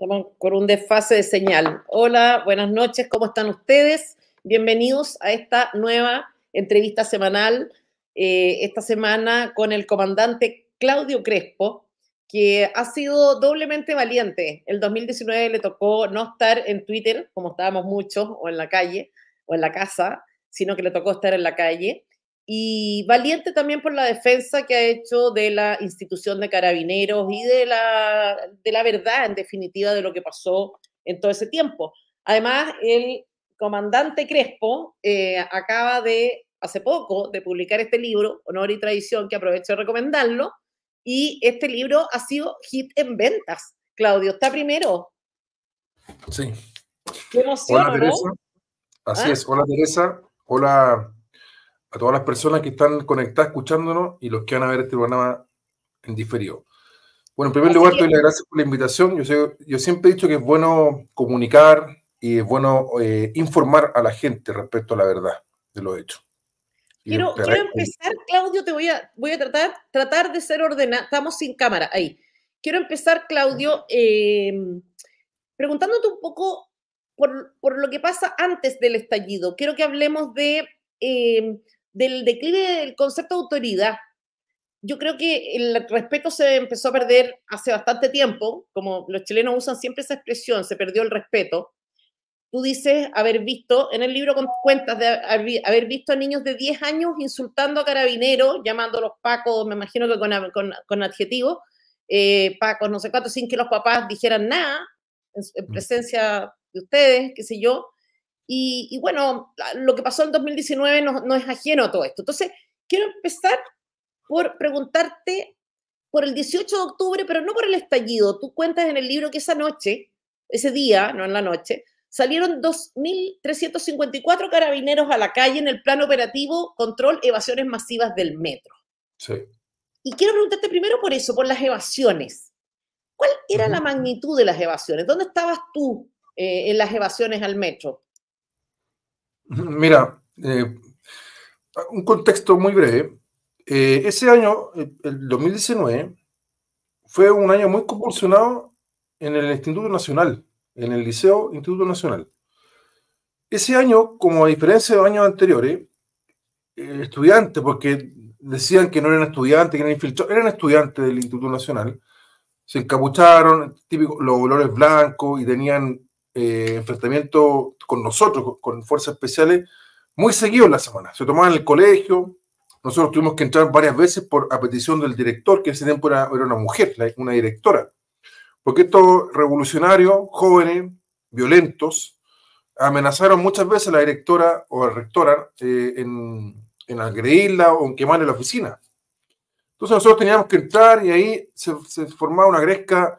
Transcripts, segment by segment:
Estamos con un desfase de señal. Hola, buenas noches, ¿cómo están ustedes? Bienvenidos a esta nueva entrevista semanal, eh, esta semana con el comandante Claudio Crespo, que ha sido doblemente valiente. El 2019 le tocó no estar en Twitter, como estábamos muchos, o en la calle, o en la casa, sino que le tocó estar en la calle y valiente también por la defensa que ha hecho de la institución de carabineros y de la, de la verdad, en definitiva, de lo que pasó en todo ese tiempo. Además, el comandante Crespo eh, acaba de, hace poco, de publicar este libro, Honor y Tradición, que aprovecho de recomendarlo, y este libro ha sido hit en ventas. Claudio, ¿está primero? Sí. Qué emoción, Hola, Teresa. Así ah. es. Hola, Teresa. Hola, a todas las personas que están conectadas escuchándonos y los que van a ver este programa en diferido. Bueno, en primer lugar, te doy las gracias por la invitación. Yo, siempre he dicho que es bueno comunicar y es bueno eh, informar a la gente respecto a la verdad de los hechos. Quiero, empezar, Claudio, te voy a, voy a tratar, tratar de ser ordenada. Estamos sin cámara, ahí. Quiero empezar, Claudio, eh, preguntándote un poco por, lo que pasa antes del estallido. Quiero que hablemos de eh, del declive del concepto de autoridad. Yo creo que el respeto se empezó a perder hace bastante tiempo, como los chilenos usan siempre esa expresión, se perdió el respeto. Tú dices haber visto, en el libro cuentas de haber visto a niños de 10 años insultando a carabineros, llamándolos pacos, me imagino que con, con, adjetivos, eh, pacos, no sé cuánto, sin que los papás dijeran nada en mm. presencia de ustedes, qué sé yo. Y, bueno, lo que pasó en 2019 no, es ajeno a todo esto. Entonces, quiero empezar por preguntarte por el 18 de octubre, pero no por el estallido. Tú cuentas en el libro que esa noche, ese día, no en la noche, salieron 2.354 carabineros a la calle en el plan operativo control evasiones masivas del metro. Sí. Y quiero preguntarte primero por eso, por las evasiones. ¿Cuál era la magnitud de las evasiones? ¿Dónde estabas tú eh, en las evasiones al metro? Mira, eh, un contexto muy breve. Eh, ese año, eh, el 2019, fue un año muy convulsionado en el Instituto Nacional, en el Liceo Instituto Nacional. Ese año, como a diferencia de años anteriores, estudiantes, porque decían que no eran estudiantes, que eran infiltrados, eran estudiantes del Instituto Nacional, se encapucharon, típico, los olores blancos y tenían eh, enfrentamiento con nosotros, con, fuerzas especiales, muy seguido en la semana. Se tomaba en el colegio, nosotros tuvimos que entrar varias veces por a petición del director, que en ese tiempo era, una mujer, una directora. Porque estos revolucionarios, jóvenes, violentos, amenazaron muchas veces a la directora o a la rectora eh, en, en, agredirla o en quemarle la oficina. Entonces nosotros teníamos que entrar y ahí se, se formaba una gresca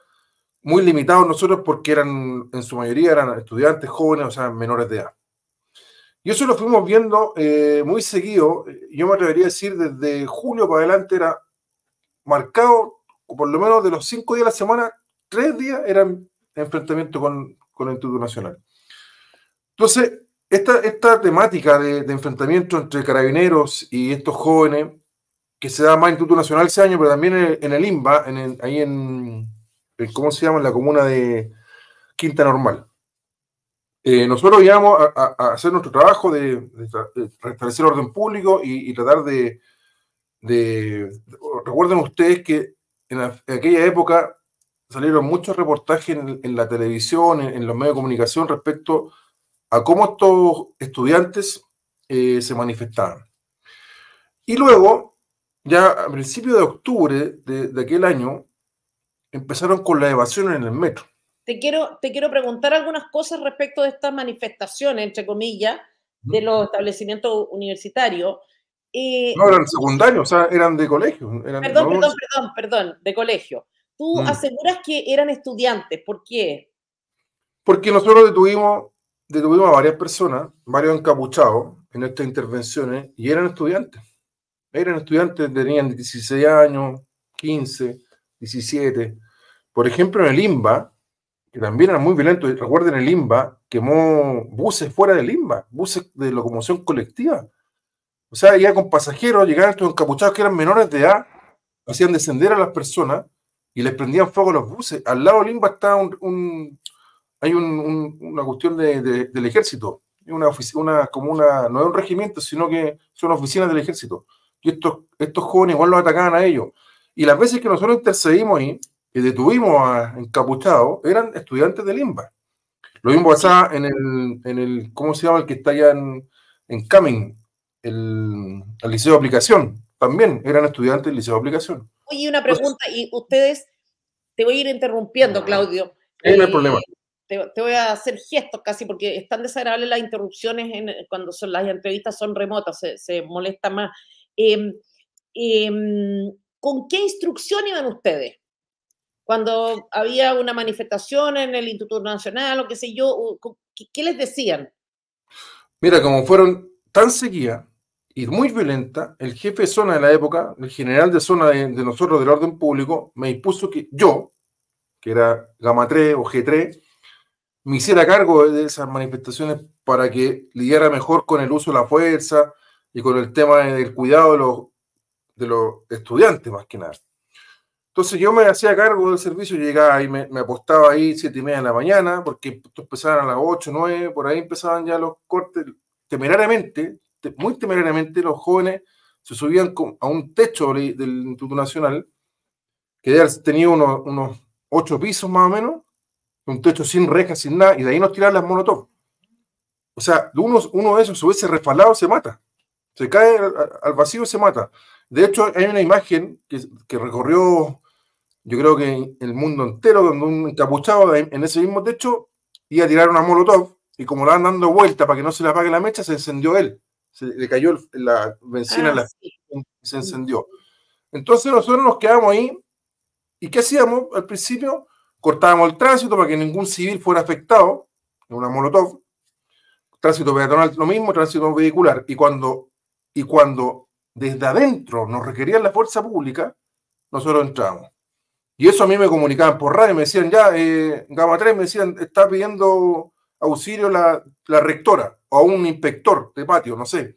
muy limitados nosotros porque eran, en su mayoría, eran estudiantes jóvenes, o sea, menores de edad. Y eso lo fuimos viendo eh, muy seguido, yo me atrevería a decir desde julio para adelante era marcado, por lo menos de los cinco días de la semana, tres días eran enfrentamiento con, con el Instituto Nacional. Entonces, esta, esta temática de, de, enfrentamiento entre carabineros y estos jóvenes, que se da más en el Instituto Nacional ese año, pero también en el, imba en ahí en, eh, ¿cómo se llama? En la comuna de Quinta Normal. Eh, nosotros íbamos a, hacer nuestro trabajo de, restablecer orden público y, tratar de, Recuerden ustedes que en, aquella época salieron muchos reportajes en, la televisión, en, los medios de comunicación respecto a cómo estos estudiantes eh, se manifestaban. Y luego, ya a principios de octubre de aquel año, empezaron con la evasión en el metro. Te quiero, te quiero preguntar algunas cosas respecto de estas manifestaciones, entre comillas, de los establecimientos universitarios. Eh, no eran secundarios, o sea, eran de colegio. perdón, perdón, perdón, perdón, de colegio. Tú mm. aseguras que eran estudiantes, ¿por qué? Porque nosotros detuvimos, detuvimos a varias personas, varios encapuchados en estas intervenciones, y eran estudiantes. Eran estudiantes, tenían 16 años, 15, 17. Por ejemplo, en el IMBA, que también era muy violento, recuerden el IMBA, quemó buses fuera del IMBA, buses de locomoción colectiva. O sea, ya con pasajeros llegaban estos encapuchados que eran menores de edad, hacían descender a las personas y les prendían fuego a los buses. Al lado del IMBA está un, hay una cuestión del ejército, una una, como una, no es un regimiento, sino que son oficinas del ejército. Y estos, estos jóvenes igual los atacaban a ellos. Y las veces que nosotros intercedimos y, y detuvimos a Encapuchado eran estudiantes del limba Lo mismo pasaba en el, ¿cómo se llama? El que está allá en, en Camin, el, Liceo de Aplicación. También eran estudiantes del Liceo de Aplicación. Oye, una pregunta, y ustedes, te voy a ir interrumpiendo, Claudio. no hay problema. Te, voy a hacer gestos casi, porque están desagradables las interrupciones cuando son, las entrevistas son remotas, se, molesta más. Em, em, ¿con qué instrucción iban ustedes? Cuando había una manifestación en el Instituto Nacional o qué sé yo, ¿qué, les decían? Mira, como fueron tan seguidas y muy violentas, el jefe de zona de la época, el general de zona de, nosotros del orden público, me impuso que yo, que era Gama 3 o G3, me hiciera cargo de esas manifestaciones para que lidiara mejor con el uso de la fuerza y con el tema del cuidado de los de los estudiantes más que nada. Entonces yo me hacía cargo del servicio, llegaba y me, apostaba ahí siete y media de la mañana, porque empezaban a las 8, 9, por ahí empezaban ya los cortes. Temerariamente, muy temerariamente, los jóvenes se subían a un techo del, Instituto Nacional, que ya tenía unos, unos ocho pisos más o menos, un techo sin rejas, sin nada, y de ahí nos tiraban las monotop. O sea, uno, uno de esos, sube veces y se mata. Se cae al, al vacío y se mata. De hecho, hay una imagen que, recorrió, yo creo que el mundo entero, donde un encapuchado en ese mismo techo iba a tirar una molotov y como la van dando vuelta para que no se le apague la mecha, se encendió él. Se le cayó la benzina ah, en la y se encendió. Entonces nosotros nos quedamos ahí. ¿Y qué hacíamos al principio? Cortábamos el tránsito para que ningún civil fuera afectado en una molotov. Tránsito peatonal lo mismo, tránsito vehicular. Y cuando, y cuando desde adentro nos requerían la fuerza pública, nosotros entramos. Y eso a mí me comunicaban por radio, me decían, ya, eh, Gama 3, me decían, está pidiendo auxilio la, la rectora o a un inspector de patio, no sé.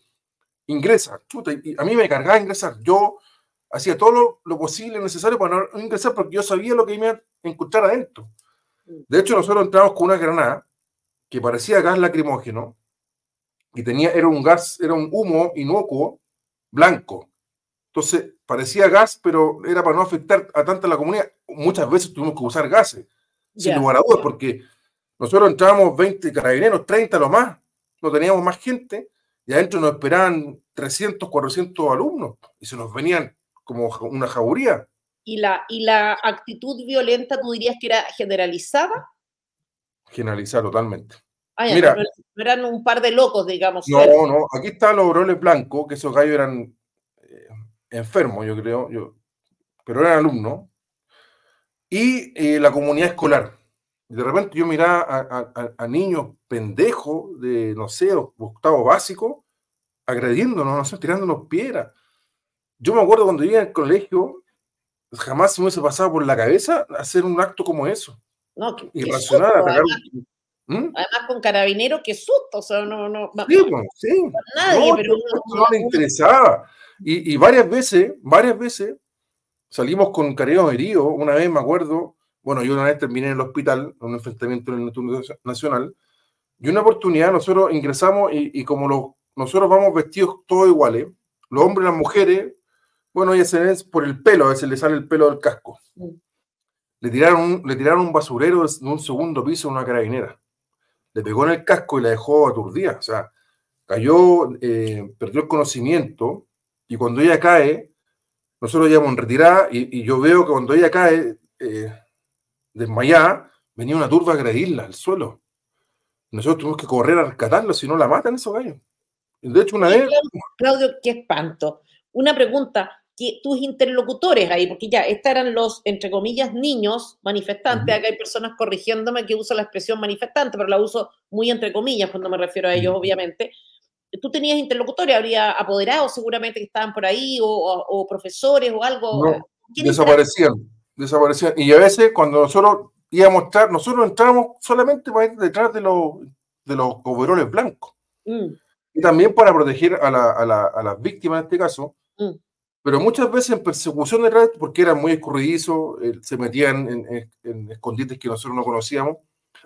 Ingresa, chuta, y a mí me cargaba ingresar. Yo hacía todo lo, lo, posible necesario para no ingresar porque yo sabía lo que iba a encontrar adentro. De hecho, nosotros entramos con una granada que parecía gas lacrimógeno y tenía, era un gas, era un humo inocuo blanco. Entonces, parecía gas, pero era para no afectar a tanta la comunidad. Muchas veces tuvimos que usar gases, sin lugar a dudas, porque nosotros entrábamos 20 carabineros, 30 lo más, no teníamos más gente, y adentro nos esperaban 300, 400 alumnos, y se nos venían como una jauría. ¿Y la, y la actitud violenta tú dirías que era generalizada? Generalizada totalmente eran un par de locos, digamos. No, no, aquí está los broles blancos, que esos gallos eran eh, enfermos, yo creo, yo, pero eran alumnos. Y eh, la comunidad escolar. De repente yo miraba a, niños pendejos de, no sé, octavo básico, agrediéndonos, no sé, tirándonos piedras. Yo me acuerdo cuando iba al colegio, jamás se me hubiese pasado por la cabeza hacer un acto como eso. Irracional, atacar ¿Mm? Además con carabinero qué susto, o sea, no, no, no, le interesaba. Y, varias veces, varias veces salimos con cariños heridos. Una vez me acuerdo, bueno, yo una vez terminé en el hospital, en un enfrentamiento en el turno nacional, y una oportunidad nosotros ingresamos y, como los, nosotros vamos vestidos todos iguales, los hombres y las mujeres, bueno, ya se ven por el pelo, a veces le sale el pelo del casco. Le tiraron, le tiraron un basurero de un segundo piso a una carabinera le pegó en el casco y la dejó aturdida. O sea, cayó, eh, perdió el conocimiento y cuando ella cae, nosotros llevamos en retirada y, yo veo que cuando ella cae eh, desmayada, venía una turba a agredirla al suelo. Nosotros tuvimos que correr a rescatarla, si no la matan esos gallos. De hecho, una vez... Claudio, qué espanto. Una pregunta, tus interlocutores ahí, porque ya, estos eran los, entre comillas, niños manifestantes. Acá hay personas corrigiéndome que uso la expresión manifestante, pero la uso muy entre comillas cuando me refiero a ellos, obviamente. Tú tenías interlocutores, habría apoderados seguramente que estaban por ahí, o, profesores o algo. No, desaparecían, desaparecían. Y a veces cuando nosotros íbamos a estar, nosotros entramos solamente para ir detrás de los, de los blancos. Mm. Y también para proteger a, la, a, la, a las víctimas en este caso. Mm pero muchas veces en persecución de red, porque era muy escurridizos, eh, se metían en, escondites que nosotros no conocíamos,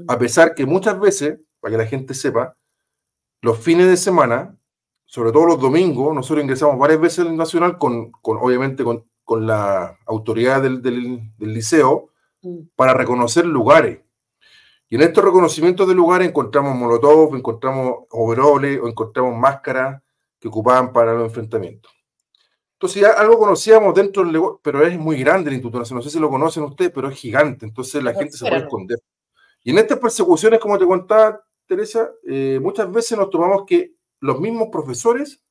a pesar que muchas veces, para que la gente sepa, los fines de semana, sobre todo los domingos, nosotros ingresamos varias veces al Nacional, con, obviamente con, la autoridad del, liceo, mm. para reconocer lugares. Y en estos reconocimientos de lugares encontramos molotov, encontramos overoles o encontramos máscaras que ocupaban para los enfrentamientos. Entonces ya algo conocíamos dentro del pero es muy grande el Instituto no sé si lo conocen ustedes, pero es gigante, entonces la gente se se puede esconder. Y en estas persecuciones, como te contaba Teresa, eh, muchas veces nos tomamos que los mismos profesores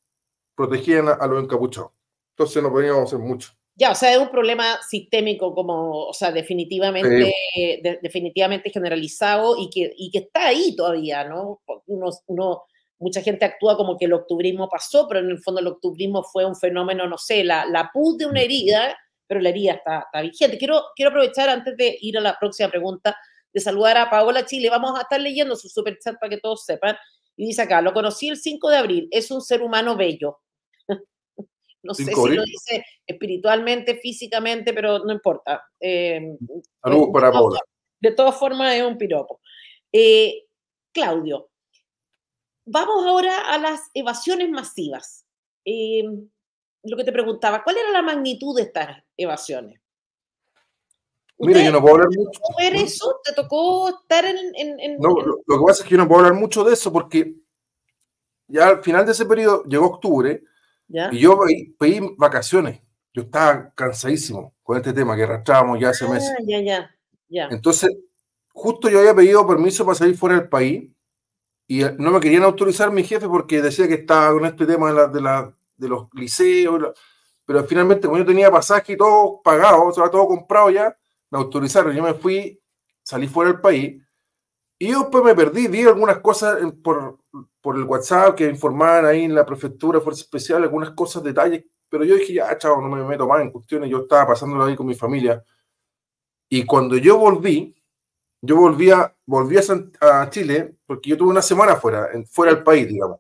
protegían a, los encapuchados. Entonces no podíamos hacer mucho. Ya, o sea, es un problema sistémico, como, o sea, definitivamente, definitivamente generalizado y que, y que está ahí todavía, ¿no? Uno, uno mucha gente actúa como que el octubrismo pasó, pero en el fondo el octubrismo fue un fenómeno, no sé, la, la pus de una herida, pero la herida está, vigente. Quiero, quiero aprovechar antes de ir a la próxima pregunta de saludar a Paola Chile. Vamos a estar leyendo su super chat para que todos sepan. Y dice acá, lo conocí el 5 de abril, es un ser humano bello. no sé si lo dice espiritualmente, físicamente, pero no importa. Em, Paola. De todas formas es un piropo. Eh, Claudio, Vamos ahora a las evasiones masivas. Em, lo que te preguntaba, ¿cuál era la magnitud de estas evasiones? Mira, yo no puedo hablar mucho. ¿Te tocó ver eso? ¿Te tocó estar en...? No, lo, que pasa es que yo no puedo hablar mucho de eso porque ya al final de ese periodo llegó octubre y yo pedí, vacaciones. Yo estaba cansadísimo con este tema que arrastrábamos ya hace ah, meses. Ya, ya, ya. Entonces, justo yo había pedido permiso para salir fuera del país y eh, no me querían autorizar mi jefe porque decía que estaba con este tema de, la, de, la, de los liceos, pero finalmente como yo tenía pasaje y todo pagado, todo comprado ya, me autorizaron, yo me fui, salí fuera del país y yo pues me perdí, vi algunas cosas por, por el WhatsApp que informaban ahí en la prefectura, Fuerza Especial, algunas cosas, detalles, pero yo dije, ya, chavo no me meto más en cuestiones, yo estaba pasándolo ahí con mi familia. Y cuando yo volví, yo volvía a, a, Chile porque yo tuve una semana fuera, fuera del país, digamos.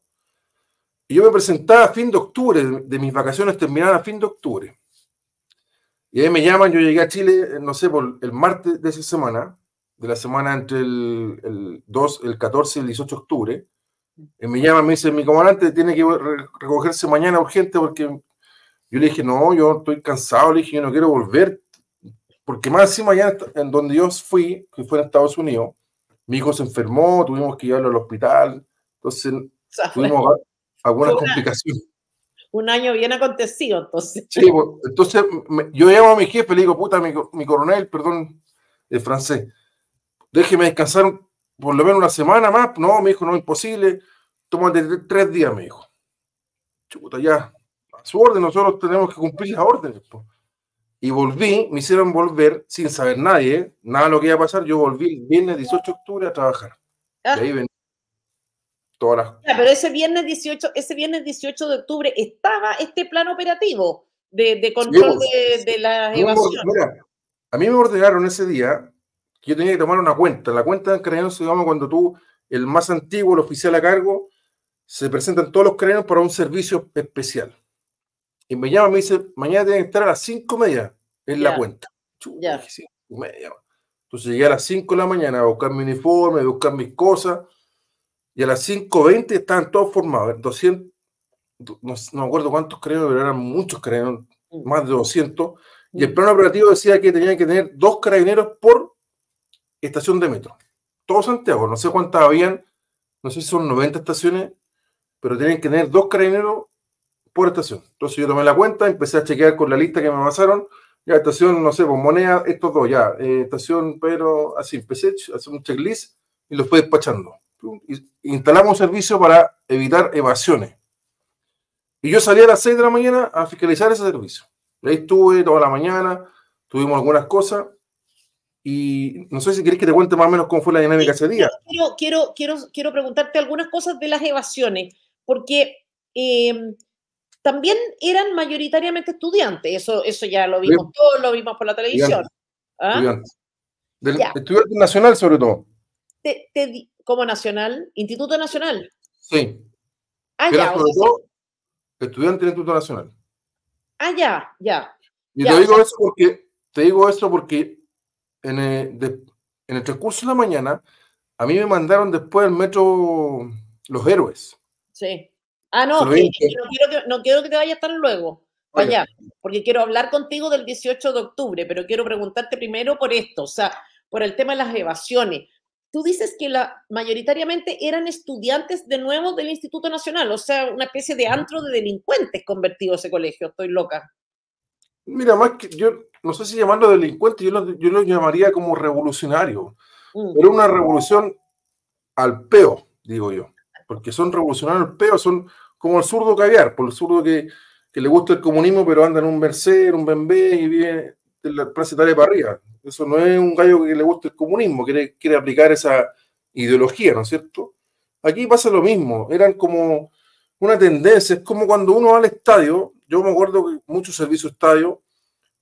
Y yo me presentaba a fin de octubre, de, mis vacaciones terminadas a fin de octubre. Y ahí me llaman, yo llegué a Chile, eh, no sé, por el martes de esa semana, de la semana entre el, el 2, el 14 y el 18 de octubre. Y me llaman, me dicen, mi comandante tiene que recogerse mañana urgente porque yo le dije, no, yo estoy cansado, le dije, yo no quiero volver, porque más encima allá en donde yo fui, que fue en Estados Unidos, mi hijo se enfermó, tuvimos que llevarlo al hospital, entonces tuvimos algunas complicaciones. Un año bien acontecido, entonces. Sí, pues, entonces yo llamo a mi jefe y le digo, puta, mi, coronel, perdón, el francés, déjeme descansar por lo menos una semana más. No, mi hijo, no, imposible, Toma tres días, mi hijo. Chuta, ya, a su orden, nosotros tenemos que cumplir las órdenes. pues. Y volví, me hicieron volver sin saber nadie, nada de lo que iba a pasar. Yo volví el viernes 18 de octubre a trabajar. Y ah. ahí venía. todas pero ese viernes 18, ese viernes 18 de octubre estaba este plan operativo de, control pues. de, la evasión. a mí me ordenaron ese día que yo tenía que tomar una cuenta. La cuenta de se llama cuando tú, el más antiguo, el oficial a cargo, se presentan todos los credenciales para un servicio especial. Y me llama y me dice, mañana tienen que estar a las 5 media en la cuenta. Entonces llegué a las 5 de la mañana a buscar mi uniforme, a buscar mis cosas, y a las 5.20 estaban todos formados, 200, no, me acuerdo cuántos creo, pero eran muchos creo, mm. más de 200, y el mm. plano operativo decía que tenían que tener dos carabineros por estación de metro. Todo Santiago, no sé cuántas habían, no sé si son 90 estaciones, pero tienen que tener dos carabineros por estación. Entonces yo tomé la cuenta, empecé a chequear con la lista que me pasaron, ya, estación, no sé, pues, moneda, estos dos, ya. Eh, estación, pero así, empecé, hacemos un checklist y los fue despachando. Instalamos un servicio para evitar evasiones. Y yo salí a las 6 de la mañana a fiscalizar ese servicio. Ahí estuve toda la mañana, tuvimos algunas cosas. Y no sé si querés que te cuente más o menos cómo fue la dinámica ese día. Quiero, quiero, quiero, preguntarte algunas cosas de las evasiones, porque eh, también eran mayoritariamente estudiantes. Eso, eso ya lo vimos todos, lo vimos por la televisión. ¿ah? Estudiantes. estudiantes nacional, sobre todo. ¿Como nacional? ¿Instituto Nacional? Sí. Ah, ya, estudiante del Instituto Nacional. Ah, ya, ya. Y te, digo eso porque, te digo eso porque en el, eh, en el transcurso de la mañana a mí me mandaron después el metro Los Héroes. Sí. Ah, no, no, quiero que, no quiero que te vayas tan luego. Vaya, porque quiero hablar contigo del 18 de octubre, pero quiero preguntarte primero por esto, o sea, por el tema de las evasiones. Tú dices que la, mayoritariamente eran estudiantes de nuevo del Instituto Nacional, o sea, una especie de antro de delincuentes convertido ese colegio. Estoy loca. Mira, más que yo no sé si llamarlo delincuente, yo lo, llamaría como revolucionario. Era mm. Pero una revolución al peo, digo yo, porque son revolucionarios al peo, son como el zurdo caviar, por el zurdo que, le gusta el comunismo, pero anda en un merced un Bembé y vive de la Plaza de para arriba. Eso no es un gallo que le gusta el comunismo, quiere, quiere aplicar esa ideología, ¿no es cierto? Aquí pasa lo mismo, eran como una tendencia, es como cuando uno va al estadio, yo me acuerdo que muchos servicios estadio,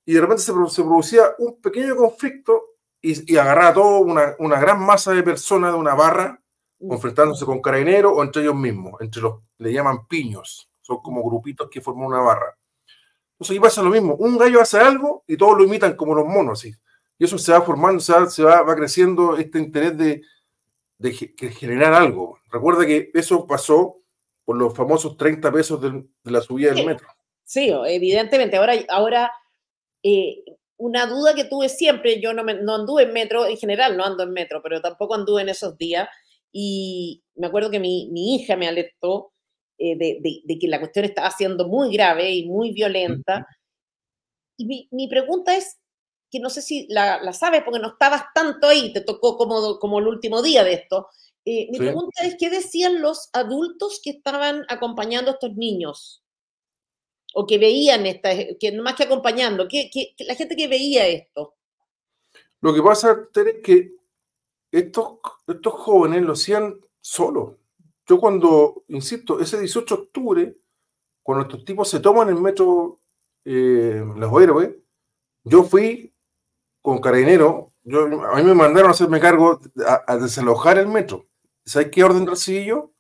y de repente se, producía un pequeño conflicto y, y agarraba todo una, una gran masa de personas de una barra confrontándose con carabineros o entre ellos mismos, entre los, le llaman piños, son como grupitos que forman una barra. Entonces aquí pasa lo mismo, un gallo hace algo y todos lo imitan como los monos, así. Y eso se va formando, se va, va, creciendo este interés de, de, generar algo. Recuerda que eso pasó por los famosos 30 pesos de la subida del metro. Sí, evidentemente. Ahora, ahora eh, una duda que tuve siempre, yo no, no anduve en metro, en general no ando en metro, pero tampoco anduve en esos días. Y me acuerdo que mi, hija me alertó eh, de, de, que la cuestión estaba siendo muy grave y muy violenta. Y mi, pregunta es, que no sé si la, sabes porque no estabas tanto ahí, te tocó como, como el último día de esto. Eh, mi pregunta es, ¿qué decían los adultos que estaban acompañando a estos niños? O que veían esta, que más que acompañando, la gente que veía esto. Lo que pasa, es que estos, estos jóvenes lo hacían solos. Yo cuando, insisto, ese 18 de octubre, cuando estos tipos se toman el metro eh, Los Héroes, yo fui con carabinero, yo, a mí me mandaron a hacerme cargo a, desalojar el metro. ¿Sabes qué orden recibí yo?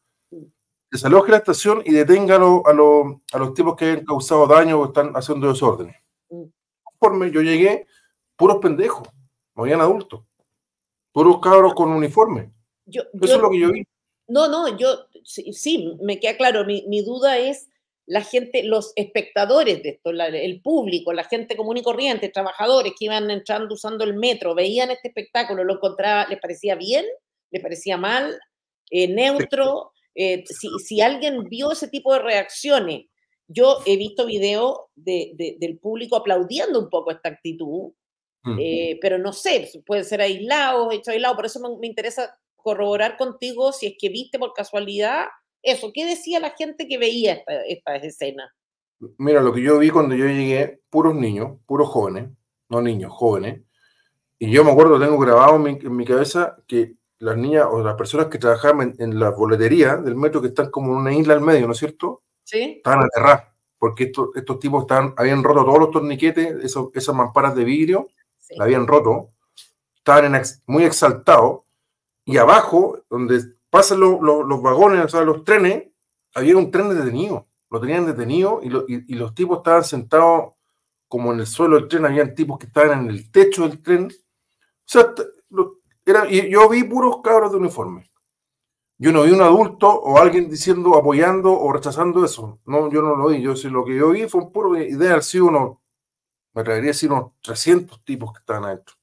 Desaloje la estación y detenga a, los tipos que han causado daño o están haciendo desórdenes. Mm. Conforme yo llegué, puros pendejos, no habían adultos puros cabros con uniforme. Eso es lo que yo vi. No, no, yo sí, me queda claro. Mi, duda es la gente, los espectadores de esto, el público, la gente común y corriente, trabajadores que iban entrando usando el metro, veían este espectáculo, lo encontraba, les parecía bien, les parecía mal, eh, neutro. Eh, si, alguien vio ese tipo de reacciones yo he visto videos del público aplaudiendo un poco esta actitud eh, pero no sé, pues, pueden ser aislados, hechos aislados, por eso me, interesa corroborar contigo si es que viste por casualidad eso. ¿Qué decía la gente que veía esta escena? Mira, lo que yo vi cuando yo llegué, puros niños, puros jóvenes, no niños, jóvenes. Y yo me acuerdo, tengo grabado en mi, cabeza que las niñas o las personas que trabajaban en, la boletería del metro, que están como en una isla al medio, ¿no es cierto? Sí. Estaban aterradas, porque estos, tipos estaban, habían roto todos los torniquetes, esos, esas mamparas de vidrio, la habían roto, estaban muy exaltados, y abajo, donde pasan los vagones, o sea, los trenes, había un tren detenido, lo tenían detenido y, los tipos estaban sentados como en el suelo del tren, habían tipos que estaban en el techo del tren, o sea, yo vi puros cabros de uniforme. Yo no vi un adulto o alguien diciendo, apoyando o rechazando eso. No, yo no lo vi. Yo lo que yo vi fue un puro eh, idea, sido uno me atrevería a decir unos 300 tipos que estaban adentro.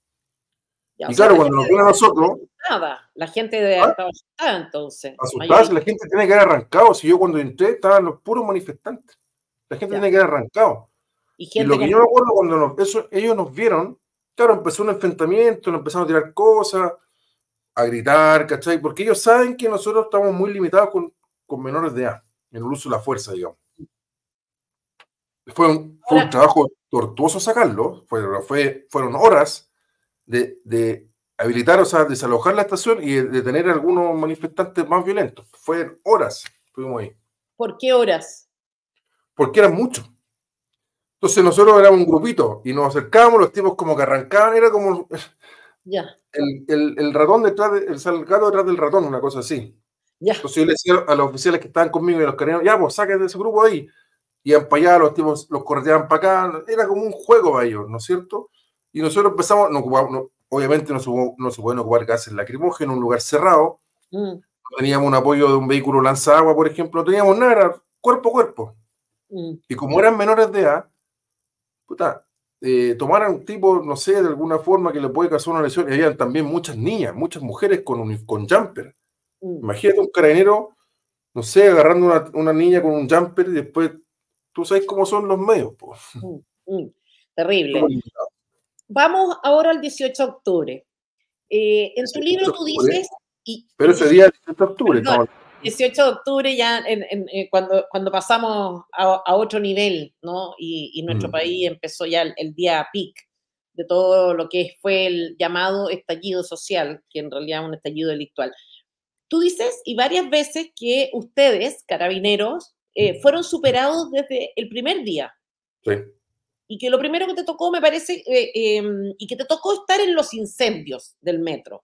y claro, cuando nos vieron a nosotros... Nada, la gente de, ¿Ah? estaba asustada entonces. Asustada, la gente tiene que haber arrancado. Si yo cuando entré estaban los puros manifestantes. La gente tiene que haber arrancado. Y, lo que, yo me acuerdo cuando ellos nos vieron, claro, empezó un enfrentamiento, nos empezaron a tirar cosas, a gritar, ¿cachai? Porque ellos saben que nosotros estamos muy limitados con, con menores de edad, en el uso de la fuerza, digamos. Fue un, trabajo tortuoso sacarlo, fueron horas de, habilitar, o sea, desalojar la estación y detener algunos manifestantes más violentos. Fueron horas, fuimos ahí. ¿Por qué horas? Porque eran muchos. Entonces nosotros éramos un grupito y nos acercábamos, los tipos como que arrancaban, era como El, ratón detrás, el detrás del ratón, una cosa así. Ya. Entonces yo le decía a los oficiales que estaban conmigo y los carreros, ya, pues saquen de ese grupo ahí iban para allá, los tipos los corteaban para acá, era como un juego para ellos, ¿no es cierto? Y nosotros empezamos, obviamente no se, no se pueden ocupar gases lacrimógenos en un lugar cerrado, mm. no teníamos un apoyo de un vehículo lanzagua, por ejemplo, no teníamos nada, cuerpo a cuerpo. Mm. Y como eran menores de edad, puta, eh, tomar un tipo, no sé, de alguna forma que le puede causar una lesión, y había también muchas niñas, muchas mujeres con, con jumper. Mm. Imagínate un carabinero, no sé, agarrando una, una niña con un jumper y después tú sabes cómo son los medios. Po. Mm, mm, terrible. Vamos ahora al 18 de octubre. Eh, en su libro tú dices... Pero ese día, el 18 de octubre. 18 de octubre ya eh, cuando, pasamos a, otro nivel, ¿no? Y, nuestro mm. país empezó ya el, día peak de todo lo que fue el llamado estallido social, que en realidad es un estallido delictual. Tú dices, y varias veces, que ustedes, carabineros, eh, fueron superados desde el primer día. Sí. Y que lo primero que te tocó, me parece, eh, em, y que te tocó estar en los incendios del metro.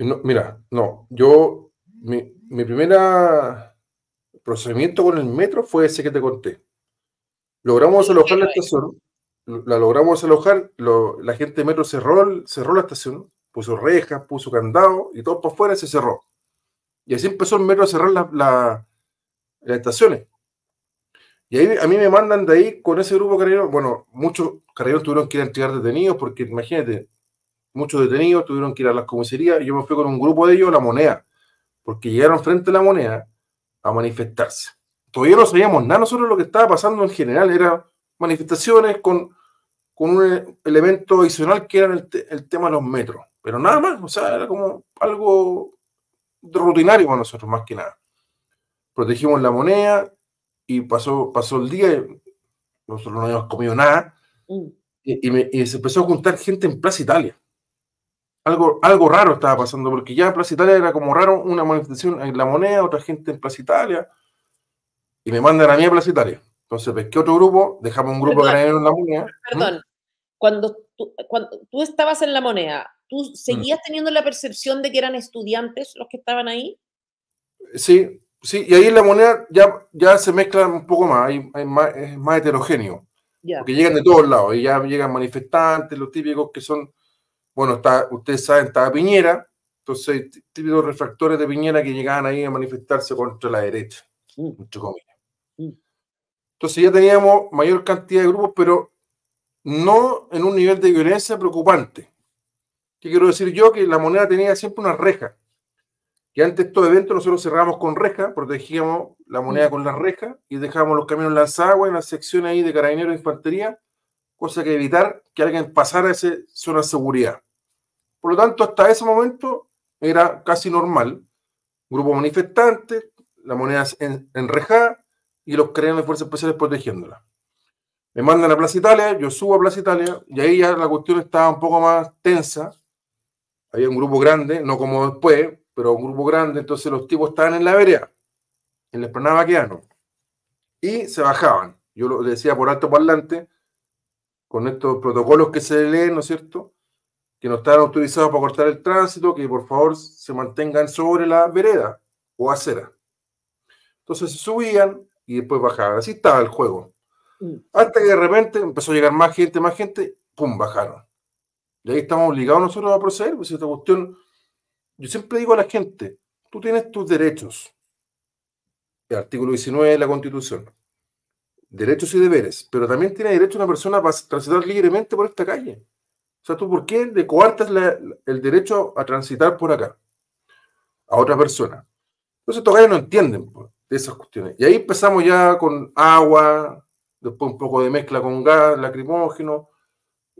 mira, no, yo, mi, mi primer procedimiento con el metro fue ese que te conté. Logramos alojar la eh, estación, la logramos alojar, lo, la gente del metro cerró, cerró la estación, puso rejas, puso candado y todo por fuera se cerró. Y así empezó el metro a cerrar las estaciones. Y ahí a mí me mandan de ahí con ese grupo carreros. Bueno, muchos carreros tuvieron que ir a entregar detenidos, porque imagínate, muchos detenidos tuvieron que ir a las comisarías. yo me fui con un grupo de ellos a la moneda, porque llegaron frente a la moneda a manifestarse. Todavía no sabíamos nada nosotros lo que estaba pasando en general, eran manifestaciones con, un elemento adicional que era el tema de los metros, pero nada más, o sea, era como algo rutinario para nosotros, más que nada. Protegimos la moneda y pasó, pasó el día, y nosotros no habíamos comido nada, mm. y, se empezó a juntar gente en Plaza Italia. Algo, algo raro estaba pasando, porque ya en Plaza Italia era como raro una manifestación en eh, la moneda, otra gente en Plaza Italia, y me mandan a mí a Plaza Italia. Entonces pesqué otro grupo, dejamos un grupo de en la moneda. Perdón, ¿Mm? cuando, cuando tú estabas en la moneda, ¿Tú mm. seguías teniendo la percepción de que eran estudiantes los que estaban ahí? Sí, sí, y ahí la moneda ya, ya se mezcla un poco más, hay, es más heterogéneo. Porque llegan de todos lados, y ya llegan manifestantes, los típicos que son, bueno, está, ustedes saben, estaba Piñera, entonces típicos refractores de Piñera que llegaban ahí a manifestarse contra la derecha, mm. mm. Entonces ya teníamos mayor cantidad de grupos, pero no en un nivel de violencia preocupante ¿Qué quiero decir yo? Que la moneda tenía siempre una reja. Que antes de estos eventos nosotros cerramos con reja, protegíamos la moneda mm. con la reja y dejábamos los camiones aguas en la sección ahí de carabineros de infantería, cosa que evitar que alguien pasara esa zona de seguridad. Por lo tanto, hasta ese momento era casi normal. Grupo manifestante, la moneda en, enrejada y los carabineros de fuerzas especiales protegiéndola me mandan a Plaza Italia, yo subo a Plaza Italia, y ahí ya la cuestión estaba un poco más tensa, había un grupo grande, no como después, pero un grupo grande, entonces los tipos estaban en la vereda, en la esplanada vaqueano, y se bajaban. Yo lo decía por alto parlante, con estos protocolos que se leen, ¿no es cierto? Que no estaban autorizados para cortar el tránsito, que por favor se mantengan sobre la vereda o acera. Entonces subían y después bajaban. Así estaba el juego. Mm. Hasta que de repente empezó a llegar más gente, más gente, ¡pum! bajaron. Y ahí estamos obligados nosotros a proceder, pues esta cuestión, yo siempre digo a la gente, tú tienes tus derechos, el artículo 19 de la Constitución, derechos y deberes, pero también tiene derecho una persona a transitar libremente por esta calle. O sea, ¿tú por qué le coartas el derecho a transitar por acá a otra persona? Entonces estos gallos no entienden pues, de esas cuestiones. Y ahí empezamos ya con agua, después un poco de mezcla con gas, lacrimógeno,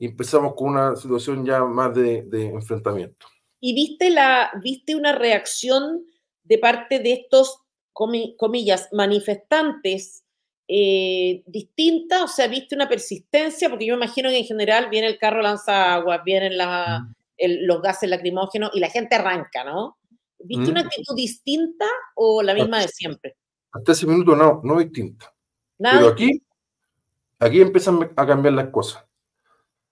empezamos con una situación ya más de, enfrentamiento. ¿Y viste, la, viste una reacción de parte de estos, comillas, manifestantes eh, distinta? O sea, ¿viste una persistencia? Porque yo me imagino que en general viene el carro lanza agua, vienen mm. los gases lacrimógenos y la gente arranca, ¿no? ¿Viste una mm. actitud distinta o la misma de siempre? Hasta ese minuto no, no distinta. Pero aquí, aquí empiezan a cambiar las cosas.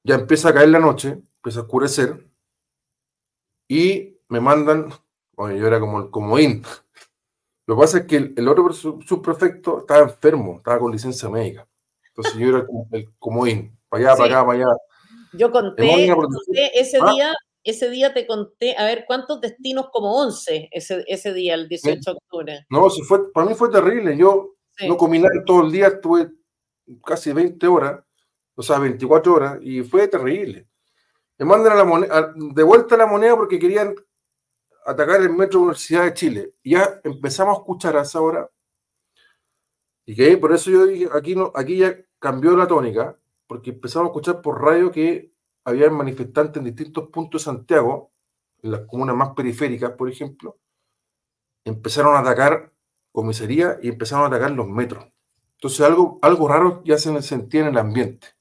Ya empieza a caer la noche, empieza a oscurecer y me mandan, bueno, yo era como el comodín. Lo que pasa es que el, otro subprefecto estaba enfermo, estaba con licencia médica. Entonces yo era como el comodín, para allá, para acá, para allá. Yo conté, ese ah. día, ese día te conté, a ver, ¿cuántos destinos? Como 11 ese, ese día, el 18 de octubre. No, fue, para mí fue terrible. Yo no comí todo el día, estuve casi 20 horas o sea, 24 horas, y fue terrible. Le mandan la moneda, de vuelta la moneda porque querían atacar el Metro de Universidad de Chile. ya empezamos a escuchar a esa hora. Y que por eso yo dije, aquí, no, aquí ya cambió la tónica, porque empezamos a escuchar por radio que había manifestantes en distintos puntos de Santiago, en las comunas más periféricas, por ejemplo, empezaron a atacar comisaría y empezaron a atacar los metros. Entonces algo, algo raro ya se sentía en el ambiente.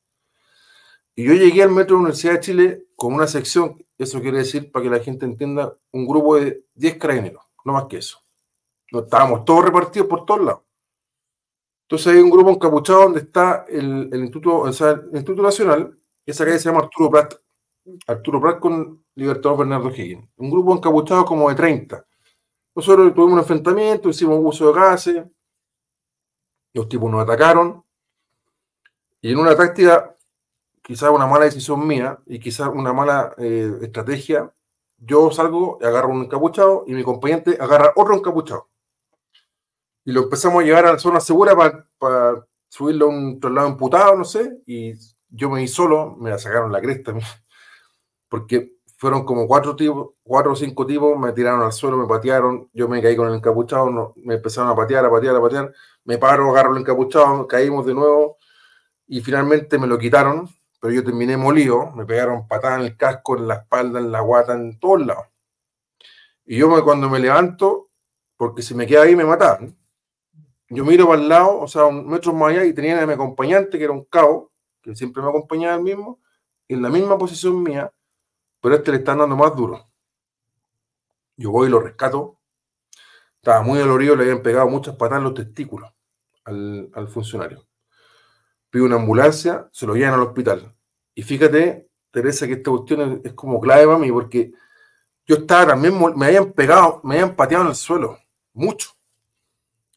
Y yo llegué al Metro de la Universidad de Chile con una sección, eso quiere decir, para que la gente entienda, un grupo de 10 carabineros, no más que eso. No, estábamos todos repartidos por todos lados. Entonces hay un grupo encapuchado donde está el, Instituto, o sea, el Instituto Nacional, esa calle se llama Arturo Prat. Arturo Prat con Libertador Bernardo Higgins. Un grupo encapuchado como de 30. Nosotros tuvimos un enfrentamiento, hicimos un uso de gases, los tipos nos atacaron, y en una táctica quizás una mala decisión mía y quizás una mala eh, estrategia, yo salgo, y agarro un encapuchado y mi compañero agarra otro encapuchado. Y lo empezamos a llevar a la zona segura para subirlo a un traslado amputado, no sé, y yo me vi solo, me la sacaron la cresta, porque fueron como cuatro tipos, cuatro o cinco tipos, me tiraron al suelo, me patearon, yo me caí con el encapuchado, me empezaron a patear, a patear, a patear, me paro, agarro el encapuchado, caímos de nuevo y finalmente me lo quitaron yo terminé molido, me pegaron patadas en el casco, en la espalda, en la guata, en todos lados. Y yo cuando me levanto, porque si me queda ahí me mataban, yo miro para el lado, o sea, un metro más allá, y tenían a mi acompañante, que era un cabo, que siempre me acompañaba el mismo, en la misma posición mía, pero este le están dando más duro. Yo voy y lo rescato. Estaba muy dolorido, le habían pegado muchas patadas en los testículos al, al funcionario. Pido una ambulancia, se lo llevan al hospital. Y fíjate, Teresa, que esta cuestión es, como clave para mí, porque yo estaba también, me habían pegado, me habían pateado en el suelo, mucho.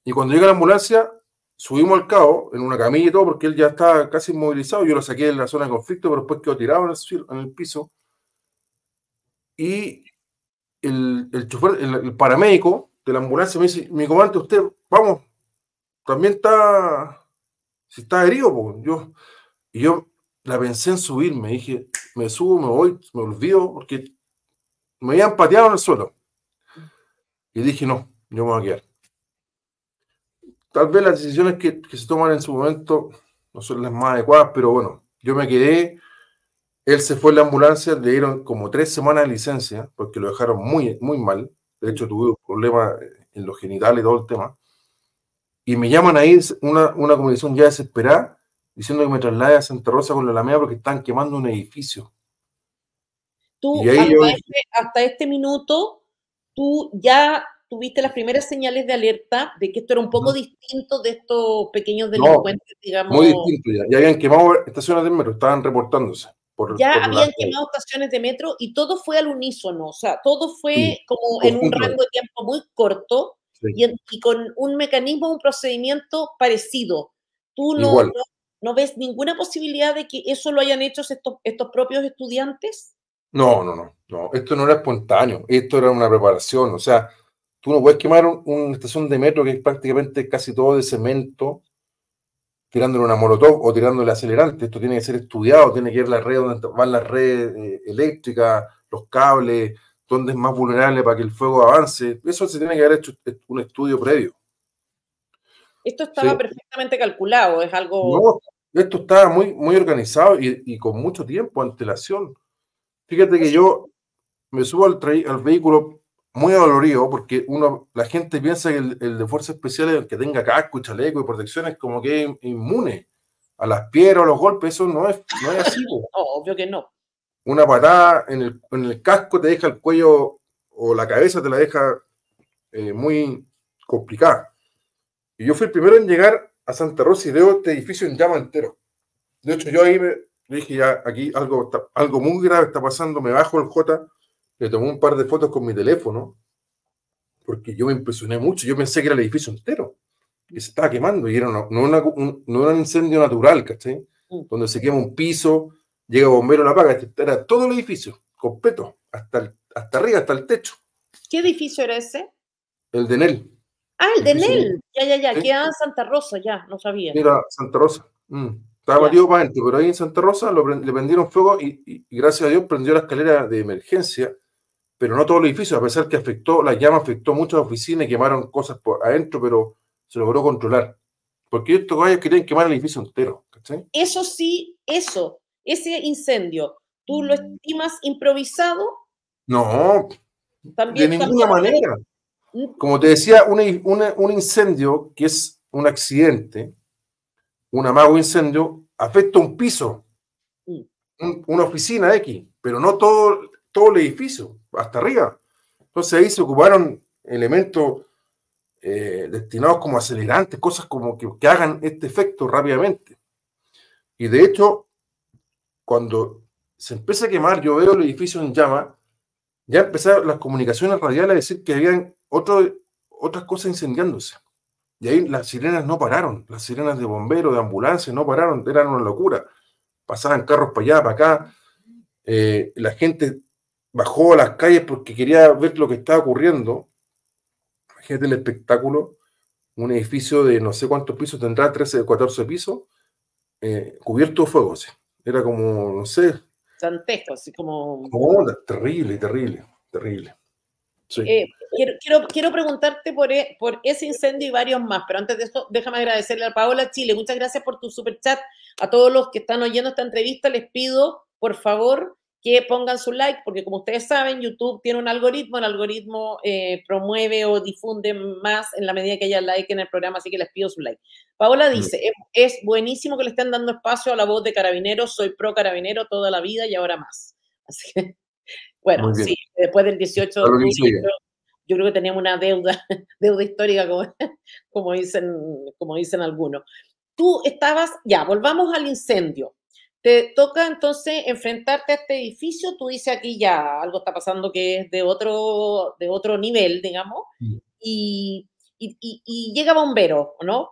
Y cuando llega la ambulancia, subimos al cabo en una camilla y todo, porque él ya estaba casi inmovilizado. Yo lo saqué de la zona de conflicto, pero después quedó tirado en el, piso. Y el, el paramédico de la ambulancia me dice: Mi comandante, usted, vamos, también está, si está herido, pues yo. Y yo la pensé en me dije, me subo, me voy, me olvido, porque me habían pateado en el suelo. Y dije, no, yo me voy a quedar. Tal vez las decisiones que, se toman en su momento no son las más adecuadas, pero bueno, yo me quedé, él se fue en la ambulancia, le dieron como tres semanas de licencia, porque lo dejaron muy, muy mal. De hecho, tuve un problema eh, en los genitales todo el tema. Y me llaman ahí, una, una comunicación ya desesperada, diciendo que me traslade a Santa Rosa con la Alameda porque están quemando un edificio. Tú, este, hasta, este, minuto, tú ya tuviste las primeras señales de alerta de que esto era un poco distinto de estos pequeños delincuentes, digamos. Muy distinto ya. Ya habían quemado estaciones de metro, estaban reportándose. ya habían quemado estaciones de metro y todo fue al unísono, o sea, todo fue como en un rango de tiempo muy corto y, con un mecanismo, un procedimiento parecido. Tú no, ¿No ves ninguna posibilidad de que eso lo hayan hecho estos, estos propios estudiantes? No, no, no, no. Esto no era espontáneo. Esto era una preparación. O sea, tú no puedes quemar un, una estación de metro que es prácticamente casi todo de cemento, tirándole una molotov o tirándole acelerante. Esto tiene que ser estudiado, tiene que ir la red donde van las redes eh, eléctricas, los cables, donde es más vulnerable para que el fuego avance. Eso se tiene que haber hecho eh, un estudio previo. Esto estaba perfectamente calculado, es algo... No, esto estaba muy, muy organizado y, con mucho tiempo, antelación. Fíjate que yo me subo al, al vehículo muy dolorido, porque uno, la gente piensa que el, de fuerzas especiales, el que tenga casco, chaleco y es como que inmune a las piedras, a los golpes, eso no es, así. obvio que no. Una patada en el, casco te deja el cuello o la cabeza te la deja eh, muy complicada. Y yo fui el primero en llegar a Santa Rosa y veo este edificio en llama entero. De hecho, yo ahí me dije, ya aquí algo, algo muy grave está pasando, me bajo el J, le tomé un par de fotos con mi teléfono, porque yo me impresioné mucho, yo pensé que era el edificio entero, que se estaba quemando, y era no, un, era un incendio natural, ¿cachai? Mm. Donde se quema un piso, llega bombero, la apaga, este, era todo el edificio, completo, hasta, hasta arriba, hasta el techo. ¿Qué edificio era ese? El de Nel. Ah, el de Nel. Ya, ya, ya. ¿Sí? en Santa Rosa, ya. No sabía. Mira, Santa Rosa. Mm. Estaba batido para pero ahí en Santa Rosa le prendieron fuego y, gracias a Dios prendió la escalera de emergencia, pero no todo el edificio, a pesar que afectó, la llama afectó muchas oficinas quemaron cosas por adentro, pero se logró controlar. Porque estos caballos querían quemar el edificio entero. Eso sí, eso, ese incendio, ¿tú lo mm. estimas improvisado? No, ¿También, de ninguna manera. Como te decía, un incendio que es un accidente, un amago incendio, afecta un piso, mm. una oficina X, pero no todo, todo el edificio, hasta arriba. Entonces ahí se ocuparon elementos eh, destinados como acelerantes, cosas como que, que hagan este efecto rápidamente. Y de hecho, cuando se empieza a quemar, yo veo el edificio en llama, ya empezaron las comunicaciones radiales a decir que habían otro, otras cosas incendiándose. Y ahí las sirenas no pararon, las sirenas de bomberos, de ambulancias no pararon, eran una locura. Pasaban carros para allá, para acá. Eh, la gente bajó a las calles porque quería ver lo que estaba ocurriendo. Imagínate el espectáculo. Un edificio de no sé cuántos pisos tendrá, 13, 14 pisos, eh, cubierto de fuego. Era como, no sé. Dantesco, así como. terrible, terrible, terrible. Eh, quiero, quiero, quiero, preguntarte e, por, ese incendio y varios más, pero antes de eso, déjame agradecerle a Paola Chile. Muchas gracias por tu super chat. A todos los que están oyendo esta entrevista, les pido, por favor, que pongan su like, porque como ustedes saben, YouTube tiene un algoritmo, el algoritmo eh, promueve o difunde más en la medida que haya like en el programa, así que les pido su like. Paola mm. dice, es buenísimo que le estén dando espacio a la voz de Carabineros, soy pro Carabinero toda la vida y ahora más. Así que bueno, sí, después del 18 de julio, yo creo que teníamos una deuda, deuda histórica, como, dicen, como dicen algunos. Tú estabas, ya, volvamos al incendio. Te toca entonces enfrentarte a este edificio, tú dices aquí ya algo está pasando que es de otro, de otro nivel, digamos, mm. y, llega bombero, ¿no?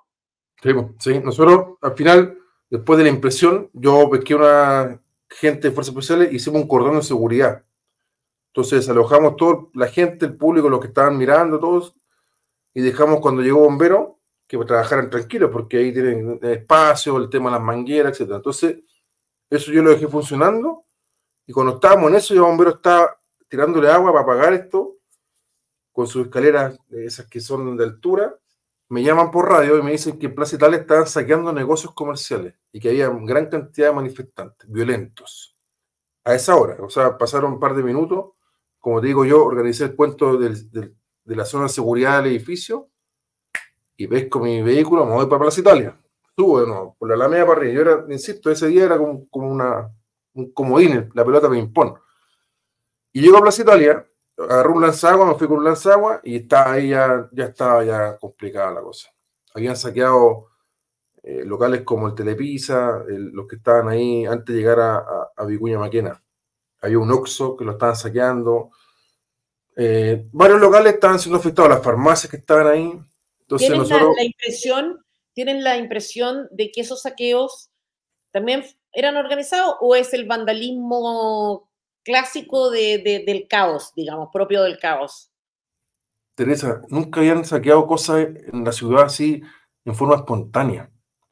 Sí, sí, nosotros al final, después de la impresión, yo pesqué una gente de fuerzas especiales, hicimos un cordón de seguridad entonces alojamos toda la gente, el público, los que estaban mirando, todos, y dejamos cuando llegó bombero que trabajaran tranquilos, porque ahí tienen espacio, el tema de las mangueras, etc. Entonces, eso yo lo dejé funcionando, y cuando estábamos en eso, ya bombero estaba tirándole agua para apagar esto, con sus escaleras, eh, esas que son de altura, me llaman por radio y me dicen que en Plaza Italia estaban saqueando negocios comerciales y que había gran cantidad de manifestantes violentos. A esa hora, o sea, pasaron un par de minutos como te digo yo, organicé el cuento de la zona de seguridad del edificio y ves con mi vehículo, me voy para Plaza Italia. Estuvo de por la Alameda para arriba. Yo era, insisto, ese día era como, un comodín, la pelota me impone. Y llego a Plaza Italia, agarré un lanzagua, me fui con un lanzagua y ahí ya, estaba ya complicada la cosa. Habían saqueado eh, locales como el Telepisa, los que estaban ahí antes de llegar a Vicuña Maquena. Hay un oxo que lo estaban saqueando. Eh, varios locales estaban siendo afectados, las farmacias que estaban ahí. ¿Tienen la, impresión, ¿Tienen la impresión de que esos saqueos también eran organizados o es el vandalismo clásico del caos, digamos, propio del caos? Teresa, nunca habían saqueado cosas en la ciudad así en forma espontánea.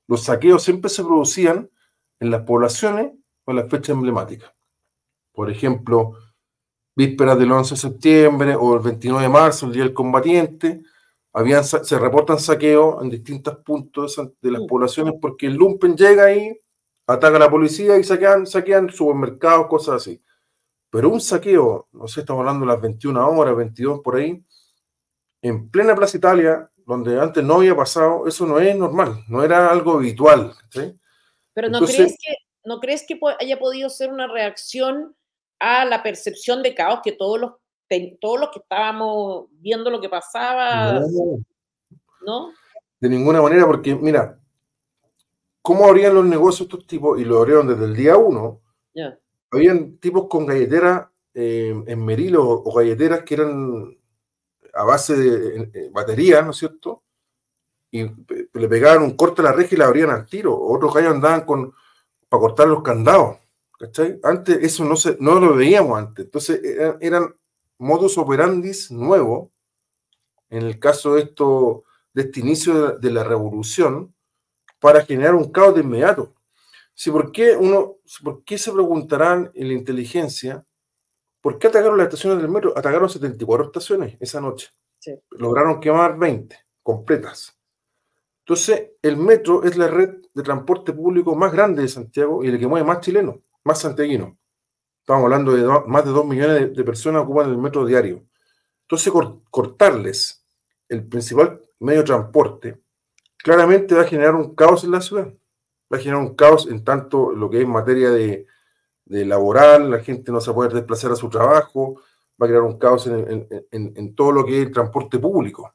Los saqueos siempre se producían en las poblaciones o en las fechas emblemáticas por ejemplo, vísperas del 11 de septiembre o el 29 de marzo, el Día del Combatiente, habían, se reportan saqueos en distintos puntos de las mm. poblaciones porque el lumpen llega ahí, ataca a la policía y saquean, saquean supermercados, cosas así. Pero un saqueo, no sé, estamos hablando de las 21 horas, 22 por ahí, en plena Plaza Italia, donde antes no había pasado, eso no es normal, no era algo habitual. Pero ¿no, ¿no crees que haya podido ser una reacción? a la percepción de caos que todos los, todos los que estábamos viendo lo que pasaba, ¿no? De ninguna manera, porque mira, ¿cómo abrían los negocios estos tipos? Y lo abrieron desde el día uno. Habían tipos con galleteras eh, en Merilo o galleteras que eran a base de baterías, ¿no es cierto? Y le pegaban un corte a la reja y la abrían al tiro. Otros que andaban con, para cortar los candados. Antes eso no, se, no lo veíamos antes. Entonces eran, modus operandis nuevos. En el caso de, esto, de este inicio de la, revolución, para generar un caos de inmediato. Si por qué uno, por qué se preguntarán en la inteligencia, ¿por qué atacaron las estaciones del metro? Atacaron 74 estaciones esa noche. Lograron quemar 20 completas. Entonces, el metro es la red de transporte público más grande de Santiago y el que mueve más chilenos más santiaguinos. Estamos hablando de más de 2 millones de, personas ocupan el metro diario. Entonces, cortarles el principal medio de transporte claramente va a generar un caos en la ciudad. Va a generar un caos en tanto lo que es materia de, laboral, la gente no se va a poder desplazar a su trabajo, va a crear un caos en, en, todo lo que es el transporte público.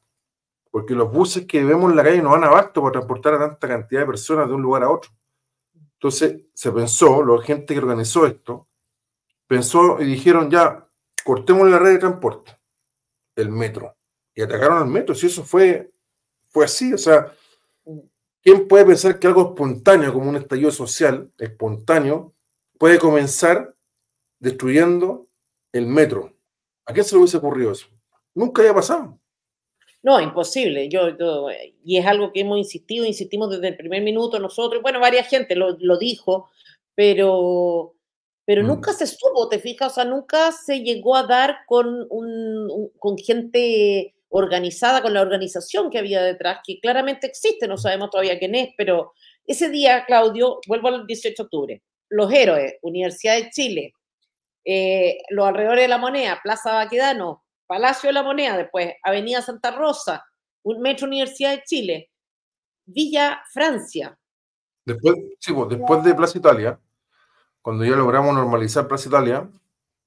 Porque los buses que vemos en la calle no van abasto para transportar a tanta cantidad de personas de un lugar a otro. Entonces se pensó, la gente que organizó esto, pensó y dijeron ya, cortemos la red de transporte, el metro. Y atacaron al metro, si eso fue, fue así, o sea, ¿quién puede pensar que algo espontáneo, como un estallido social, espontáneo, puede comenzar destruyendo el metro? ¿A qué se le hubiese ocurrido eso? Nunca había pasado. No, imposible. Yo, y es algo que hemos insistido, insistimos desde el primer minuto nosotros, bueno, varias gente lo, dijo, pero, pero mm. nunca se supo, te fijas, o sea, nunca se llegó a dar con, un, con gente organizada, con la organización que había detrás, que claramente existe, no sabemos todavía quién es, pero ese día, Claudio, vuelvo al 18 de octubre, Los Héroes, Universidad de Chile, eh, los alrededores de la moneda, Plaza Baquedano, Palacio de la Moneda, después Avenida Santa Rosa, un Metro Universidad de Chile, Villa Francia. Después, sí, pues, después de Plaza Italia, cuando ya logramos normalizar Plaza Italia,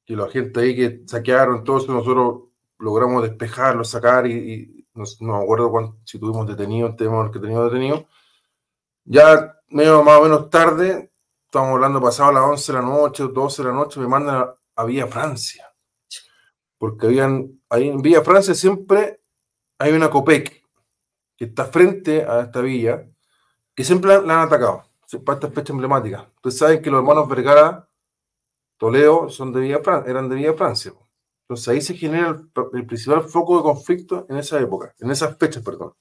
y la gente ahí que saquearon, todo eso nosotros logramos despejarlo, sacar y, no, me acuerdo si tuvimos detenidos, tenemos que teníamos detenido. Ya medio más o menos tarde, estamos hablando pasado a las 11 de la noche, 12 de la noche, me mandan a, Villa Francia porque habían, ahí en Villa Francia siempre hay una COPEC que está frente a esta villa, que siempre la, han atacado, para esta fecha emblemática. Ustedes saben que los hermanos Vergara, Toledo, son de eran de Villa Francia. Entonces ahí se genera el, principal foco de conflicto en esa época, en esas fechas, perdón.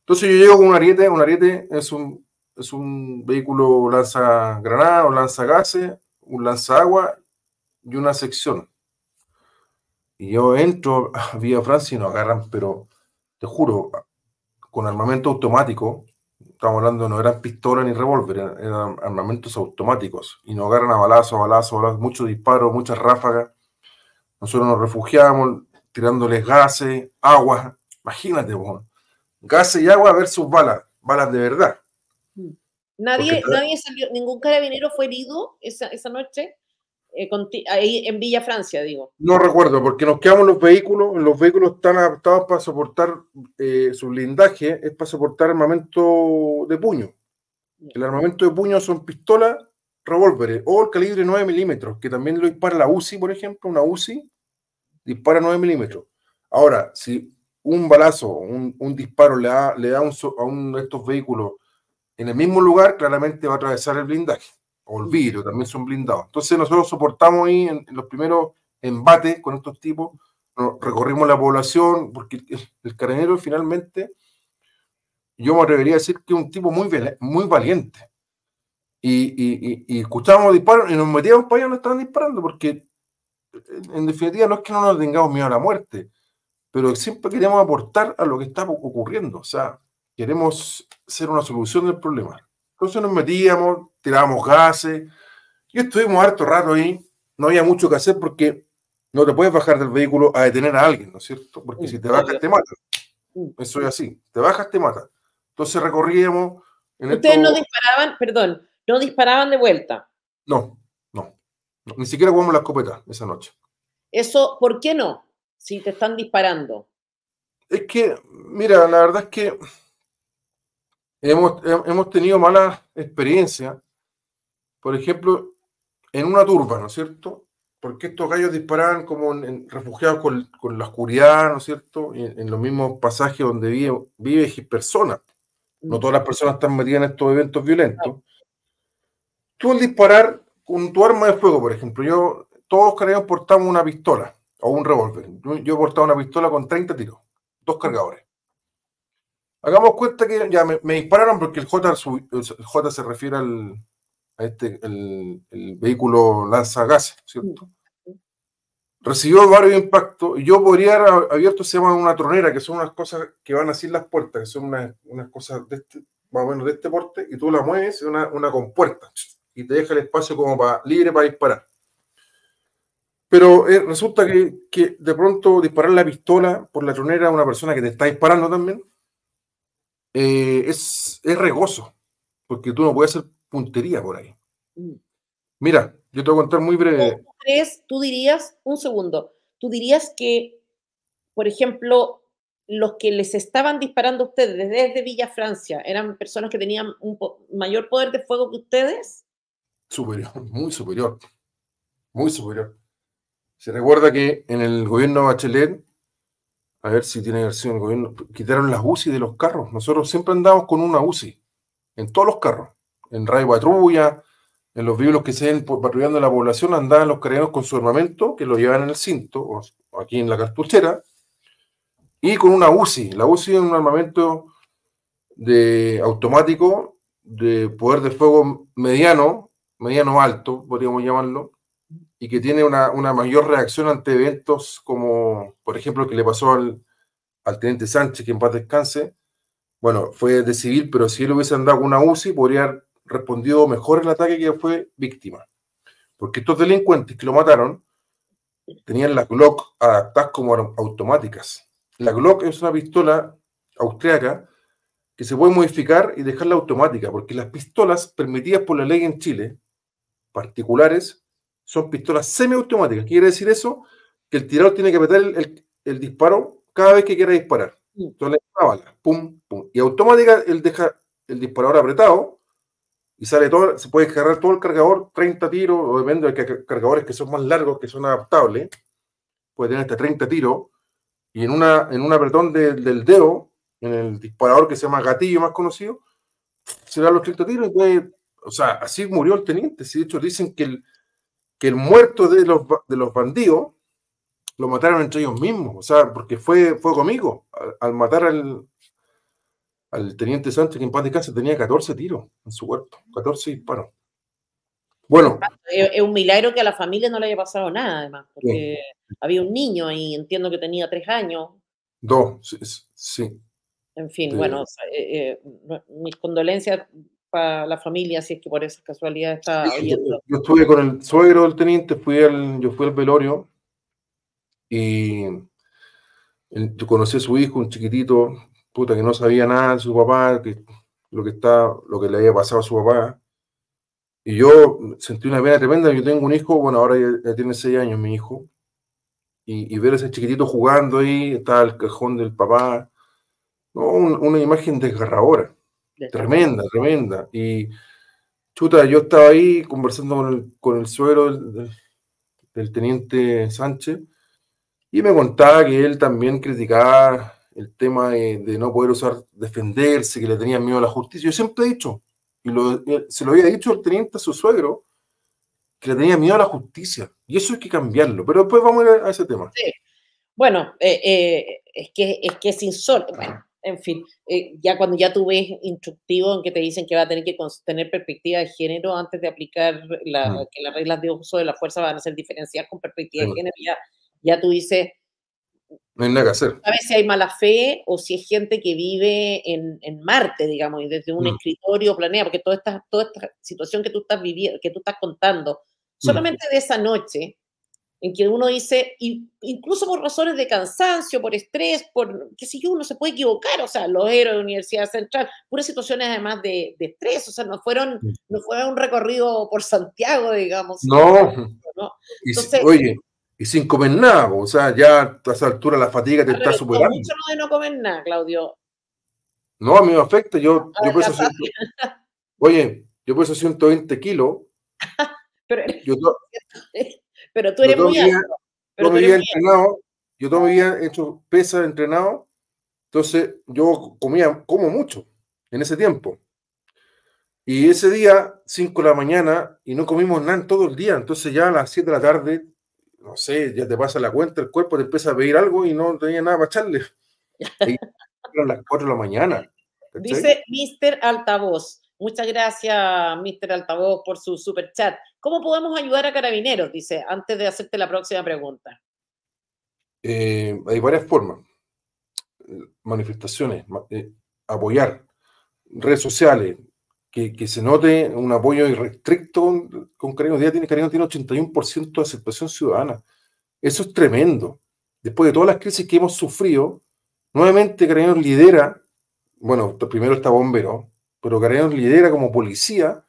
Entonces yo llego con un ariete, un ariete es un, es un vehículo lanza granada lanza gases, un lanza agua y una sección. Y yo entro a Vía Francia y nos agarran, pero te juro, con armamento automático, estamos hablando, no eran pistolas ni revólveres, eran armamentos automáticos, y nos agarran a balazo, a balazo, muchos disparos, muchas ráfagas. Nosotros nos refugiamos tirándoles gases, agua, imagínate, vos, gases y agua versus balas, balas de verdad. Nadie, nadie salió, ningún carabinero fue herido esa, esa noche. Eh, ahí en Villa Francia, digo. No recuerdo, porque nos quedamos los vehículos, los vehículos están adaptados para soportar eh, su blindaje, es para soportar armamento de puño. El armamento de puño son pistolas, revólveres o el calibre 9 milímetros, que también lo dispara la UCI, por ejemplo, una UCI dispara 9 milímetros. Ahora, si un balazo, un, disparo le da, a uno de estos vehículos en el mismo lugar, claramente va a atravesar el blindaje olvido, mm. también son blindados. Entonces nosotros soportamos ahí en, los primeros embates con estos tipos, recorrimos la población, porque el, carabinero finalmente, yo me atrevería a decir que es un tipo muy, muy valiente. Y, y, escuchábamos disparos y nos metíamos para allá nos estaban disparando, porque en, definitiva no es que no nos tengamos miedo a la muerte, pero siempre queremos aportar a lo que está ocurriendo, o sea, queremos ser una solución del problema. Entonces nos metíamos, tirábamos gases. Y estuvimos harto rato ahí. No había mucho que hacer porque no te puedes bajar del vehículo a detener a alguien, ¿no es cierto? Porque mm, si te bajas, te matan. Mm. Eso es así. Te bajas, te mata. Entonces recorríamos. Ustedes no disparaban, perdón, no disparaban de vuelta. No, no, Ni siquiera jugamos la escopeta esa noche. Eso, ¿por qué no? Si te están disparando. Es que, mira, la verdad es que hemos, tenido malas experiencias, por ejemplo, en una turba, ¿no es cierto? Porque estos gallos disparaban como en, refugiados con, la oscuridad, ¿no es cierto? en, los mismos pasajes donde vive, y personas. No todas las personas están metidas en estos eventos violentos. Tú al disparar con tu arma de fuego, por ejemplo, yo, todos gallos portamos una pistola o un revólver. Yo, he portado una pistola con 30 tiros, dos cargadores. Hagamos cuenta que ya me, dispararon porque el J, se refiere al, este, el, vehículo lanza gases, ¿cierto? Recibió varios impactos. Yo podría haber abierto, se llama una tronera, que son unas cosas que van así en las puertas, que son unas, cosas de este, más o menos de este porte, y tú la mueves, una, una compuerta, y te deja el espacio como para, libre para disparar. Pero eh, resulta que, que, de pronto disparar la pistola por la tronera a una persona que te está disparando también, eh, es, es regoso, porque tú no puedes hacer puntería por ahí. Mm. Mira, yo te voy a contar muy breve. ¿Tú, tú dirías, un segundo, tú dirías que, por ejemplo, los que les estaban disparando a ustedes desde Villa Francia eran personas que tenían un mayor poder de fuego que ustedes? Superior, muy superior, muy superior. Se recuerda que en el gobierno de Bachelet a ver si tiene versión el gobierno, quitaron las UCI de los carros. Nosotros siempre andamos con una UCI en todos los carros, en Ray patrulla, en los vehículos que se ven patrullando la población, andaban los carabineros con su armamento, que lo llevan en el cinto, o aquí en la cartuchera, y con una UCI. La UCI es un armamento de automático de poder de fuego mediano, mediano alto, podríamos llamarlo, y que tiene una, mayor reacción ante eventos como, por ejemplo, que le pasó al, al teniente Sánchez, que en paz descanse. Bueno, fue de civil, pero si él hubiese andado con una UCI, podría haber respondido mejor el ataque que fue víctima. Porque estos delincuentes que lo mataron tenían las Glock adaptadas como automáticas. La Glock es una pistola austriaca que se puede modificar y dejarla automática, porque las pistolas permitidas por la ley en Chile, particulares, son pistolas semiautomáticas. ¿Qué quiere decir eso? Que el tirador tiene que apretar el, disparo cada vez que quiere disparar. Entonces una bala, pum, pum. Y automática él deja el disparador apretado y sale todo, se puede cargar todo el cargador, 30 tiros, o depende de cargadores que son más largos, que son adaptables, puede tener hasta 30 tiros. Y en, una, en un apretón del dedo, en el disparador que se llama gatillo más conocido, se dan los 30 tiros o sea, así murió el teniente. Si de hecho dicen que el, que el muerto de los, de bandidos lo mataron entre ellos mismos, o sea, porque fue, fue conmigo. Al, matar al, al teniente Sánchez, que en paz de casa tenía 14 tiros en su cuerpo, 14 disparos. Bueno. Es un milagro que a la familia no le haya pasado nada, además, porque había un niño ahí, entiendo que tenía tres años. Dos, sí. En fin, bueno, eh, eh, mis condolencias para la familia, si es que por esa casualidad está yo, estuve con el suegro del teniente, fui al, yo fui al velorio y conocí a su hijo, un chiquitito, puta, que no sabía nada de su papá, que, lo, que está, lo que le había pasado a su papá. Y yo sentí una pena tremenda. Yo tengo un hijo, bueno, ahora ya, tiene seis años mi hijo, y, ver a ese chiquitito jugando ahí, está el cajón del papá, una imagen desgarradora. Tremenda, tremenda. Y chuta, yo estaba ahí conversando con el, suegro del, teniente Sánchez y me contaba que él también criticaba el tema de, no poder usar, defenderse, que le tenía miedo a la justicia. Yo siempre he dicho, y eh, se lo había dicho el teniente a su suegro, que le tenía miedo a la justicia. Y eso hay que cambiarlo. Pero después vamos a a ese tema. Sí. Bueno, eh, eh, es, que, es que es insólito. Bueno en fin, eh, ya cuando ya tú ves instructivo en que te dicen que va a tener que tener perspectiva de género antes de aplicar que las reglas de uso de la fuerza van a ser diferenciadas con perspectiva de género, ya, tú dices... No hay si hay mala fe o si es gente que vive en, en Marte, digamos, y desde un escritorio planea, porque toda esta, toda esta situación que tú estás viviendo, que tú estás contando, solamente de esa noche, en que uno dice, incluso por razones de cansancio, por estrés, por qué si uno se puede equivocar, o sea, los héroes de la Universidad Central, puras situaciones además de, estrés, o sea, no fueron, no fueron un recorrido por Santiago, digamos. No, ¿no? oye, y sin comer nada, o sea, ya a esa altura la fatiga te está superando. no de no comer nada, Claudio. No, a mí me afecta, yo, ah, yo peso, oye, yo peso 120 kilos. Pero, Pero tú eres muy alto. yo, todavía entrenado, yo todavía he hecho pesas entrenado, entonces yo comía, como mucho en ese tiempo. Y ese día, 5 de la mañana, y no comimos nada en todo el día, entonces ya a las 7 de la tarde, no sé, ya te pasa la cuenta, el cuerpo te empieza a pedir algo y no tenía nada para echarle. a las 4 de la mañana. Dice Mr. Altavoz. Muchas gracias, Mr. Altavoz, por su super chat. ¿Cómo podemos ayudar a carabineros? Dice, antes de hacerte la próxima pregunta. Eh, hay varias formas. Eh, manifestaciones, eh, apoyar, redes sociales, que, se note un apoyo irrestricto con, con Carabineros. Día tiene, Carabineros tiene 81% de aceptación ciudadana. Eso es tremendo. Después de todas las crisis que hemos sufrido, nuevamente Carabineros lidera, bueno, primero está bombero, pero Carabineros lidera como policía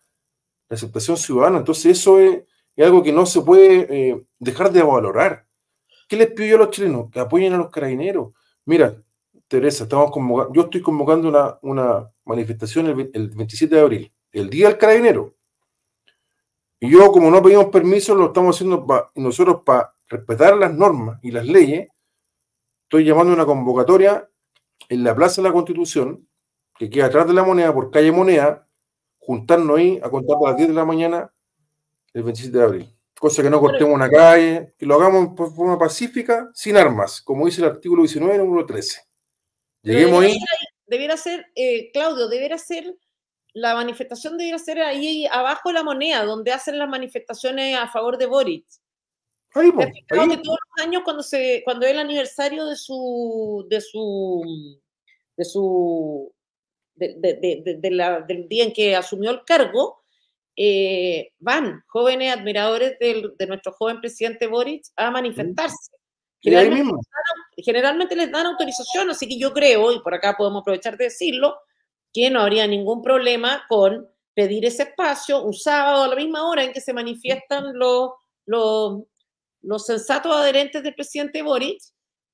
aceptación ciudadana. Entonces eso es, algo que no se puede eh, dejar de valorar. ¿Qué les pido yo a los chilenos? Que apoyen a los carabineros. Mira, Teresa, estamos convocando, yo estoy convocando una, manifestación el, 27 de abril, el Día del Carabinero. Y yo, como no pedimos permiso, lo estamos haciendo nosotros para respetar las normas y las leyes. Estoy llamando una convocatoria en la Plaza de la Constitución, que queda atrás de la moneda, por calle Moneda, juntarnos ahí a contar a las 10 de la mañana el 27 de abril. Cosa que no cortemos una calle, que lo hagamos de forma pacífica, sin armas, como dice el artículo 19, número 13. Lleguemos ahí. debería ser, eh, Claudio, debería ser, la manifestación debiera ser ahí abajo de la moneda, donde hacen las manifestaciones a favor de Boric. Ahí, todos los años cuando se cuando es el aniversario de su de su de su de, la, del día en que asumió el cargo, eh, van jóvenes admiradores de nuestro joven presidente Boric a manifestarse. Generalmente, les dan, autorización, así que yo creo, y por acá podemos aprovechar de decirlo, que no habría ningún problema con pedir ese espacio un sábado a la misma hora en que se manifiestan los, los, los sensatos adherentes del presidente Boric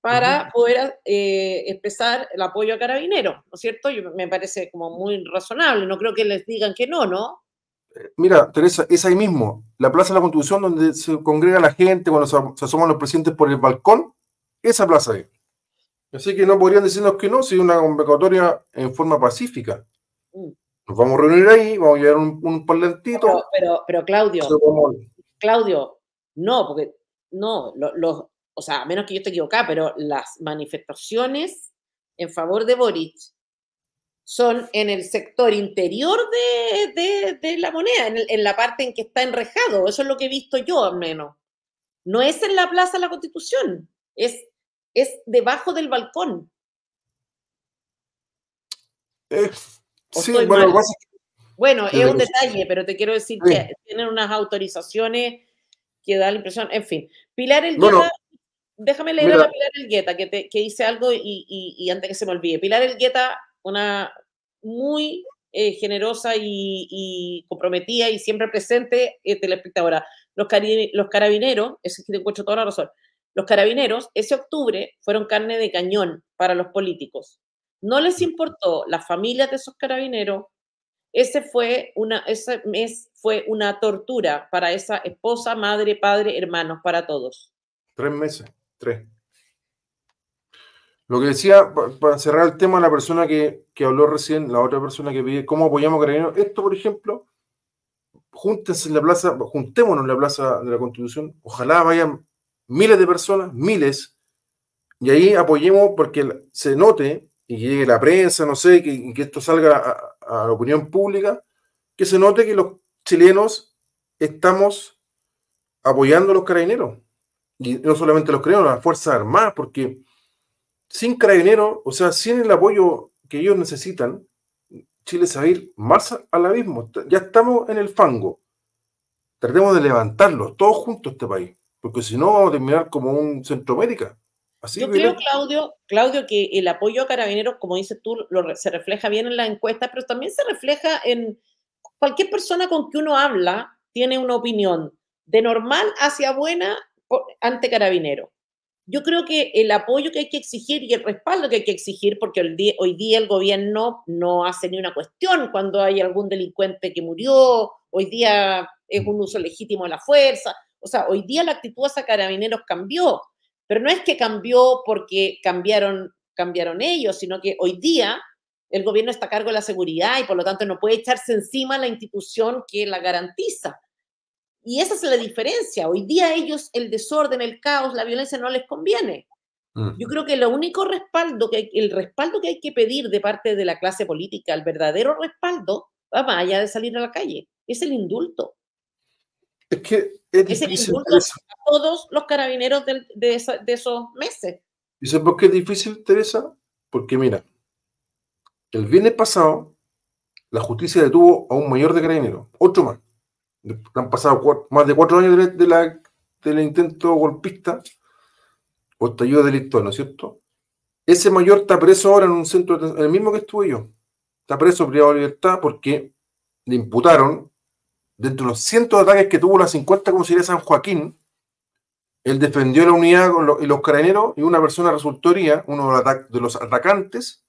para poder expresar eh, empezar el apoyo a carabineros, ¿no es cierto? Yo, me parece como muy razonable, no creo que les digan que no, ¿no? Eh, mira, Teresa, es ahí mismo, la Plaza de la Constitución donde se congrega la gente cuando se, asoman los presidentes por el balcón, esa plaza es. Así que no podrían decirnos que no, si una convocatoria en forma pacífica. Mm. Nos vamos a reunir ahí, vamos a llevar un, un Pero, pero, Claudio, Claudio, no, porque no, los o sea, a menos que yo esté equivocada, pero las manifestaciones en favor de Boric son en el sector interior de, la moneda, en, la parte en que está enrejado. Eso es lo que he visto yo, al menos. No es en la Plaza de la Constitución, es, es debajo del balcón. Eh, bueno, es un detalle, pero te quiero decir que tienen unas autorizaciones que da la impresión, en fin. Pilar el déjame leer a Pilar Elgueta, que, que dice algo y, antes que se me olvide. Pilar Elgueta, una muy eh, generosa y, comprometida y siempre presente eh, telespectadora. Los, los carabineros, es que te encuentro toda la razón, los carabineros ese octubre fueron carne de cañón para los políticos. No les importó las familias de esos carabineros. Ese, fue una, ese mes fue una tortura para esa esposa, madre, padre, hermanos, para todos. Tres meses. Tres. Lo que decía, para cerrar el tema, la persona que, habló recién, la otra persona que pide cómo apoyamos a Carabineros, esto, por ejemplo, júntense en la plaza, juntémonos en la plaza de la Constitución, ojalá vayan miles de personas, miles, y ahí apoyemos porque se note y llegue la prensa, no sé, que, que esto salga a, a, la opinión pública, que se note que los chilenos estamos apoyando a los carabineros y no solamente los creo, las Fuerzas Armadas, porque sin carabineros, o sea, sin el apoyo que ellos necesitan, Chile se va a ir más al abismo. Ya estamos en el fango. Tratemos de levantarlos todos juntos este país, porque si no vamos a terminar como un Centroamérica. Yo creo, Claudio, Claudio, que el apoyo a carabineros, como dices tú, se refleja bien en la encuesta pero también se refleja en cualquier persona con que uno habla, tiene una opinión de normal hacia buena ante carabineros, Yo creo que el apoyo que hay que exigir y el respaldo que hay que exigir, porque hoy día el gobierno no hace ni una cuestión cuando hay algún delincuente que murió, hoy día es un uso legítimo de la fuerza, o sea, hoy día la actitud hacia carabineros cambió, pero no es que cambió porque cambiaron, cambiaron ellos, sino que hoy día el gobierno está a cargo de la seguridad y por lo tanto no puede echarse encima la institución que la garantiza. Y esa es la diferencia. Hoy día ellos el desorden, el caos, la violencia no les conviene. Yo creo que lo único respaldo, que el respaldo que hay que pedir de parte de la clase política, el verdadero respaldo, va más allá de salir a la calle, es el indulto. Es que es, difícil el indulto a todos los carabineros de, esos meses. ¿Y por qué es difícil, Teresa? Porque mira, el viernes pasado la justicia detuvo a un mayor de carabineros otro más han pasado más de cuatro años de, del intento golpista o estallido delictual, ¿no es cierto? Ese mayor está preso ahora en un centro, el mismo que estuve yo. Está preso privado de libertad porque le imputaron, dentro de los cientos de ataques que tuvo la 50 Comisaría San Joaquín, él defendió la unidad con los, y los carabineros y una persona resultaría uno de los atacantes,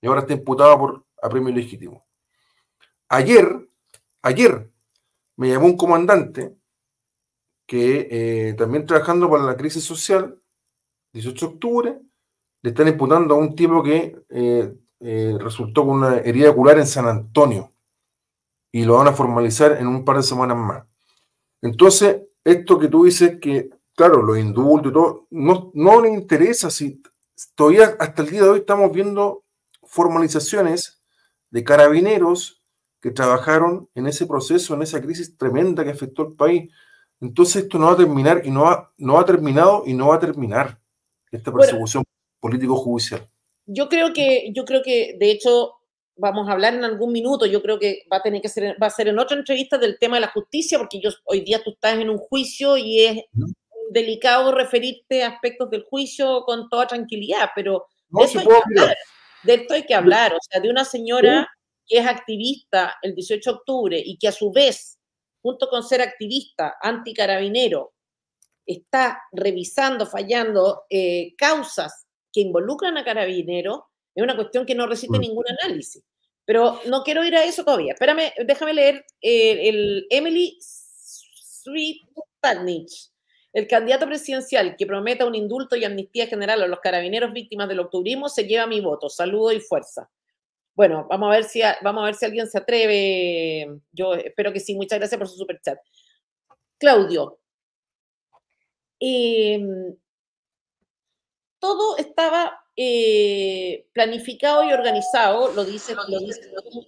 y ahora está imputado por apremio ilegítimo. Ayer, ayer, me llamó un comandante que eh, también trabajando para la crisis social, 18 de octubre, le están imputando a un tipo que eh, eh, resultó con una herida ocular en San Antonio y lo van a formalizar en un par de semanas más. Entonces, esto que tú dices que, claro, los indulto y todo, no, no le interesa si todavía hasta el día de hoy estamos viendo formalizaciones de carabineros que trabajaron en ese proceso, en esa crisis tremenda que afectó al país. Entonces esto no va a terminar y no ha, no ha terminado y no va a terminar esta persecución político-judicial. Yo creo que, yo creo que de hecho vamos a hablar en algún minuto, yo creo que va a tener que ser, va a ser en otra entrevista del tema de la justicia, porque hoy día tú estás en un juicio y es delicado referirte a aspectos del juicio con toda tranquilidad, pero de, esto hay que hablar, o sea, de una señora que es activista el 18 de octubre y que a su vez, junto con ser activista anticarabinero, está revisando, fallando eh, causas que involucran a carabineros, es una cuestión que no resiste mm. ningún análisis. Pero no quiero ir a eso todavía. Espérame, déjame leer eh, el Emily El candidato presidencial que prometa un indulto y amnistía general a los carabineros víctimas del octubrismo se lleva mi voto. Saludo y fuerza. Bueno, vamos a ver si, vamos a ver si alguien se atreve. Yo espero que sí. Muchas gracias por su super chat. Claudio. Em, todo estaba eh, planificado y organizado, lo dice, lo dice,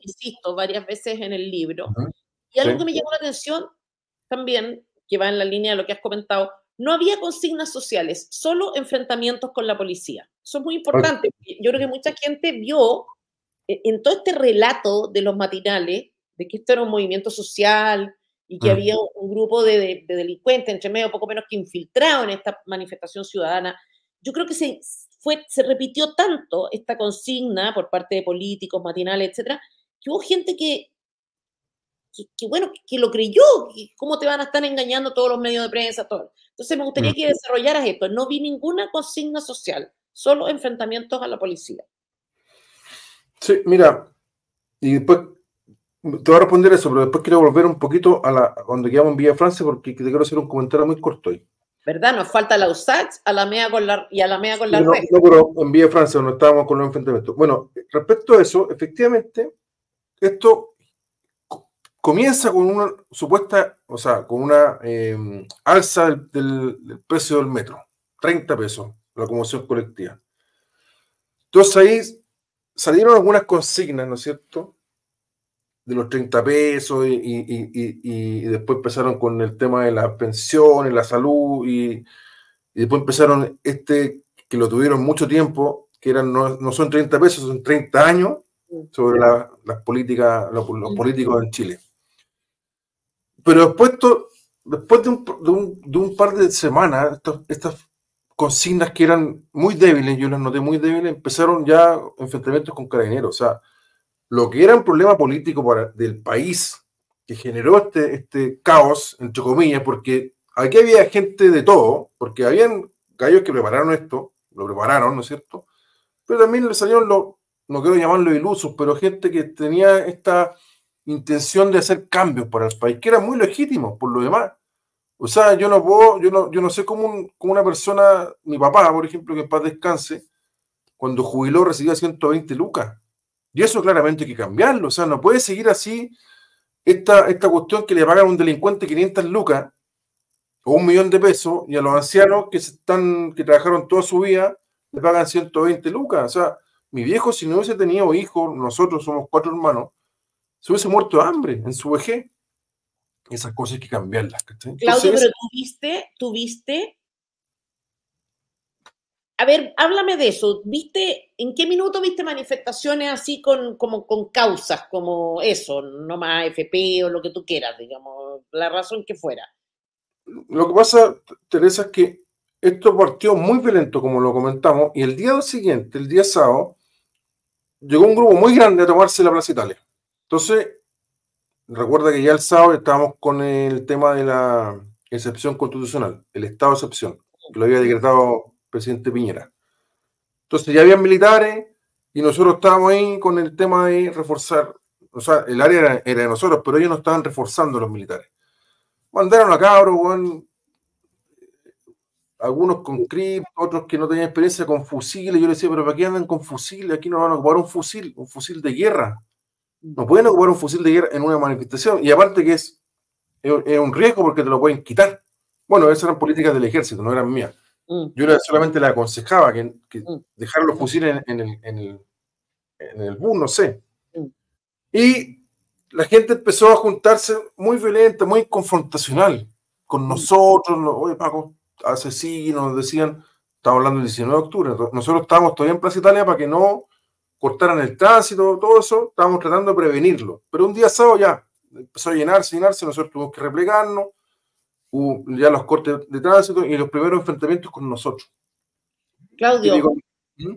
insisto, varias veces en el libro. Y algo que me llamó la atención también, que va en la línea de lo que has comentado, no había consignas sociales, solo enfrentamientos con la policía. Eso muy importante. Yo creo que mucha gente vio eh, en todo este relato de los matinales, de que esto era un movimiento social y que había un grupo de, delincuentes, entre medio, poco menos que infiltrado en esta manifestación ciudadana, yo creo que se, fue, se repitió tanto esta consigna por parte de políticos, matinales, etcétera, que hubo gente que, que, bueno, que, lo creyó, cómo te van a estar engañando todos los medios de prensa, todo. Entonces me gustaría que desarrollaras esto. No vi ninguna consigna social, solo enfrentamientos a la policía. Sí, mira, y después te voy a responder eso, pero después quiero volver un poquito a la cuando quedamos en Villa Francia porque te quiero hacer un comentario muy corto hoy. ¿Verdad? Nos falta la USACH a la MEA con la, y a la MEA con la no, no, pero en Villa Francia no estábamos con los enfrentamientos. Bueno, respecto a eso, efectivamente, esto comienza con una supuesta, o sea, con una eh, alza del, precio del metro, 30 pesos, la locomoción colectiva. Entonces ahí salieron algunas consignas, ¿no es cierto? De los 30 pesos y, después empezaron con el tema de las pensiones, la salud y, después empezaron este que lo tuvieron mucho tiempo, que eran no, son 30 pesos, son 30 años sobre las políticas, los, políticos en Chile. Pero después, después de un, de, un, par de semanas, estas consignas que eran muy débiles, yo las noté muy débiles, empezaron ya enfrentamientos con carabineros. O sea, lo que era un problema político para, del país que generó este, este caos, entre comillas, porque aquí había gente de todo, porque habían gallos que prepararon esto, lo prepararon, ¿no es cierto? Pero también le salieron lo, no quiero llamarlo ilusos, pero gente que tenía esta intención de hacer cambios para el país, que era muy legítimo por lo demás. O sea, yo no puedo, yo no, yo no sé cómo, una persona, mi papá, por ejemplo, que en paz descanse, cuando jubiló recibía 120 lucas. Y eso claramente hay que cambiarlo. O sea, no puede seguir así esta, esta cuestión que le pagan a un delincuente 500 lucas o un millón de pesos y a los ancianos que, están, que trabajaron toda su vida le pagan 120 lucas. O sea, mi viejo si no hubiese tenido hijos, nosotros somos cuatro hermanos, se hubiese muerto de hambre en su vejez esas cosas hay que cambiarlas. Claudio, pero tuviste, tuviste. A ver, háblame de eso. ¿Viste, en qué minuto viste manifestaciones así con, como, con causas como eso, no más FP o lo que tú quieras, digamos, la razón que fuera? Lo que pasa, Teresa, es que esto partió muy violento, como lo comentamos, y el día siguiente, el día sábado, llegó un grupo muy grande a tomarse la Plaza Italia. Entonces, recuerda que ya el sábado estábamos con el tema de la excepción constitucional, el estado de excepción, que lo había decretado presidente Piñera. Entonces ya habían militares y nosotros estábamos ahí con el tema de reforzar, o sea, el área era, de nosotros, pero ellos no estaban reforzando los militares. Mandaron a cabros, bueno, algunos con CRIP, otros que no tenían experiencia con fusiles. Yo les decía, pero ¿para qué andan con fusiles? Aquí nos van a ocupar un fusil, un fusil de guerra. No pueden ocupar un fusil de guerra en una manifestación. Y aparte que es, es un riesgo porque te lo pueden quitar. Bueno, esas eran políticas del ejército, no eran mías. Mm. Yo solamente le aconsejaba que, que mm. los fusiles en, el, en, el, bus, no sé. Mm. Y la gente empezó a juntarse muy violenta, muy confrontacional con nosotros. Oye, Paco, asesinos, decían, estaba hablando el 19 de octubre. Nosotros estábamos todavía en Plaza Italia para que no cortaran el tránsito, todo eso, estábamos tratando de prevenirlo. Pero un día sábado ya empezó a llenarse, llenarse, nosotros tuvimos que replegarnos, ya los cortes de tránsito y los primeros enfrentamientos con nosotros. Claudio, ¿Mm?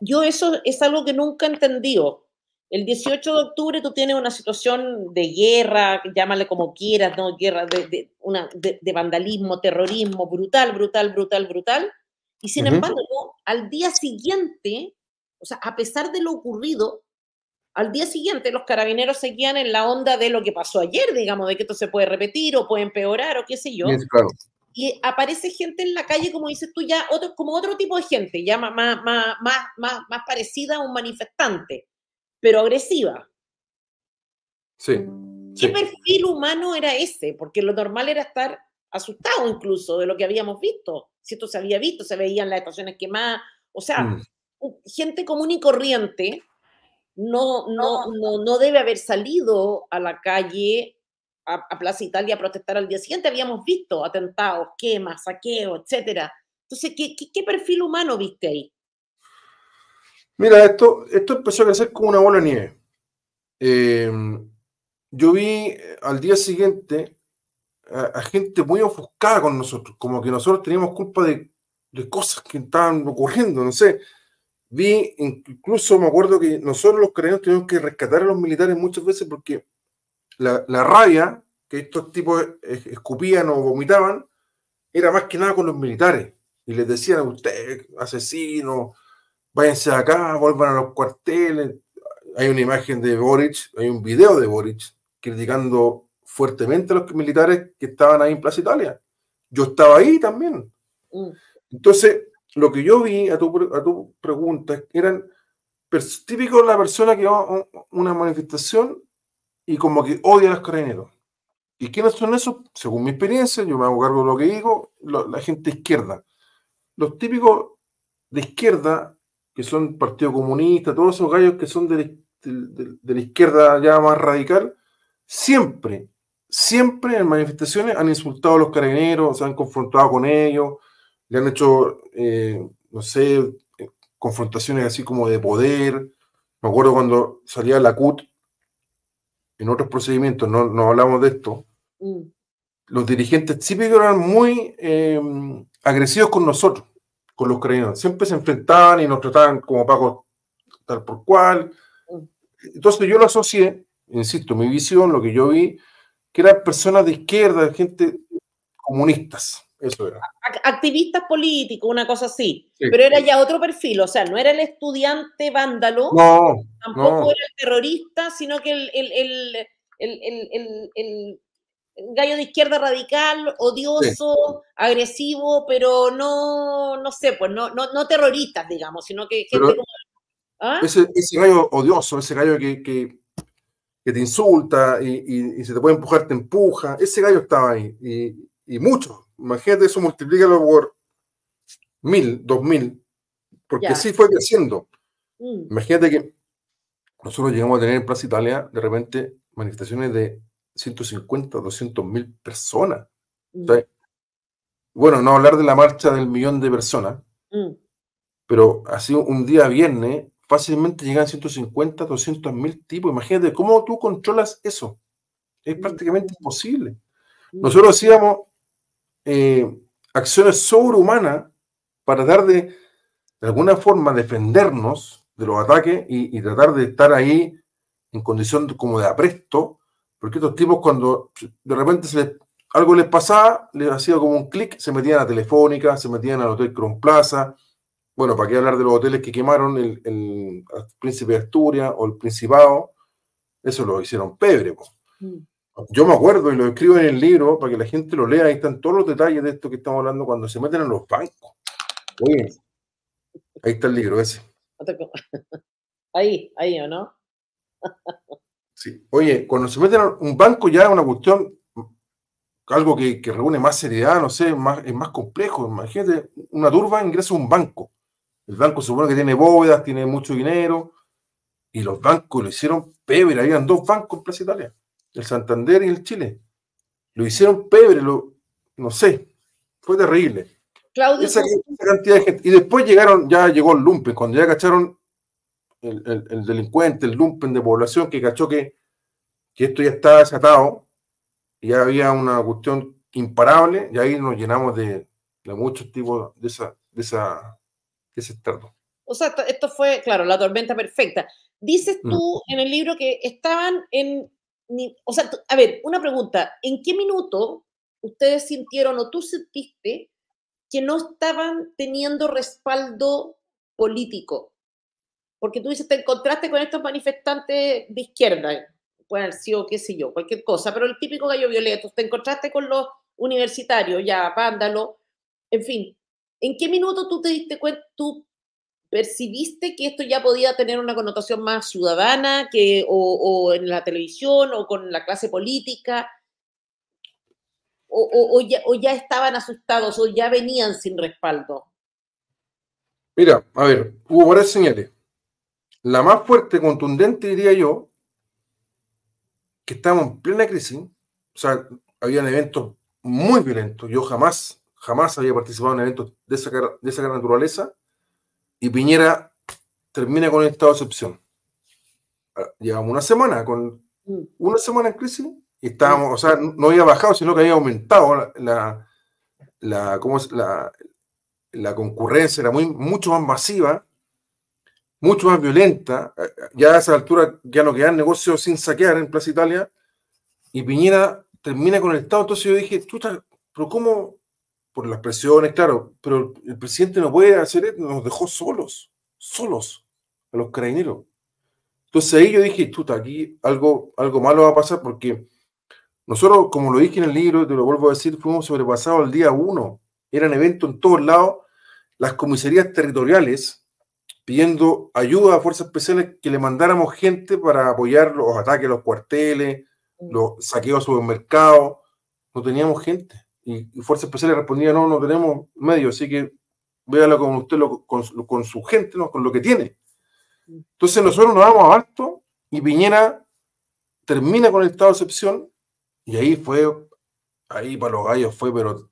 yo eso es algo que nunca he entendido. El 18 de octubre tú tienes una situación de guerra, llámale como quieras, ¿no? Guerra de, una, de, vandalismo, terrorismo, brutal, brutal, brutal, brutal. Y sin embargo, al día siguiente o sea, a pesar de lo ocurrido, al día siguiente los carabineros seguían en la onda de lo que pasó ayer, digamos, de que esto se puede repetir o puede empeorar o qué sé yo. Y aparece gente en la calle, como dices tú, ya otro, como otro tipo de gente, ya más, más, más, más, parecida a un manifestante, pero agresiva. Sí. ¿Qué perfil humano era ese? Porque lo normal era estar asustado incluso de lo que habíamos visto. Si esto se había visto, se veían las estaciones quemadas. O sea, mm gente común y corriente no, no, no, no debe haber salido a la calle, a, Plaza Italia a protestar al día siguiente. Habíamos visto atentados, quemas, saqueos, etc. Entonces, ¿qué, ¿qué, perfil humano viste ahí? Mira, esto, esto empezó a crecer como una bola de nieve. Em, yo vi eh, al día siguiente a, gente muy ofuscada con nosotros, como que nosotros teníamos culpa de, de cosas que estaban ocurriendo, no sé. Vi, incluso me acuerdo que nosotros los creyentes tuvimos que rescatar a los militares muchas veces porque la, la rabia que estos tipos escupían o vomitaban era más que nada con los militares. Y les decían a ustedes, asesinos, váyanse acá, vuelvan a los cuarteles. Hay una imagen de Boric, hay un video de Boric criticando fuertemente a los militares que estaban ahí en Plaza Italia. Yo estaba ahí también. Mm. Entonces, lo que yo vi a tu, a tu pregunta eran típico la persona que va a una manifestación y como que odia a los carabineros. ¿Y quiénes son esos? Según mi experiencia, yo me hago cargo de lo que digo, la gente izquierda. Los típicos de izquierda, que son Partido Comunista, todos esos gallos que son de, de, de la izquierda ya más radical, siempre, siempre en manifestaciones han insultado a los carabineros, se han confrontado con ellos, le han hecho, eh, no sé, eh, confrontaciones así como de poder. Me acuerdo cuando salía la CUT, en otros procedimientos, no, no hablamos de esto, mm. los dirigentes siempre eran muy eh, agresivos con nosotros, con los ucranianos. Siempre se enfrentaban y nos trataban como pagos tal por cual. Mm. Entonces yo lo asocié, insisto, mi visión, lo que yo vi, que eran personas de izquierda, gente comunistas. Eso era. Activistas políticos, una cosa así. pero era ya otro perfil, o sea, no era el estudiante vándalo, tampoco era el terrorista, sino que el, gallo de izquierda radical, odioso, agresivo, pero no, no sé, pues no, no, no terroristas, digamos, sino que gente como... ¿ah? ese, gallo odioso, ese gallo que, te insulta y, se te puede empujar, te empuja, ese gallo estaba ahí. Y, y muchos Imagínate eso, multiplícalo por mil, dos mil, porque sí fue creciendo. Mm. Imagínate que nosotros llegamos a tener en Plaza Italia de repente manifestaciones de 150, 200 mil personas. Mm. bueno, no hablar de la marcha del millón de personas, mm. pero así un día viernes fácilmente llegan 150, 200 mil tipos. Imagínate, ¿cómo tú controlas eso? Es prácticamente imposible. Nosotros hacíamos eh, acciones sobrehumanas para tratar de, de alguna forma defendernos de los ataques y, tratar de estar ahí en condición como de apresto, porque estos tipos cuando de repente se algo les pasaba, les hacía como un clic, se metían a Telefónica, se metían al Hotel Cron Plaza, bueno, ¿para qué hablar de los hoteles que quemaron el, Príncipe de Asturias o el Principado? Eso lo hicieron Pedro. Yo me acuerdo y lo escribo en el libro para que la gente lo lea. Ahí están todos los detalles de esto que estamos hablando cuando se meten en los bancos. Oye, ahí está el libro ese. Ahí, ahí o no. Sí. Oye, cuando se meten en un banco ya es una cuestión, algo que, reúne más seriedad, no sé, más, es más complejo. Imagínate, una turba ingresa a un banco. El banco supone que tiene bóvedas, tiene mucho dinero, y los bancos lo hicieron pebre. Habían dos bancos en Plaza Italia el Santander y el Chile. Lo hicieron pebre, lo, no sé, fue terrible. Claudio esa, cantidad de gente. Y después llegaron, ya llegó el lumpen, cuando ya cacharon el, delincuente, el lumpen de población que cachó que, que esto ya estaba desatado, y ya había una cuestión imparable, y ahí nos llenamos de, muchos tipos de, esa, de, esa, ese estado. O sea, esto fue, claro, la tormenta perfecta. Dices mm. tú en el libro que estaban en o sea, a ver, una pregunta, ¿en qué minuto ustedes sintieron o tú sentiste que no estaban teniendo respaldo político? Porque tú dices, te encontraste con estos manifestantes de izquierda, pueden sí o qué sé yo, cualquier cosa, pero el típico gallo violeto, te encontraste con los universitarios, ya, vándalo, en fin, ¿en qué minuto tú te diste cuenta, tú ¿Percibiste que esto ya podía tener una connotación más ciudadana que, o, en la televisión o con la clase política? O, ya, estaban asustados o ya venían sin respaldo? Mira, a ver, hubo varias señales. La más fuerte, contundente, diría yo, que estábamos en plena crisis, o sea, habían eventos muy violentos. Yo jamás, jamás había participado en eventos de esa, de esa naturaleza y Piñera termina con el estado de excepción. Ah, llevamos una semana, con mm. una semana en crisis, y estábamos, o sea, mm. no había bajado, sino que había aumentado la, la, concurrencia, era muy, mucho más masiva, mucho más violenta. Eh, eh, ya a esa altura ya no quedan negocios sin saquear en Plaza Italia, y Piñera termina con el Estado. Entonces yo dije, chuta, pero ¿cómo? por las presiones, claro, pero el presidente no puede hacer eso, nos dejó solos, solos, a los carabineros. Entonces ahí yo dije, está aquí algo, algo malo va a pasar porque nosotros, como lo dije en el libro, te lo vuelvo a decir, fuimos sobrepasados el día uno. Eran eventos en todos lados, las comisarías territoriales pidiendo ayuda a fuerzas especiales que le mandáramos gente para apoyar los ataques a los cuarteles, los saqueos a supermercados. No teníamos gente. Y, Fuerza Especial respondía, no, no tenemos medio, así que véalo con usted, con, su gente, ¿no? con lo que tiene. Entonces nosotros nos damos abasto y Piñera termina con el estado de excepción y ahí fue, ahí para los gallos fue, pero,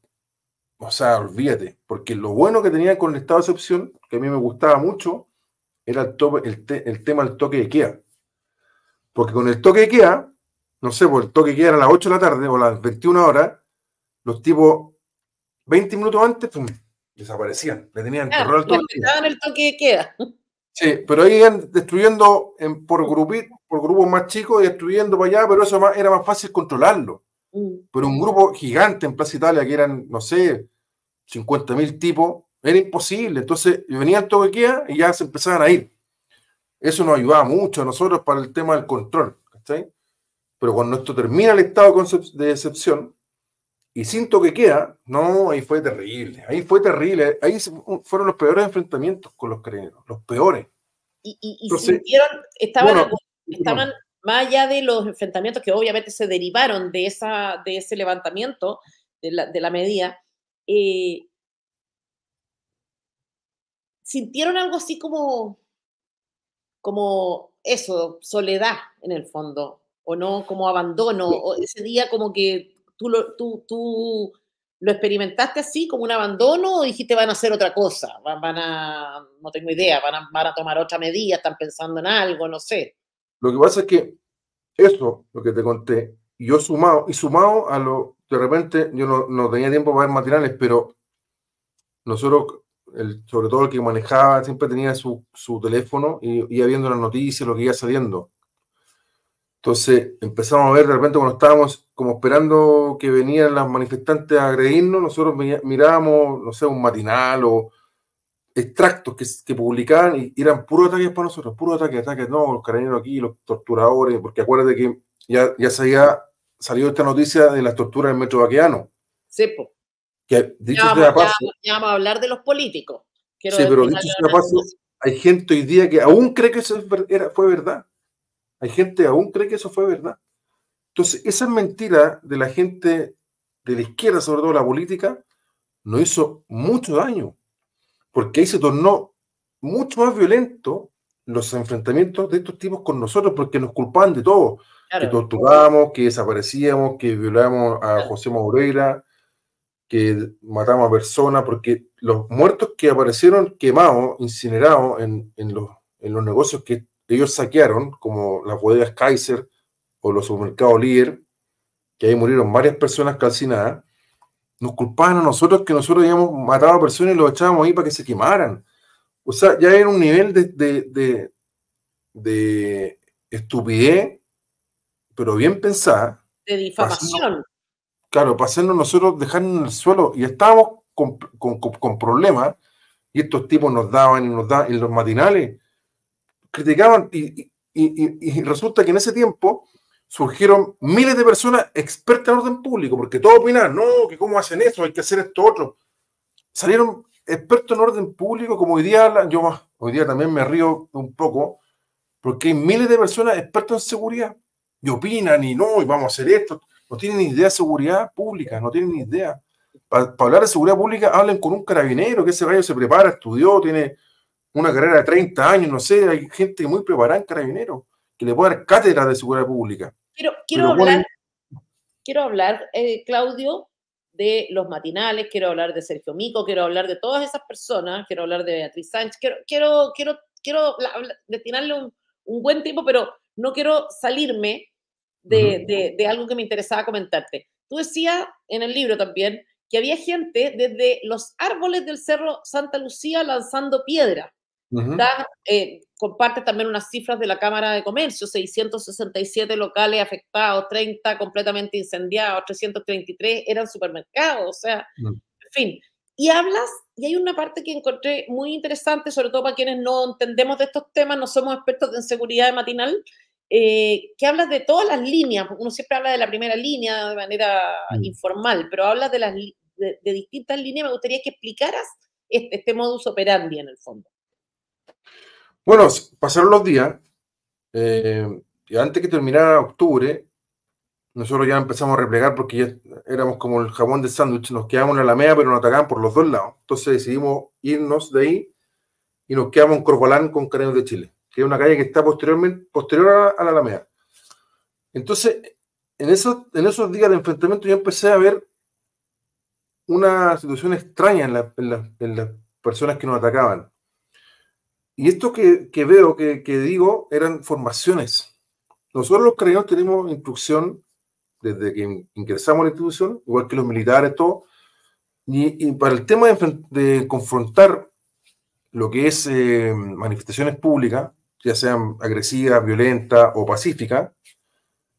o sea, olvídate, porque lo bueno que tenía con el estado de excepción, que a mí me gustaba mucho, era el, el, tema del toque de queda. Porque con el toque de queda, no sé, por pues el toque de queda era a las 8 de la tarde o a las 21 horas, los tipos 20 minutos antes desaparecían, le tenían el, toque Sí, pero ahí iban destruyendo por, por grupos más chicos, y destruyendo para allá, pero eso era más fácil controlarlo. Mm. Pero un grupo gigante en Plaza Italia, que eran, no sé, 50 mil tipos, era imposible. Entonces venían todo queda y ya se empezaban a ir. Eso nos ayudaba mucho a nosotros para el tema del control. Pero cuando esto termina el estado de excepción, y siento que queda, no, ahí fue terrible, ahí fue terrible, ahí fueron los peores enfrentamientos con los carabineros, los peores. Y, sintieron, estaban, estaban más allá de los enfrentamientos que obviamente se derivaron de, esa, de ese levantamiento, de la, de medida, eh, sintieron algo así como, como eso, soledad en el fondo, o no, como abandono, o ese día como que ¿Tú lo, tú, lo experimentaste así como un abandono o dijiste van a hacer otra cosa? Van, a, no tengo idea, van a, van tomar otra medida, están pensando en algo, no sé. Lo que pasa es que eso, lo que te conté, yo sumado, y sumado a lo, de repente yo no, tenía tiempo para ver materiales, pero nosotros, el, sobre todo el que manejaba, siempre tenía su, su teléfono y iba viendo las noticias, lo que iba saliendo. Entonces empezamos a ver de repente cuando estábamos como esperando que venían las manifestantes a agredirnos, nosotros mirábamos, no sé, un matinal o extractos que, publicaban y eran puros ataques para nosotros, puros ataques, ataques, no, los carabineros aquí, los torturadores, porque acuérdate que ya, ya se había salido esta noticia de las torturas en metro vaqueano. Sí, pues dicho ya, vamos, a hablar de los políticos. sí, pero dicho sea paso, hay gente hoy día que aún cree que eso era, fue verdad. Hay gente que aún cree que eso fue verdad. Entonces, esa mentira de la gente de la izquierda, sobre todo la política, nos hizo mucho daño, porque ahí se tornó mucho más violento los enfrentamientos de estos tipos con nosotros, porque nos culpaban de todo, que torturamos, que desaparecíamos, que violamos a José Maureira, que matamos a personas, porque los muertos que aparecieron quemados, incinerados en, en, los, en los negocios que ellos saquearon, como las bodegas Kaiser o los supermercados Líder, que ahí murieron varias personas calcinadas, nos culpaban a nosotros que nosotros habíamos matado a personas y los echábamos ahí para que se quemaran. O sea, ya era un nivel de, estupidez, pero bien pensada. De difamación. claro, para hacernos nosotros dejar en el suelo. Y estábamos con, con problemas, y estos tipos nos daban y nos daban en los matinales criticaban y, y, y, resulta que en ese tiempo surgieron miles de personas expertas en orden público, porque todos opinan, no, que cómo hacen esto hay que hacer esto otro. Salieron expertos en orden público, como hoy día, yo hoy día también me río un poco, porque hay miles de personas expertas en seguridad, y opinan, y no, y vamos a hacer esto. No tienen ni idea de seguridad pública, no tienen ni idea. Para, para hablar de seguridad pública, hablen con un carabinero que ese rayo se prepara, estudió, tiene una carrera de 30 años, no sé, hay gente muy preparada en Carabineros, que le puede dar cátedra de seguridad pública. Quiero, quiero hablar, quiero hablar eh, Claudio, de los matinales, quiero hablar de Sergio Mico, quiero hablar de todas esas personas, quiero hablar de Beatriz Sánchez, quiero, quiero, quiero, quiero destinarle un, buen tiempo, pero no quiero salirme de, de, de, algo que me interesaba comentarte. Tú decías en el libro también que había gente desde los árboles del Cerro Santa Lucía lanzando piedra da, eh, comparte también unas cifras de la Cámara de Comercio, 667 locales afectados, 30 completamente incendiados, 333 eran supermercados, o sea, mm. en fin. Y hablas, y hay una parte que encontré muy interesante, sobre todo para quienes no entendemos de estos temas, no somos expertos en seguridad matinal, eh, que hablas de todas las líneas, uno siempre habla de la primera línea de manera mm. informal, pero hablas de, las, distintas líneas, me gustaría que explicaras este, este modus operandi en el fondo. Bueno, pasaron los días eh, y antes que terminara octubre, nosotros ya empezamos a replegar porque ya éramos como el jabón de sándwich, nos quedamos en la Alameda, pero nos atacaban por los dos lados. Entonces decidimos irnos de ahí y nos quedamos en Corvalán con Carabineros de Chile, que es una calle que está posteriormente, posterior a, la Alameda. Entonces, en esos, en esos días de enfrentamiento yo empecé a ver una situación extraña en las personas que nos atacaban. Y esto que, veo, que, digo, eran formaciones. Nosotros los creyentes tenemos instrucción desde que ingresamos a la institución, igual que los militares, todo. Y, para el tema de, confrontar lo que es eh, manifestaciones públicas, ya sean agresivas, violentas o pacíficas,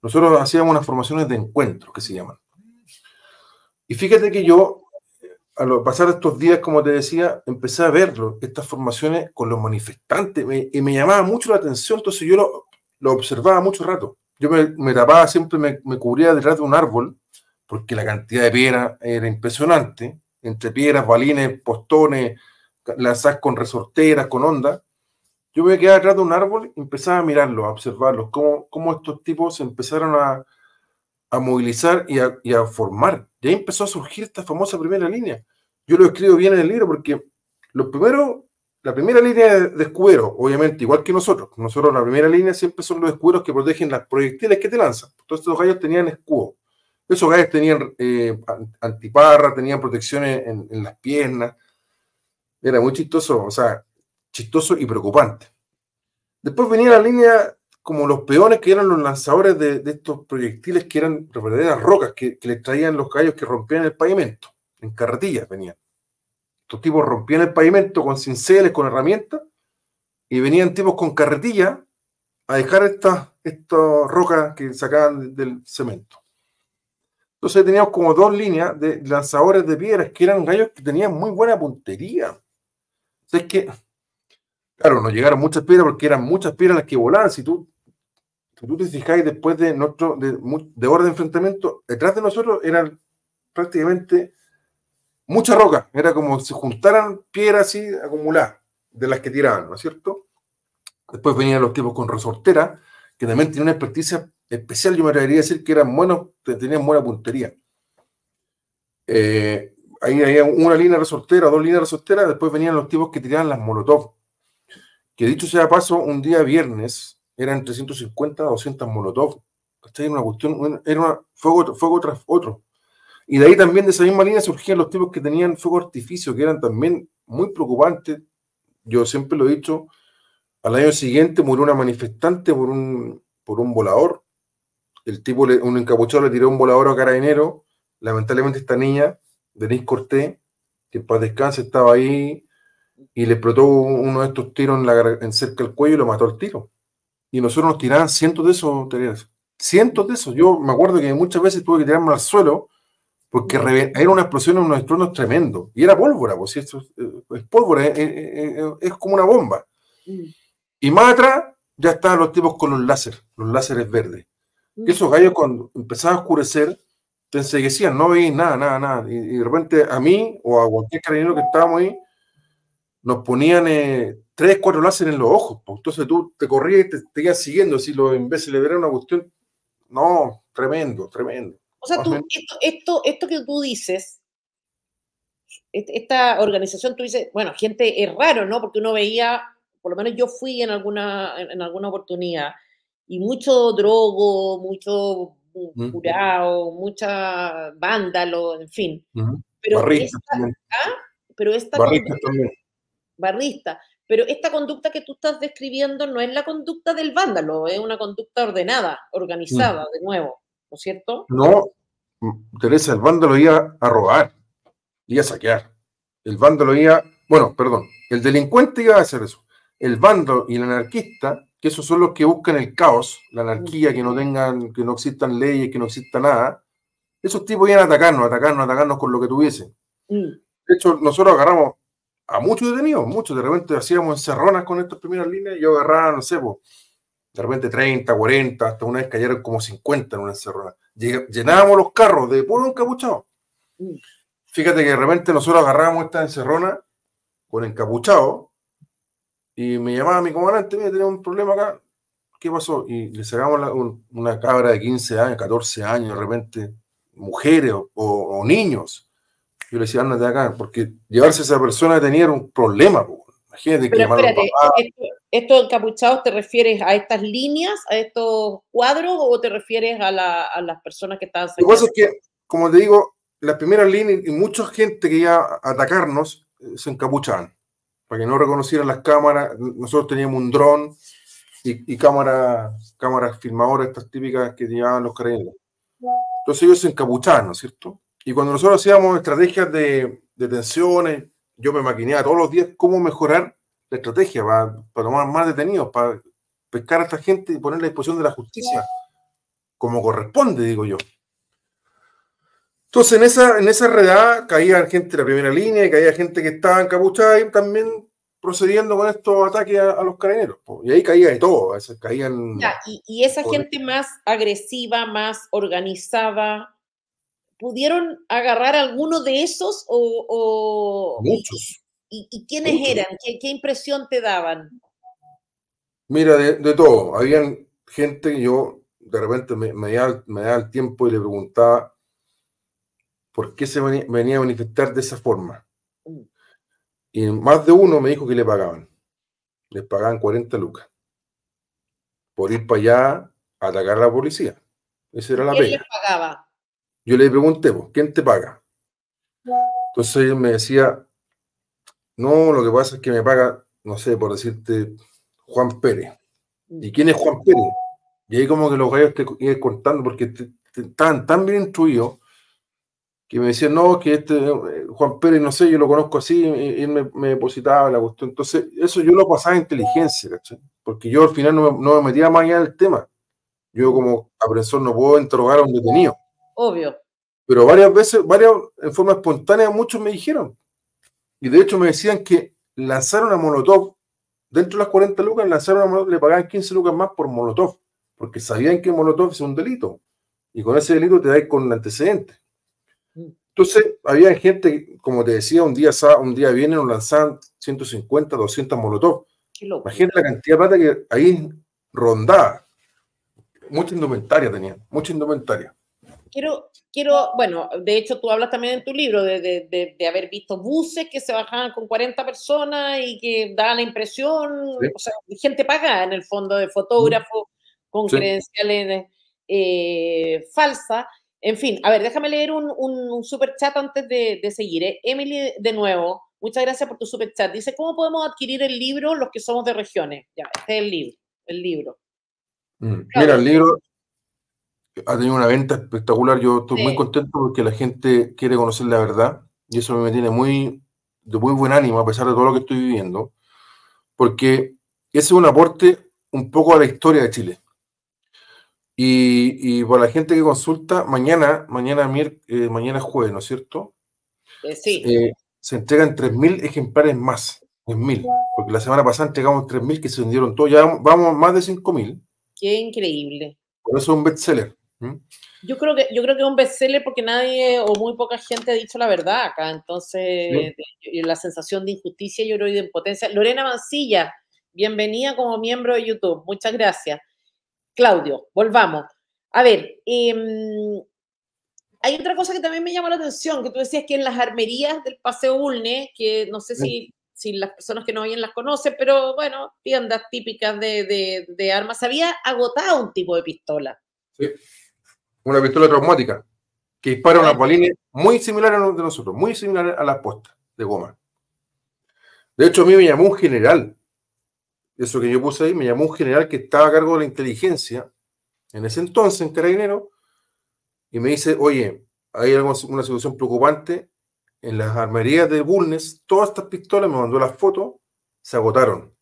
nosotros hacíamos unas formaciones de encuentro, que se llaman. Y fíjate que yo a pasar estos días, como te decía, empecé a verlo, estas formaciones con los manifestantes, y me llamaba mucho la atención, entonces yo lo, lo observaba mucho rato. Yo me, me tapaba siempre, me, cubría detrás de un árbol, porque la cantidad de piedras era impresionante, entre piedras, balines, postones, lanzas con resorteras, con ondas. Yo me quedaba detrás de un árbol y empezaba a mirarlo, a observarlo, cómo, cómo estos tipos empezaron a, a movilizar y a, formar. ya ahí empezó a surgir esta famosa primera línea. Yo lo escribo bien en el libro porque lo primero la primera línea de escudero, obviamente, igual que nosotros, nosotros la primera línea siempre son los escuderos que protegen las proyectiles que te lanzan. todos estos gallos tenían escudo. Esos gallos tenían eh, antiparra, tenían protecciones en, en, las piernas. Era muy chistoso, o sea, chistoso y preocupante. Después venía la línea como los peones que eran los lanzadores de, estos proyectiles que eran verdaderas rocas que, les traían los gallos que rompían el pavimento, en carretillas venían. Estos tipos rompían el pavimento con cinceles, con herramientas, y venían tipos con carretillas a dejar estas esta rocas que sacaban del cemento. Entonces teníamos como dos líneas de lanzadores de piedras que eran gallos que tenían muy buena puntería. O que Claro, nos llegaron muchas piedras porque eran muchas piedras las que volaban. Si tú, tú te fijáis, después de horas de, enfrentamiento, detrás de nosotros eran prácticamente mucha roca. Era como si juntaran piedras así acumuladas de las que tiraban, ¿no es cierto? Después venían los tipos con resortera, que también tenían una experticia especial, yo me atrevería a decir que eran buenos, tenían buena puntería. Eh, ahí había una línea resortera, dos líneas resorteras, después venían los tipos que tiraban las molotov, que dicho sea paso, un día viernes eran 350 a 200 molotov. Esta era una cuestión, era un fuego, fuego tras otro. Y de ahí también, de esa misma línea, surgían los tipos que tenían fuego artificio, que eran también muy preocupantes. Yo siempre lo he dicho, al año siguiente murió una manifestante por un, por un volador. El tipo, un encapuchado, le tiró un volador a carabinero. Lamentablemente esta niña, Denise Corté que para descanse estaba ahí y le explotó uno de estos tiros en, cerca del cuello y lo mató el tiro. Y nosotros nos tiraban cientos de esos, Cientos de esos. Yo me acuerdo que muchas veces tuve que tirarme al suelo porque era una explosión en unos estruendos tremendo Y era pólvora, pues, esto es, eh, pólvora, eh, eh, es, como una bomba. Mm. Y más atrás ya estaban los tipos con los láser, los láseres verdes. Mm. esos gallos cuando empezaba a oscurecer, te enseguecían, no veías nada, nada, nada. Y, de repente a mí o a cualquier carabinero que estábamos ahí, nos ponían eh, tres, cuatro láser en los ojos. Entonces tú te corrías y te, te siguiendo. Si vez le ver una cuestión, no, tremendo, tremendo. O sea, tú, esto, esto, que tú dices, esta organización, tú dices, bueno, gente, es raro, ¿no? Porque uno veía, por lo menos yo fui en alguna, en alguna oportunidad, y mucho drogo, mucho curado, mucha vándalo, en fin. Pero ¿ah? pero también barrista. Pero esta conducta que tú estás describiendo no es la conducta del vándalo, es una conducta ordenada, organizada, mm. de nuevo, ¿no es cierto? No, mm, Teresa, el vándalo iba a robar, iba a saquear. El vándalo iba, bueno, perdón, el delincuente iba a hacer eso. El vándalo y el anarquista, que esos son los que buscan el caos, la anarquía, que no tengan, que no existan leyes, que no exista nada, esos tipos iban a atacarnos, atacarnos, atacarnos con lo que tuviesen. Mm. De hecho, nosotros agarramos a muchos detenidos, muchos. De repente hacíamos encerronas con estas primeras líneas y yo agarraba, no sé, pues, de repente 30, 40, hasta una vez cayeron como 50 en una encerrona. Llenábamos los carros de puro encapuchado. Mm. Fíjate que de repente nosotros agarrábamos esta encerrona con encapuchado y me llamaba mi comandante, mira, tenemos un problema acá, ¿qué pasó? Y le sacamos una cabra de 15 años, 14 años, de repente mujeres o niños yo le decía, anda de acá, porque llevarse a esa persona tenía un problema. Imagínate Pero que espérate, ¿esto, ¿esto encapuchados te refieres a estas líneas, a estos cuadros, o te refieres a, las personas que estaban Lo que pasa es que, como te digo, las primeras líneas y mucha gente que iba a atacarnos eh, se encapuchaban para que no reconocieran las cámaras. Nosotros teníamos un dron y, y cámaras filmadoras, estas típicas que llevaban los carabineros. Entonces ellos se encapuchaban, ¿no es cierto? Y cuando nosotros hacíamos estrategias de, detenciones, yo me maquineaba todos los días cómo mejorar la estrategia para, tomar más detenidos, para pescar a esta gente y ponerla a disposición de la justicia, como corresponde, digo yo. Entonces, en esa, en esa redada caía gente de la primera línea, y caía gente que estaba encapuchada y también procediendo con estos ataques a, los carabineros. Y ahí caía de todo, caían... y, esa gente más agresiva, más organizada, ¿Pudieron agarrar alguno de esos o...? Muchos. ¿Y, quiénes eran? ¿Qué, impresión te daban? Mira, de, todo. Habían gente que yo de repente me, daba, el tiempo y le preguntaba por qué se venía a manifestar de esa forma. Mm. Y más de uno me dijo que le pagaban. Les pagaban 40 lucas por ir para allá a atacar a la policía. Esa era la pena. les pagaba? Yo le pregunté, ¿quién te paga? Entonces él me decía, no, lo que pasa es que me paga, no sé, por decirte, Juan Pérez. ¿Y quién es Juan Pérez? Y ahí como que los gallos te iban contando porque estaban tan bien instruidos que me decían, no, que este eh, Juan Pérez, no sé, yo lo conozco así, y, él me, depositaba la cuestión. Entonces, eso yo lo pasaba en inteligencia, ¿cachai? Porque yo al final no me, no me metía más allá del tema. Yo como aprensor no puedo interrogar a un detenido. Obvio. Pero varias veces, varias, en forma espontánea, muchos me dijeron. Y de hecho me decían que lanzaron a Molotov, dentro de las 40 lucas, lanzaron le pagaban 15 lucas más por Molotov, porque sabían que Molotov es un delito. Y con ese delito te dais con antecedente. Mm. Entonces, había gente, como te decía, un día, un día vienen o lanzaban 150, 200 molotov. Imagina la cantidad de plata que ahí rondaba. Mucha indumentaria tenían, mucha indumentaria quiero, quiero, bueno, de hecho tú hablas también en tu libro de, haber visto buses que se bajaban con 40 personas y que daban la impresión, o sea, gente pagada en el fondo de fotógrafos con credenciales eh, falsas. En fin, a ver, déjame leer un, un, super chat antes de, seguir. ¿eh? Emily, de nuevo, muchas gracias por tu super chat. Dice, ¿cómo podemos adquirir el libro los que somos de regiones? Ya, este es el libro, el libro. Mm, mira, el libro, ha tenido una venta espectacular. Yo estoy muy contento porque la gente quiere conocer la verdad y eso me tiene muy de muy buen ánimo a pesar de todo lo que estoy viviendo, porque ese es un aporte un poco a la historia de Chile. Y, y por la gente que consulta, mañana, mañana, eh, mañana jueves, ¿no es cierto? Eh, sí. Eh, se entregan 3.000 ejemplares más, 3.000, porque la semana pasada entregamos 3.000 que se vendieron todos, ya vamos más de 5.000. Qué increíble. Por eso es un bestseller. ¿Mm? Yo creo que yo creo que es un bestseller porque nadie o muy poca gente ha dicho la verdad acá, entonces eh, la sensación de injusticia yo creo y de impotencia. Lorena Mancilla, bienvenida como miembro de YouTube, muchas gracias. Claudio, volvamos. A ver, em, hay otra cosa que también me llamó la atención, que tú decías que en las armerías del Paseo Ulne, que no sé si, si las personas que no oyen las conocen, pero bueno, tiendas típicas de, armas, había agotado un tipo de pistola. Sí una pistola traumática que dispara una balines muy similar a los de nosotros, muy similar a las postas de goma. De hecho, a mí me llamó un general, eso que yo puse ahí, me llamó un general que estaba a cargo de la inteligencia en ese entonces, en Carabinero, y me dice, oye, hay una situación preocupante en las armerías de Bulnes, todas estas pistolas, me mandó las fotos, se agotaron.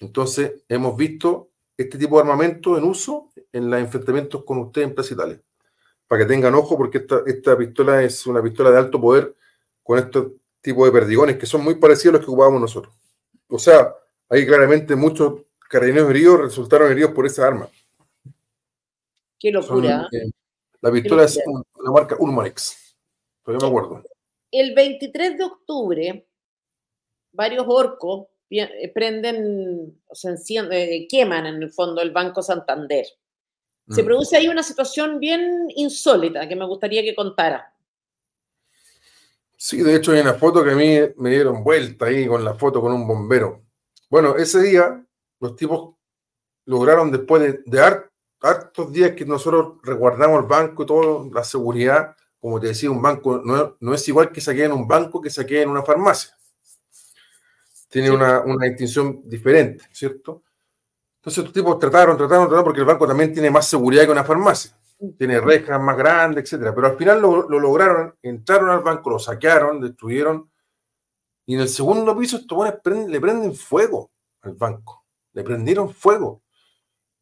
Entonces, hemos visto este tipo de armamento en uso en los enfrentamientos con ustedes en Plaza Italia para que tengan ojo, porque esta, esta pistola es una pistola de alto poder con este tipo de perdigones, que son muy parecidos a los que ocupábamos nosotros. O sea, hay claramente muchos carabineros heridos resultaron heridos por esa arma. Qué locura. ¿eh? Eh, la pistola es la marca Urmanex, pero me eh, acuerdo. El 23 de octubre, varios orcos prenden, o se encienden, queman en el fondo el Banco Santander. Se mm. produce ahí una situación bien insólita que me gustaría que contara. Sí, de hecho hay una foto que a mí me dieron vuelta ahí con la foto con un bombero. Bueno, ese día los tipos lograron después de, hartos días que nosotros resguardamos el banco y todo, la seguridad, como te decía, un banco no, es igual que en un banco que en una farmacia. Tiene una, una distinción diferente, ¿cierto? Entonces estos tipos trataron, trataron, trataron, porque el banco también tiene más seguridad que una farmacia. Tiene rejas más grandes, etcétera. Pero al final lo, lograron, entraron al banco, lo saquearon, destruyeron. Y en el segundo piso estos le prenden fuego al banco. Le prendieron fuego.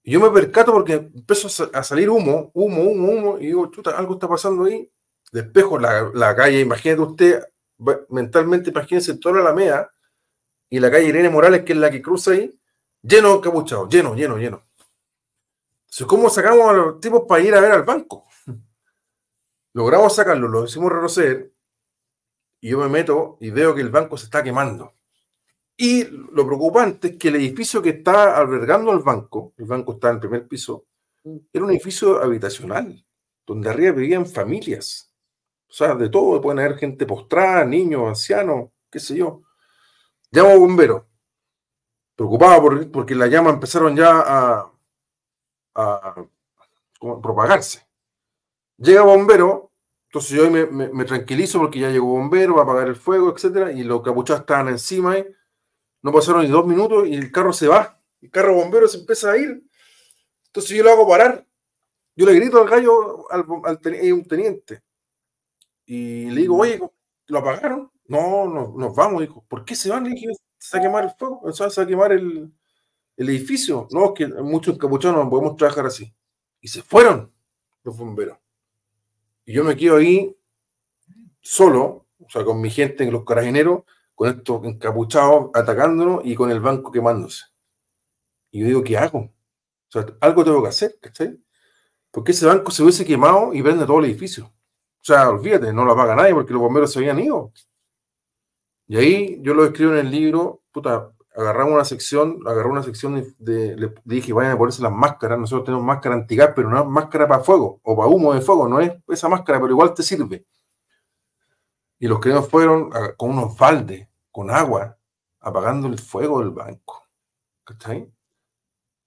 Y yo me percato porque empezó a salir humo, humo, humo, humo. Y digo, chuta, algo está pasando ahí. Despejo la, la calle, imagínate usted, mentalmente, imagínense toda la Alameda y la calle Irene Morales, que es la que cruza ahí. Lleno capuchado, lleno, lleno, lleno. ¿Cómo sacamos a los tipos para ir a ver al banco? Logramos sacarlo, lo hicimos renocer y yo me meto y veo que el banco se está quemando. Y lo preocupante es que el edificio que está albergando al banco, el banco está en el primer piso, era un edificio habitacional, donde arriba vivían familias. O sea, de todo, pueden haber gente postrada, niños, ancianos, qué sé yo. Llamo a bombero preocupado porque las llamas empezaron ya a, propagarse. Llega bombero, entonces yo me, me, tranquilizo porque ya llegó bombero, va a apagar el fuego, etc. y los capuchados estaban encima No pasaron ni dos minutos y el carro se va. El carro bombero se empieza a ir. Entonces yo lo hago parar. Yo le grito al gallo, al, un teniente, y le digo, mm. oye, ¿lo apagaron? No, no, nos vamos, dijo. ¿Por qué se van? Le a quemar el fuego, se va a quemar el, el edificio. No, es que muchos encapuchados, no podemos trabajar así. Y se fueron los bomberos. Y yo me quedo ahí solo, o sea, con mi gente, en los carabineros, con estos encapuchados atacándonos y con el banco quemándose. Y yo digo, ¿qué hago? O sea, algo tengo que hacer, ¿cachai? Porque ese banco se hubiese quemado y vende todo el edificio. O sea, olvídate, no lo paga nadie porque los bomberos se habían ido. Y ahí yo lo escribo en el libro, puta, una sección, agarró una sección de, le dije, vayan a ponerse las máscaras, nosotros tenemos máscara antigas, pero una máscara para fuego o para humo de fuego, no es esa máscara, pero igual te sirve. Y los nos fueron con unos baldes, con agua, apagando el fuego del banco. ahí O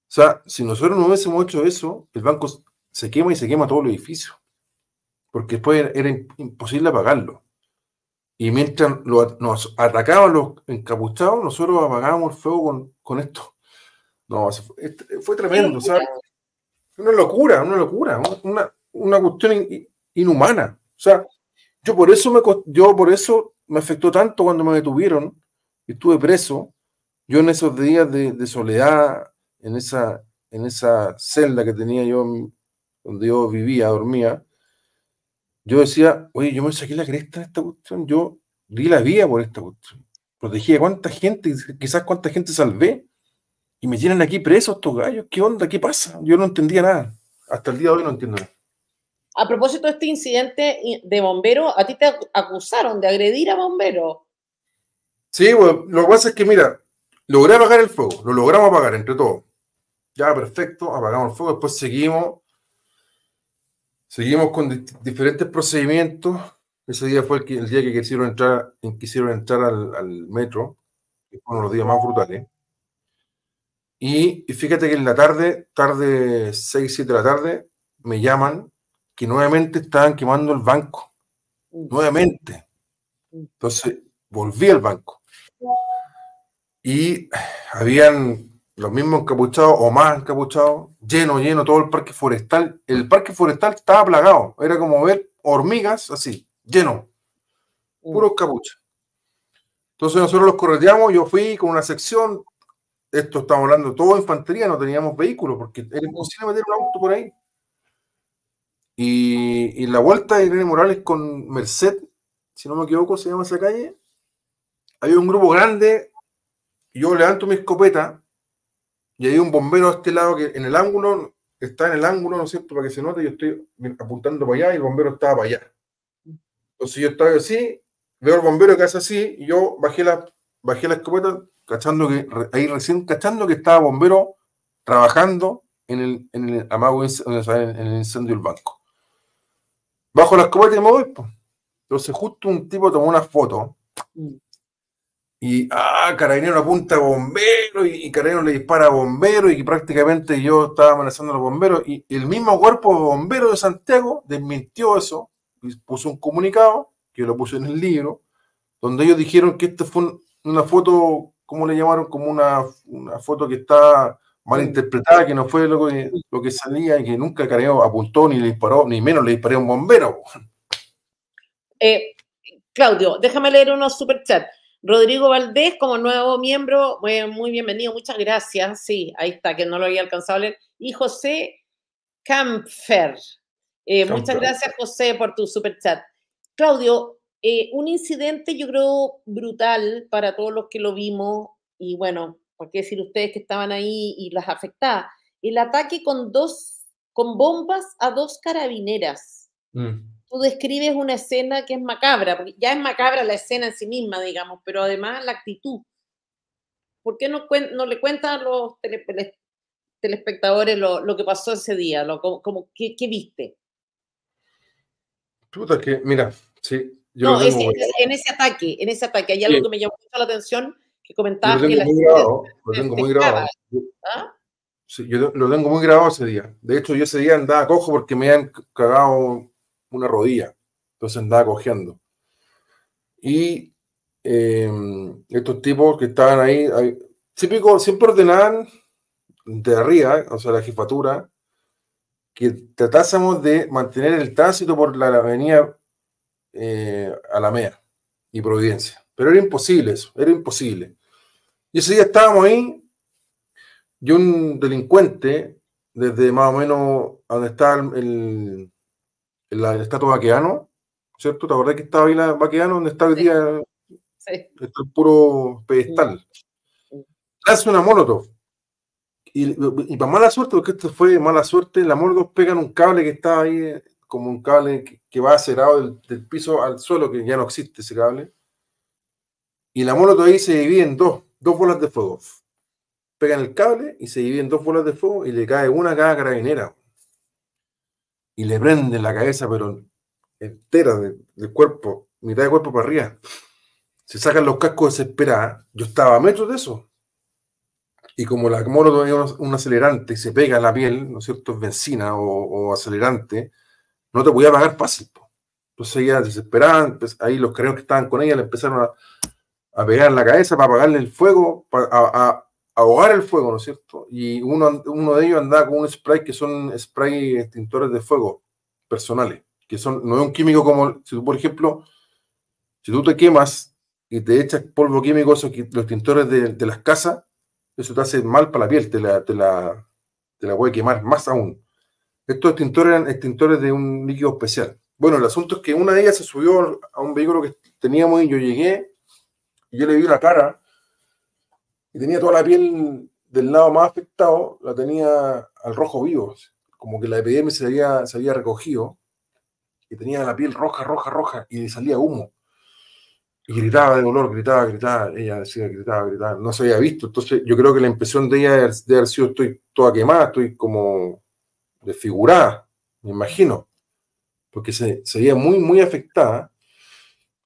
sea, si nosotros no hubiésemos hecho eso, el banco se quema y se quema todo el edificio, porque después era imposible apagarlo. Y mientras nos atacaban los encapuchados, nosotros apagábamos el fuego con, esto. No, este, fue, tremendo, o Una locura, una locura, una, cuestión inhumana. O sea, yo por eso me yo por eso me afectó tanto cuando me detuvieron, y estuve preso. Yo en esos días de, de soledad, en esa, en esa celda que tenía yo, donde yo vivía, dormía, yo decía, oye, yo me saqué la cresta de esta cuestión, yo di la vida por esta cuestión, protegí a cuánta gente, quizás cuánta gente salvé, y me tienen aquí presos estos gallos, ¿qué onda? ¿Qué pasa? Yo no entendía nada, hasta el día de hoy no entiendo nada. A propósito de este incidente de bombero, a ti te acusaron de agredir a bomberos? Sí, lo que pasa es que, mira, logré apagar el fuego, lo logramos apagar entre todos. Ya, perfecto, apagamos el fuego, después seguimos Seguimos con diferentes procedimientos. Ese día fue el, día que quisieron entrar, quisieron entrar al, metro, que fue uno de los días más brutales. Y, y, fíjate que en la tarde, tarde 6, 7 de la tarde, me llaman que nuevamente estaban quemando el banco. Nuevamente. Entonces volví al banco. Y habían los mismos encapuchados o más encapuchados, lleno, lleno todo el parque forestal. El parque forestal estaba plagado, era como ver hormigas así, lleno, uh. puros capuchas. Entonces nosotros los correteamos, yo fui con una sección, esto estamos hablando todo infantería, no teníamos vehículos, porque era imposible meter un auto por ahí. Y, y la vuelta de Irene Morales con Merced, si no me equivoco, se llama esa calle. Había un grupo grande, yo levanto mi escopeta, y hay un bombero a este lado que en el ángulo, está en el ángulo, ¿no es cierto? Para que se note, yo estoy apuntando para allá y el bombero estaba para allá. Entonces yo estaba así, veo al bombero que hace así, yo bajé la, bajé escopeta, cachando que, ahí recién cachando que estaba bombero trabajando en el, en el amago, en el incendio del banco. Bajo la escopeta y me voy, pues. Entonces justo un tipo tomó una foto mm y ah, Carabinero apunta a bombero y, y Carabinero le dispara a bombero y prácticamente yo estaba amenazando a los bomberos y el mismo cuerpo de bomberos de Santiago desmintió eso y puso un comunicado que yo lo puse en el libro donde ellos dijeron que esta fue una foto, ¿cómo le llamaron? Como una, foto que está mal interpretada, que no fue lo que, salía y que nunca Carabinero apuntó ni le disparó, ni menos le disparó a un bombero. Eh, Claudio, déjame leer unos superchats. Rodrigo Valdés como nuevo miembro, muy, bienvenido, muchas gracias. Sí, ahí está, que no lo había alcanzado a leer. Y José Campfer, eh, muchas gracias José por tu super chat. Claudio, eh, un incidente yo creo brutal para todos los que lo vimos y bueno, por qué decir ustedes que estaban ahí y las afectadas. El ataque con dos, con bombas a dos carabineras. Mm tú describes una escena que es macabra, porque ya es macabra la escena en sí misma, digamos, pero además la actitud. ¿Por qué no, no le cuentan a los telespectadores lo, que pasó ese día? Lo, como, ¿qué, viste? Puta que, mira, sí. Yo no, en ese ataque, en ese ataque, hay algo que me llamó mucho la atención, que comentabas que la muy grabado, lo tengo muy grabado. ¿Ah? Sí, yo lo tengo muy grabado ese día. De hecho, yo ese día andaba cojo porque me han cagado una rodilla. Entonces andaba cogiendo. Y em, estos tipos que estaban ahí, típico, siempre ordenaban de arriba, o sea, la jefatura, que tratásemos de mantener el tránsito por la avenida eh, Alameda y Providencia. Pero era imposible eso, era imposible. Y ese día estábamos ahí y un delincuente, desde más o menos donde está el el estatua vaqueano, ¿cierto? ¿Te acordás que estaba ahí la vaqueano donde está el día sí. está el puro pedestal? Hace una molotov. Y, para mala suerte, porque esto fue mala suerte, la molotov pegan un cable que estaba ahí, como un cable que, va acerado del, piso al suelo, que ya no existe ese cable. Y la molotov ahí se divide en dos, dos bolas de fuego. Pegan el cable y se divide en dos bolas de fuego y le cae una a cada carabinera y le prenden la cabeza, pero entera del cuerpo, mitad de cuerpo para arriba. Se sacan los cascos desesperada ¿eh? Yo estaba a metros de eso. Y como la moro todavía un, acelerante y se pega la piel, ¿no es cierto? Es benzina o, acelerante, no te podía pagar fácil. Entonces ella desesperada, pues, ahí los creo que estaban con ella le empezaron a, pegar la cabeza para apagarle el fuego, a ahogar el fuego, ¿no es cierto? Y uno, uno de ellos andaba con un spray que son spray extintores de fuego personales, que son, no es un químico como, si tú, por ejemplo, si tú te quemas y te echas polvo químico, los extintores de, las casas, eso te hace mal para la piel, te la, te la, te la puede quemar más aún. Estos extintores eran extintores de un líquido especial. Bueno, el asunto es que una de ellas se subió a un vehículo que teníamos y yo llegué y yo le vi la cara y tenía toda la piel del lado más afectado, la tenía al rojo vivo, como que la epidemia se había, se había recogido, y tenía la piel roja, roja, roja, y le salía humo. Y gritaba de dolor, gritaba, gritaba, ella decía, gritaba, gritaba, no se había visto. Entonces yo creo que la impresión de ella de haber sido, estoy toda quemada, estoy como desfigurada, me imagino, porque se, se veía muy, muy afectada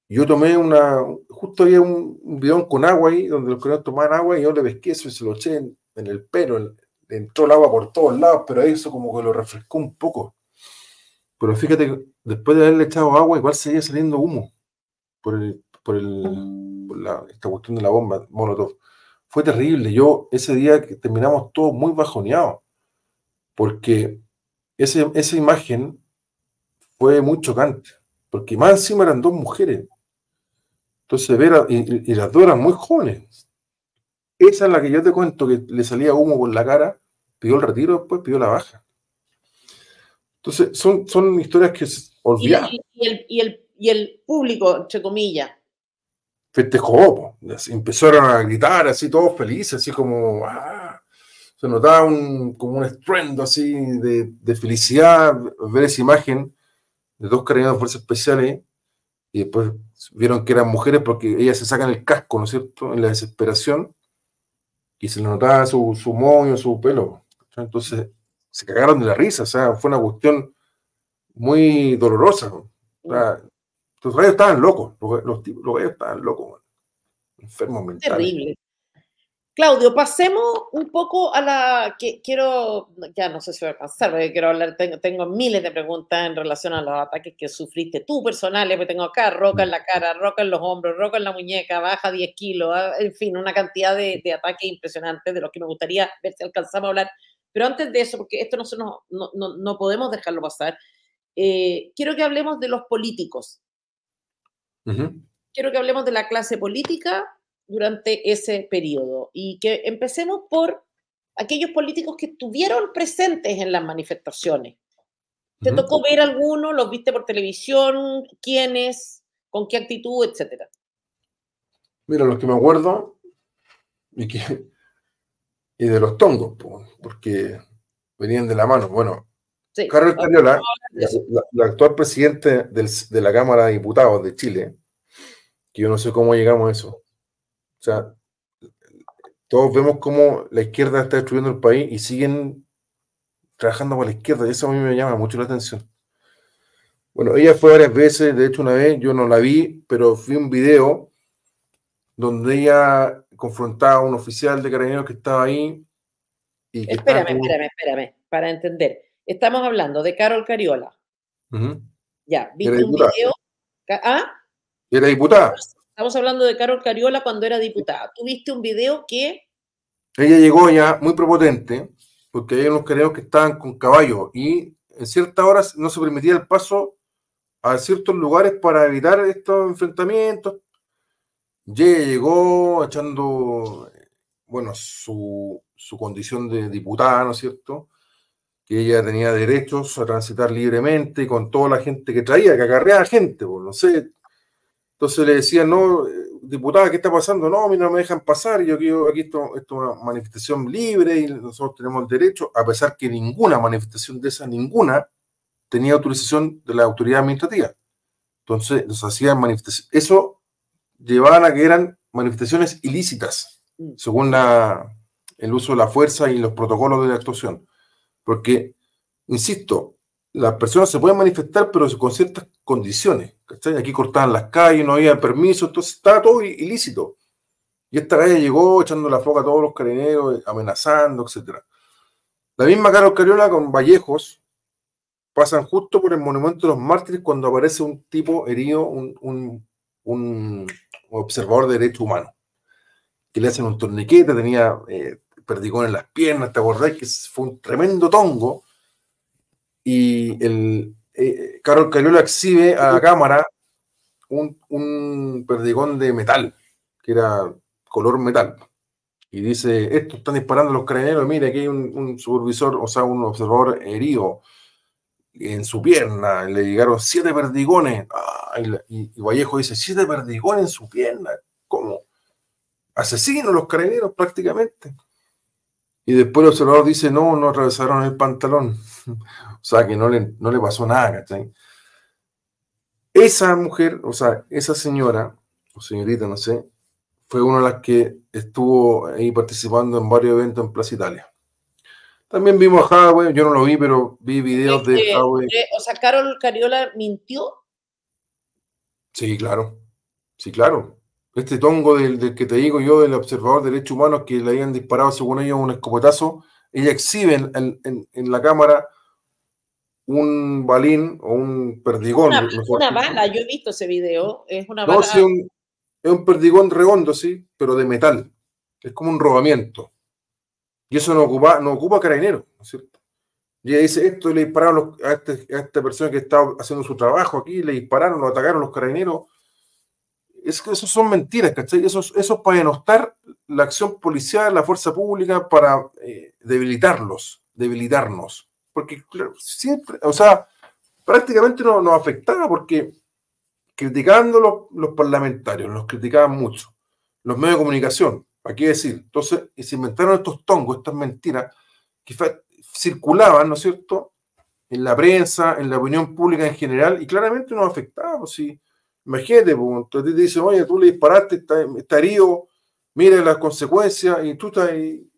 yo tomé una, justo había un, bidón con agua ahí, donde los coreanos tomaban agua, y yo le pesqué eso y se lo eché en, el pelo, en, entró el agua por todos lados, pero eso como que lo refrescó un poco. Pero fíjate después de haberle echado agua, igual seguía saliendo humo por, el, por, esta cuestión de la bomba, Molotov. Fue terrible. Yo ese día terminamos todos muy bajoneados, porque ese, esa imagen fue muy chocante, porque más encima eran dos mujeres. Entonces, y, las dos eran muy jóvenes. Esa es la que yo te cuento, que le salía humo por la cara, pidió el retiro, después pidió la baja. Entonces, son, son historias que se Y, y, el, público, entre comillas, festejó, empezaron a gritar así todos felices, así como ah". se notaba un, como un estruendo así de, felicidad ver esa imagen de dos carabineros de fuerzas especiales y después vieron que eran mujeres porque ellas se sacan el casco, ¿no es cierto?, en la desesperación, y se le notaba su, moño, su pelo. Entonces, se cagaron de la risa, o sea, fue una cuestión muy dolorosa. O los estaban locos, los, los, estaban locos, enfermos mentales. Terrible. Claudio, pasemos un poco a la que quiero, ya no sé si voy a alcanzar, porque quiero hablar, tengo, miles de preguntas en relación a los ataques que sufriste tú personales, porque tengo acá roca en la cara, roca en los hombros, roca en la muñeca, baja 10 kilos, ah, en fin, una cantidad de, ataques impresionantes de los que me gustaría ver si alcanzamos a hablar. Pero antes de eso, porque esto no, no, no, podemos dejarlo pasar, eh, quiero que hablemos de los políticos. Quiero que hablemos de la clase política durante ese periodo. Y que empecemos por aquellos políticos que estuvieron presentes en las manifestaciones. ¿Te tocó ver algunos, ¿Los viste por televisión? ¿Quiénes? ¿Con qué actitud? Etcétera. Mira, los que me acuerdo y, de los tongos, porque venían de la mano. Bueno, Carlos Cariola, el actual presidente de la Cámara de Diputados de Chile, que yo no sé cómo llegamos a eso, sea, todos vemos cómo la izquierda está destruyendo el país y siguen trabajando con la izquierda, y eso a mí me llama mucho la atención. Bueno, ella fue varias veces, de hecho una vez yo no la vi, pero vi un video donde ella confrontaba a un oficial de carabineros que estaba ahí. Y espérame, espérame, espérame, para entender. Estamos hablando de Carol Cariola. Ya, vi un video. ¿Ah? Era diputada. Estamos hablando de Carol Cariola cuando era diputada. Tuviste un video que... Ella llegó ya muy prepotente, porque había unos careos que estaban con caballos y en ciertas horas no se permitía el paso a ciertos lugares para evitar estos enfrentamientos. llegó echando, bueno, su, condición de diputada, ¿no es cierto? que ella tenía derechos a transitar libremente con toda la gente que traía, que acarreaba gente, pues, no sé, entonces le decían, no, eh, diputada, ¿qué está pasando? No, a mí no me dejan pasar, yo quiero, aquí esto, una manifestación libre y nosotros tenemos el derecho, a pesar que ninguna manifestación de esa, ninguna, tenía autorización de la autoridad administrativa. Entonces nos hacían manifestaciones. Eso llevaban a que eran manifestaciones ilícitas, mm. según la, el uso de la fuerza y los protocolos de la actuación. Porque, insisto, las personas se pueden manifestar, pero con ciertas condiciones. Aquí cortaban las calles, no había permiso, entonces estaba todo ilícito. Y esta calle llegó echando la foca a todos los carineros, eh, amenazando, etc. La misma Carlos Cariola con Vallejos pasan justo por el Monumento de los Mártires cuando aparece un tipo herido, un, observador de derechos humanos, que le hacen un torniquete, tenía eh, en las piernas, ¿te acordáis Que fue un tremendo tongo y el, Carol eh, exhibe a la cámara un, perdigón de metal, que era color metal. Y dice, esto están disparando los carabineros, mire aquí hay un, supervisor, o sea, un observador herido en su pierna, le llegaron siete perdigones. Ah, y, Vallejo dice, siete perdigones en su pierna. ¿Cómo? Asesinos los carabineros prácticamente. Y después el observador dice, no, no atravesaron el pantalón. O sea, que no le, no le pasó nada, ¿cachai? Esa mujer, o sea, esa señora, o señorita, no sé, fue una de las que estuvo ahí participando en varios eventos en Plaza Italia. También vimos a Hathaway, yo no lo vi, pero vi videos de Javi. O sea, Carol Cariola mintió. Sí, claro. Sí, claro. Este tongo del, que te digo yo, del observador de derechos humanos, que le habían disparado, según ellos, un escopetazo, ella exhibe en la cámara un balín o un perdigón. Una, una bala, yo he visto ese video, es una bala. un, es un perdigón redondo, sí, pero de metal. Es como un robamiento. Y eso no ocupa, no ocupa ¿no es cierto? Y ella dice, esto le dispararon este, a, esta persona que estaba haciendo su trabajo aquí, le dispararon, lo atacaron los carabineros. Es que eso son mentiras, ¿cachai? Eso, es para denostar la acción policial, la fuerza pública, para eh, debilitarlos, debilitarnos porque siempre, o sea, prácticamente no nos afectaba porque criticando los, parlamentarios, los criticaban mucho, los medios de comunicación, ¿para qué decir? Entonces, se inventaron estos tongos, estas mentiras, que circulaban, ¿no es cierto?, en la prensa, en la opinión pública en general, y claramente nos afectaba, pues sí. Imagínate, pues, entonces te dicen, oye, tú le disparaste, está, está herido, mira las consecuencias, y tú estás ahí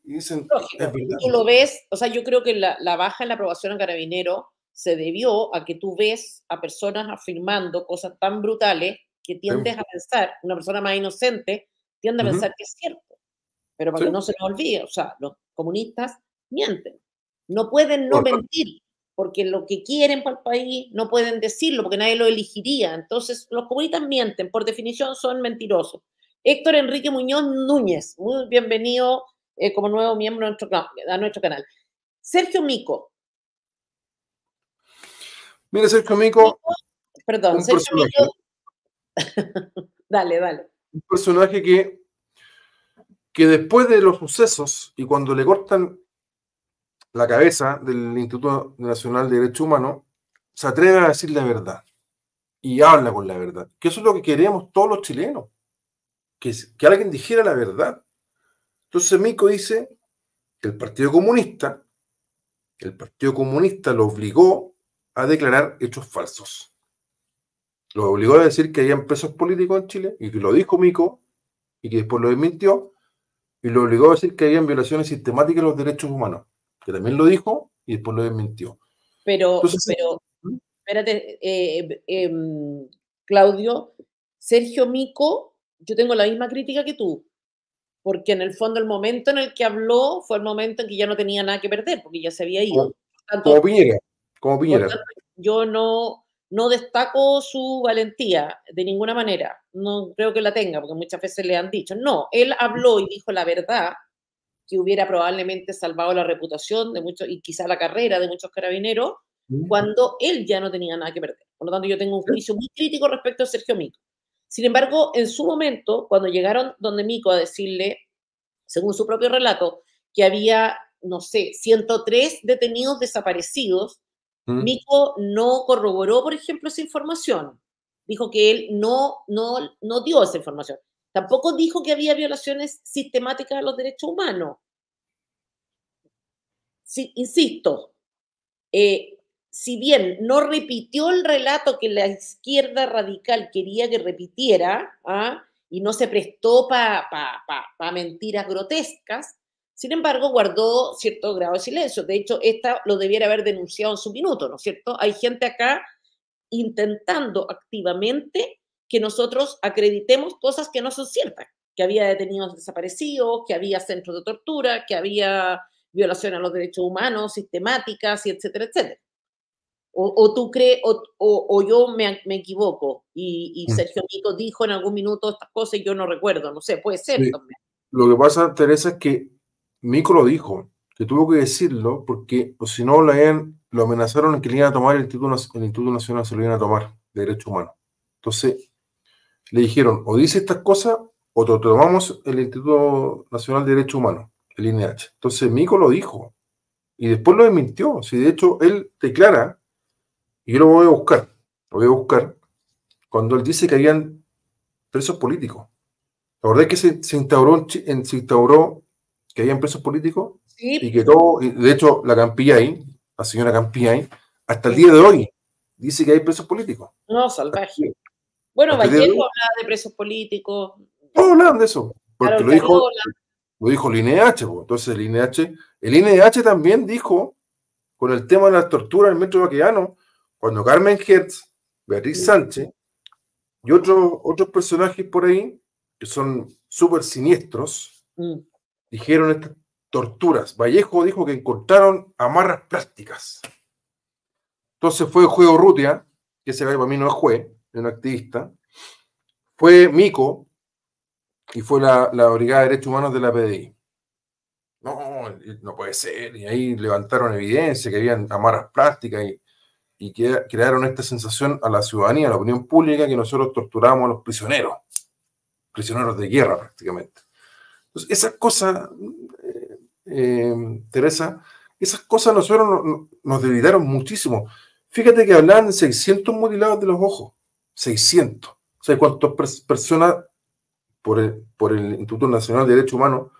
Tú lo ves, o sea, yo creo que la, baja en la aprobación en carabinero se debió a que tú ves a personas afirmando cosas tan brutales que tiendes a pensar, una persona más inocente tiende a pensar que es cierto. Pero para que no se nos olvide, o sea, los comunistas mienten. No pueden no mentir, porque lo que quieren para el país no pueden decirlo, porque nadie lo elegiría. Entonces, los comunistas mienten, por definición son mentirosos. Héctor Enrique Muñoz Núñez, muy bienvenido eh, como nuevo miembro a nuestro, canal. Sergio Mico. mira Sergio Mico. Perdón, Sergio Mico. dale, dale. Un personaje que, que después de los sucesos y cuando le cortan la cabeza del Instituto Nacional de Derecho Humano se atreve a decir la verdad y habla con la verdad. Que eso es lo que queremos todos los chilenos. Que, que alguien dijera la verdad. Entonces Mico dice que el Partido Comunista, el Partido Comunista lo obligó a declarar hechos falsos. Lo obligó a decir que había presos políticos en Chile, y que lo dijo Mico, y que después lo desmintió, y lo obligó a decir que había violaciones sistemáticas de los derechos humanos, que también lo dijo y después lo desmintió. Pero, pero, ¿Mm? espérate, eh, em, Claudio, Sergio Mico, yo tengo la misma crítica que tú porque en el fondo el momento en el que habló fue el momento en que ya no tenía nada que perder, porque ya se había ido. Como, Piñera, yo no, no destaco su valentía de ninguna manera, no creo que la tenga, porque muchas veces le han dicho, no, él habló y dijo la verdad que hubiera probablemente salvado la reputación de muchos, y quizá la carrera de muchos carabineros, mm. cuando él ya no tenía nada que perder. Por lo tanto, yo tengo un juicio muy crítico respecto a Sergio Mico. Sin embargo, en su momento, cuando llegaron donde Mico a decirle, según su propio relato, que había, no sé, 103 detenidos desaparecidos, mm. Mico no corroboró, por ejemplo, esa información. Dijo que él no, no, no dio esa información. Tampoco dijo que había violaciones sistemáticas a los derechos humanos. Sí, insisto, eh, si bien no repitió el relato que la izquierda radical quería que repitiera, ¿ah? y no se prestó para mentiras grotescas, sin embargo, guardó cierto grado de silencio. De hecho, esta lo debiera haber denunciado en su minuto, ¿no es cierto? Hay gente acá intentando activamente que nosotros acreditemos cosas que no son ciertas, que había detenidos desaparecidos, que había centros de tortura, que había violación a los derechos humanos sistemáticas, y etcétera, etcétera. O, tú crees, o, yo me, me equivoco y, mm. Sergio Nico dijo en algún minuto estas cosas y yo no recuerdo, no sé, puede ser Lo que pasa, Teresa, es que Nico lo dijo, que tuvo que decirlo porque o pues, si no lo amenazaron en que le iban a tomar el Instituto, el Nacional, se lo a tomar de Derechos Humanos. Entonces, le dijeron, o dice estas cosas o te tomamos el Instituto Nacional de Derechos Humanos, el INH. Entonces, Mico lo dijo y después lo desmintió. Si de hecho él declara y yo lo voy a buscar, lo voy a buscar, cuando él dice que habían presos políticos. ¿La verdad es que se, instauró, se instauró que habían presos políticos? Sí. Y que todo, de hecho, la campilla ahí, la señora campilla ahí, hasta el día de hoy dice que hay presos políticos. No, salvaje. Bueno, Vallejo hablaba de presos políticos. No hablaban de eso, porque lo dijo, lo dijo el INEH. Entonces, el INEH, el INEH también dijo, con el tema de la tortura en el metro vaqueano, cuando Carmen Hertz, Beatriz Sánchez y otros personajes por ahí, que son súper siniestros, mm. dijeron estas torturas. Vallejo dijo que encontraron amarras plásticas. Entonces fue Juego Rutia, que ese para mí no es juez, es un activista. Fue Mico y fue la, la Brigada de Derechos Humanos de la PDI. No, no puede ser. Y ahí levantaron evidencia que habían amarras plásticas y y que crearon esta sensación a la ciudadanía, a la opinión pública, que nosotros torturamos a los prisioneros, prisioneros de guerra prácticamente. Entonces, esas cosas, eh, eh, Teresa, esas cosas nosotros nos debilitaron muchísimo. Fíjate que hablaban de 600 mutilados de los ojos, 600. O sea, cuántas personas por el, por el Instituto Nacional de Derecho Humano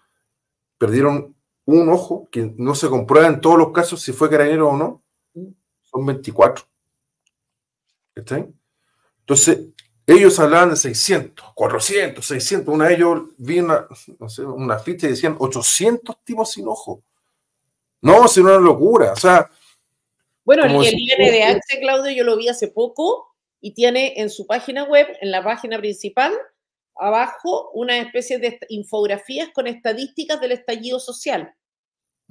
perdieron un ojo, que no se comprueba en todos los casos si fue carabinero o no, 24. ¿Está Entonces, ellos hablaban de 600, 400, 600. Una de ellos vi una, ficha y decían 800 tipos sin ojo. No, si una locura. O sea. Bueno, el, INDH, Claudio, yo lo vi hace poco y tiene en su página web, en la página principal, abajo, una especie de infografías con estadísticas del estallido social.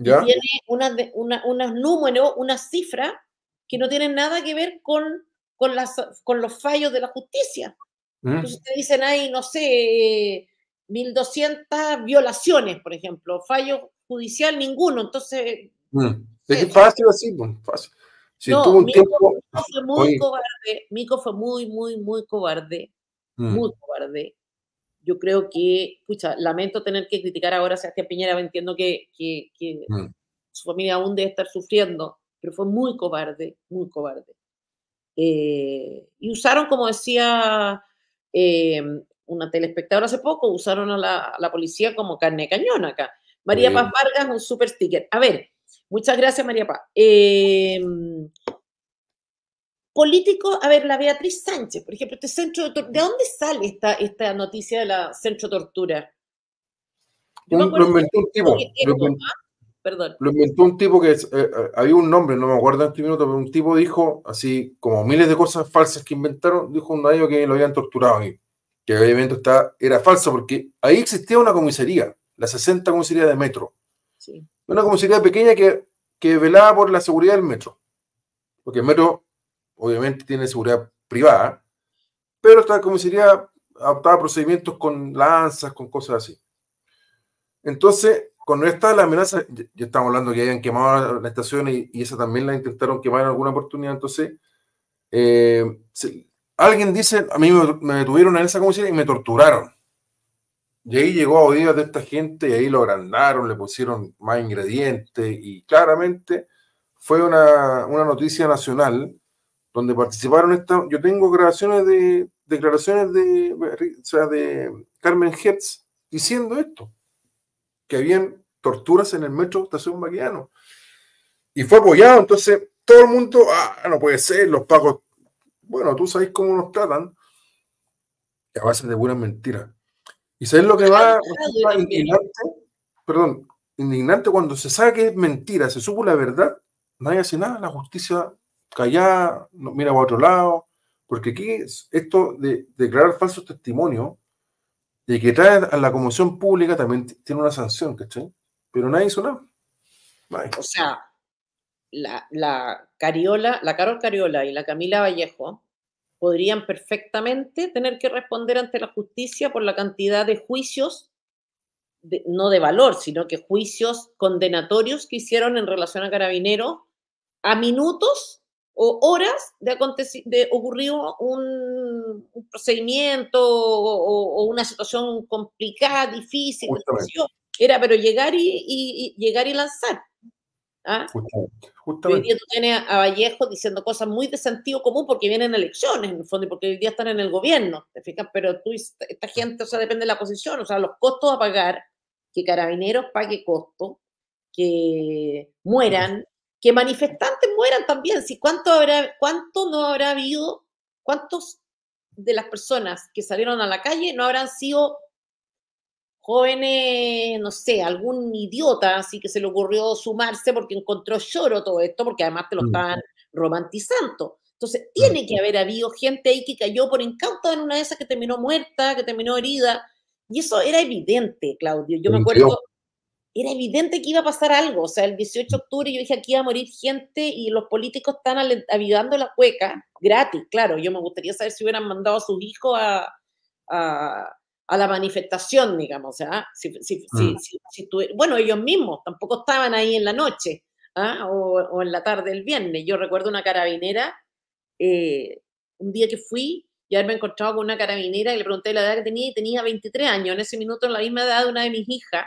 tiene unas una, números, una cifra que no tienen nada que ver con, con, las, con los fallos de la justicia. ¿Mm? Entonces te dicen, ahí, no sé, 1.200 eh, violaciones, por ejemplo, fallo judicial ninguno. Entonces... ¿Mm? Es fácil así, pues, fácil. Si no, un Mico, fue muy cobarde, Mico fue muy, muy, muy cobarde, ¿Mm? muy cobarde. Yo creo que, escucha, lamento tener que criticar ahora a Sebastián Piñera, entiendo que, que, su familia aún debe estar sufriendo, pero fue muy cobarde, muy cobarde. Eh, y usaron, como decía em, una telespectadora hace poco, usaron a la, policía como carne cañón acá. María Paz Vargas, un super sticker. A ver, muchas gracias, María Paz. Em, político a ver, la Beatriz Sánchez, por ejemplo, este centro de, ¿de dónde sale esta, esta noticia de la centro tortura? me lo inventó un tipo que, eh, eh, había un nombre, no me acuerdo en este minuto, pero un tipo dijo, así como miles de cosas falsas que inventaron, dijo un año que lo habían torturado ahí, que obviamente está, era falso, porque ahí existía una comisaría, la 60 comisaría de metro. Una comisaría pequeña que, que velaba por la seguridad del metro, porque el metro obviamente tiene seguridad privada, pero esta comisaría adoptaba procedimientos con lanzas, con cosas así. Entonces, cuando esta la amenaza, ya, estamos hablando que hayan quemado la estación y, esa también la intentaron quemar en alguna oportunidad, entonces eh, alguien dice, a mí me, detuvieron en esa comisión y me torturaron. Y ahí llegó a oídos de esta gente y ahí lo agrandaron, le pusieron más ingredientes y claramente fue una, noticia nacional donde participaron esta, yo tengo grabaciones de declaraciones de, de Carmen Hertz diciendo esto que habían torturas en el metro Estación Maquiano. Y fue apoyado, entonces todo el mundo, ah, no puede ser, los pagos, bueno, tú sabes cómo nos tratan, y a base de buenas mentiras. Y sabes lo que va indignante, perdón, indignante cuando se sabe que es mentira, se supo la verdad, nadie hace nada, la justicia callada, mira a otro lado, porque aquí esto de declarar falsos testimonios y que trae a la conmoción pública también tiene una sanción, ¿cachai? Pero nadie hizo nada. O sea, la, Cariola, la Carol Cariola y la Camila Vallejo podrían perfectamente tener que responder ante la justicia por la cantidad de juicios, no de valor, sino que juicios condenatorios que hicieron en relación a Carabinero a minutos o horas de, de ocurrió un, procedimiento o, una situación complicada, difícil. Era, pero llegar y, llegar y lanzar. ¿ah? Justamente. Hoy día tú a Vallejo diciendo cosas muy de sentido común porque vienen elecciones, en el fondo, y porque hoy día están en el gobierno, ¿te fijas? Pero tú, esta gente, o sea, depende de la posición, o sea, los costos a pagar, que Carabineros pague costos, que mueran, que manifestantes mueran también. Si cuánto habrá, cuánto no habrá habido, cuántos de las personas que salieron a la calle no habrán sido jóvenes, no sé, algún idiota así que se le ocurrió sumarse porque encontró lloro todo esto, porque además te lo mm. estaban romantizando. Entonces, tiene que haber habido gente ahí que cayó por encanto en una de esas que terminó muerta, que terminó herida. Y eso era evidente, Claudio. Yo me acuerdo era evidente que iba a pasar algo. O sea, el 18 de octubre yo dije aquí iba a morir gente y los políticos están avivando la cueca gratis. Claro, yo me gustaría saber si hubieran mandado a sus hijos a, la manifestación, digamos. ¿ah? sea, mm. bueno, ellos mismos tampoco estaban ahí en la noche ¿ah? o, en la tarde del viernes. Yo recuerdo una carabinera, eh, un día que fui, y me encontrado con una carabinera y le pregunté la edad que tenía y tenía 23 años. En ese minuto, en la misma edad de una de mis hijas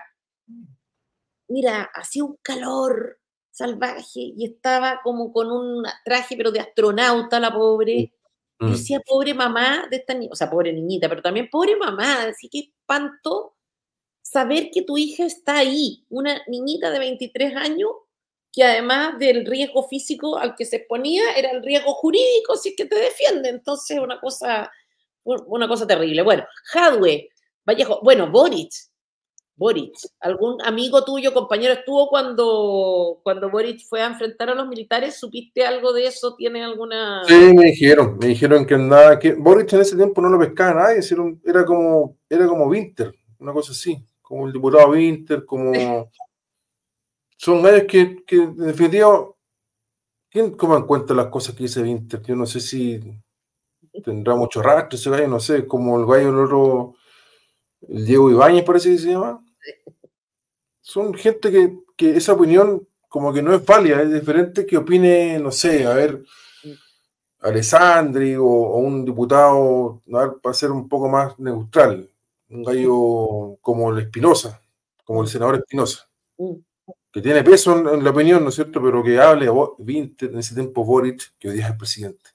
mira, hacía un calor salvaje y estaba como con un traje, pero de astronauta, la pobre. Y mm, mm. decía, pobre mamá de esta niña, o sea, pobre niñita, pero también pobre mamá, así que espanto saber que tu hija está ahí, una niñita de 23 años, que además del riesgo físico al que se exponía, era el riesgo jurídico si es que te defiende. Entonces, una cosa, una cosa terrible. Bueno, Hadwe, Vallejo, bueno, Boric, Boric. ¿Algún amigo tuyo, compañero, estuvo cuando, cuando Boric fue a enfrentar a los militares? ¿Supiste algo de eso? ¿Tiene alguna...? Sí, me dijeron, me dijeron que nada, que Boric en ese tiempo no lo pescaba nadie, era como, era como Winter, una cosa así, como el diputado Winter, como... Son gallos que, que en definitiva, ¿quién toma en cuenta las cosas que dice Winter? Yo no sé si tendrá mucho rastro ese gallo, no sé, como el gallo del otro... Diego Ibáñez parece que se llama, son gente que, esa opinión como que no es válida, es diferente que opine, no sé, a ver, Alessandri o, un diputado, a para ser un poco más neutral, un gallo como el Espinosa, como el senador Espinosa, que tiene peso en, la opinión, ¿no es cierto? Pero que hable, a Winter en ese tiempo Boric, que hoy día es el presidente.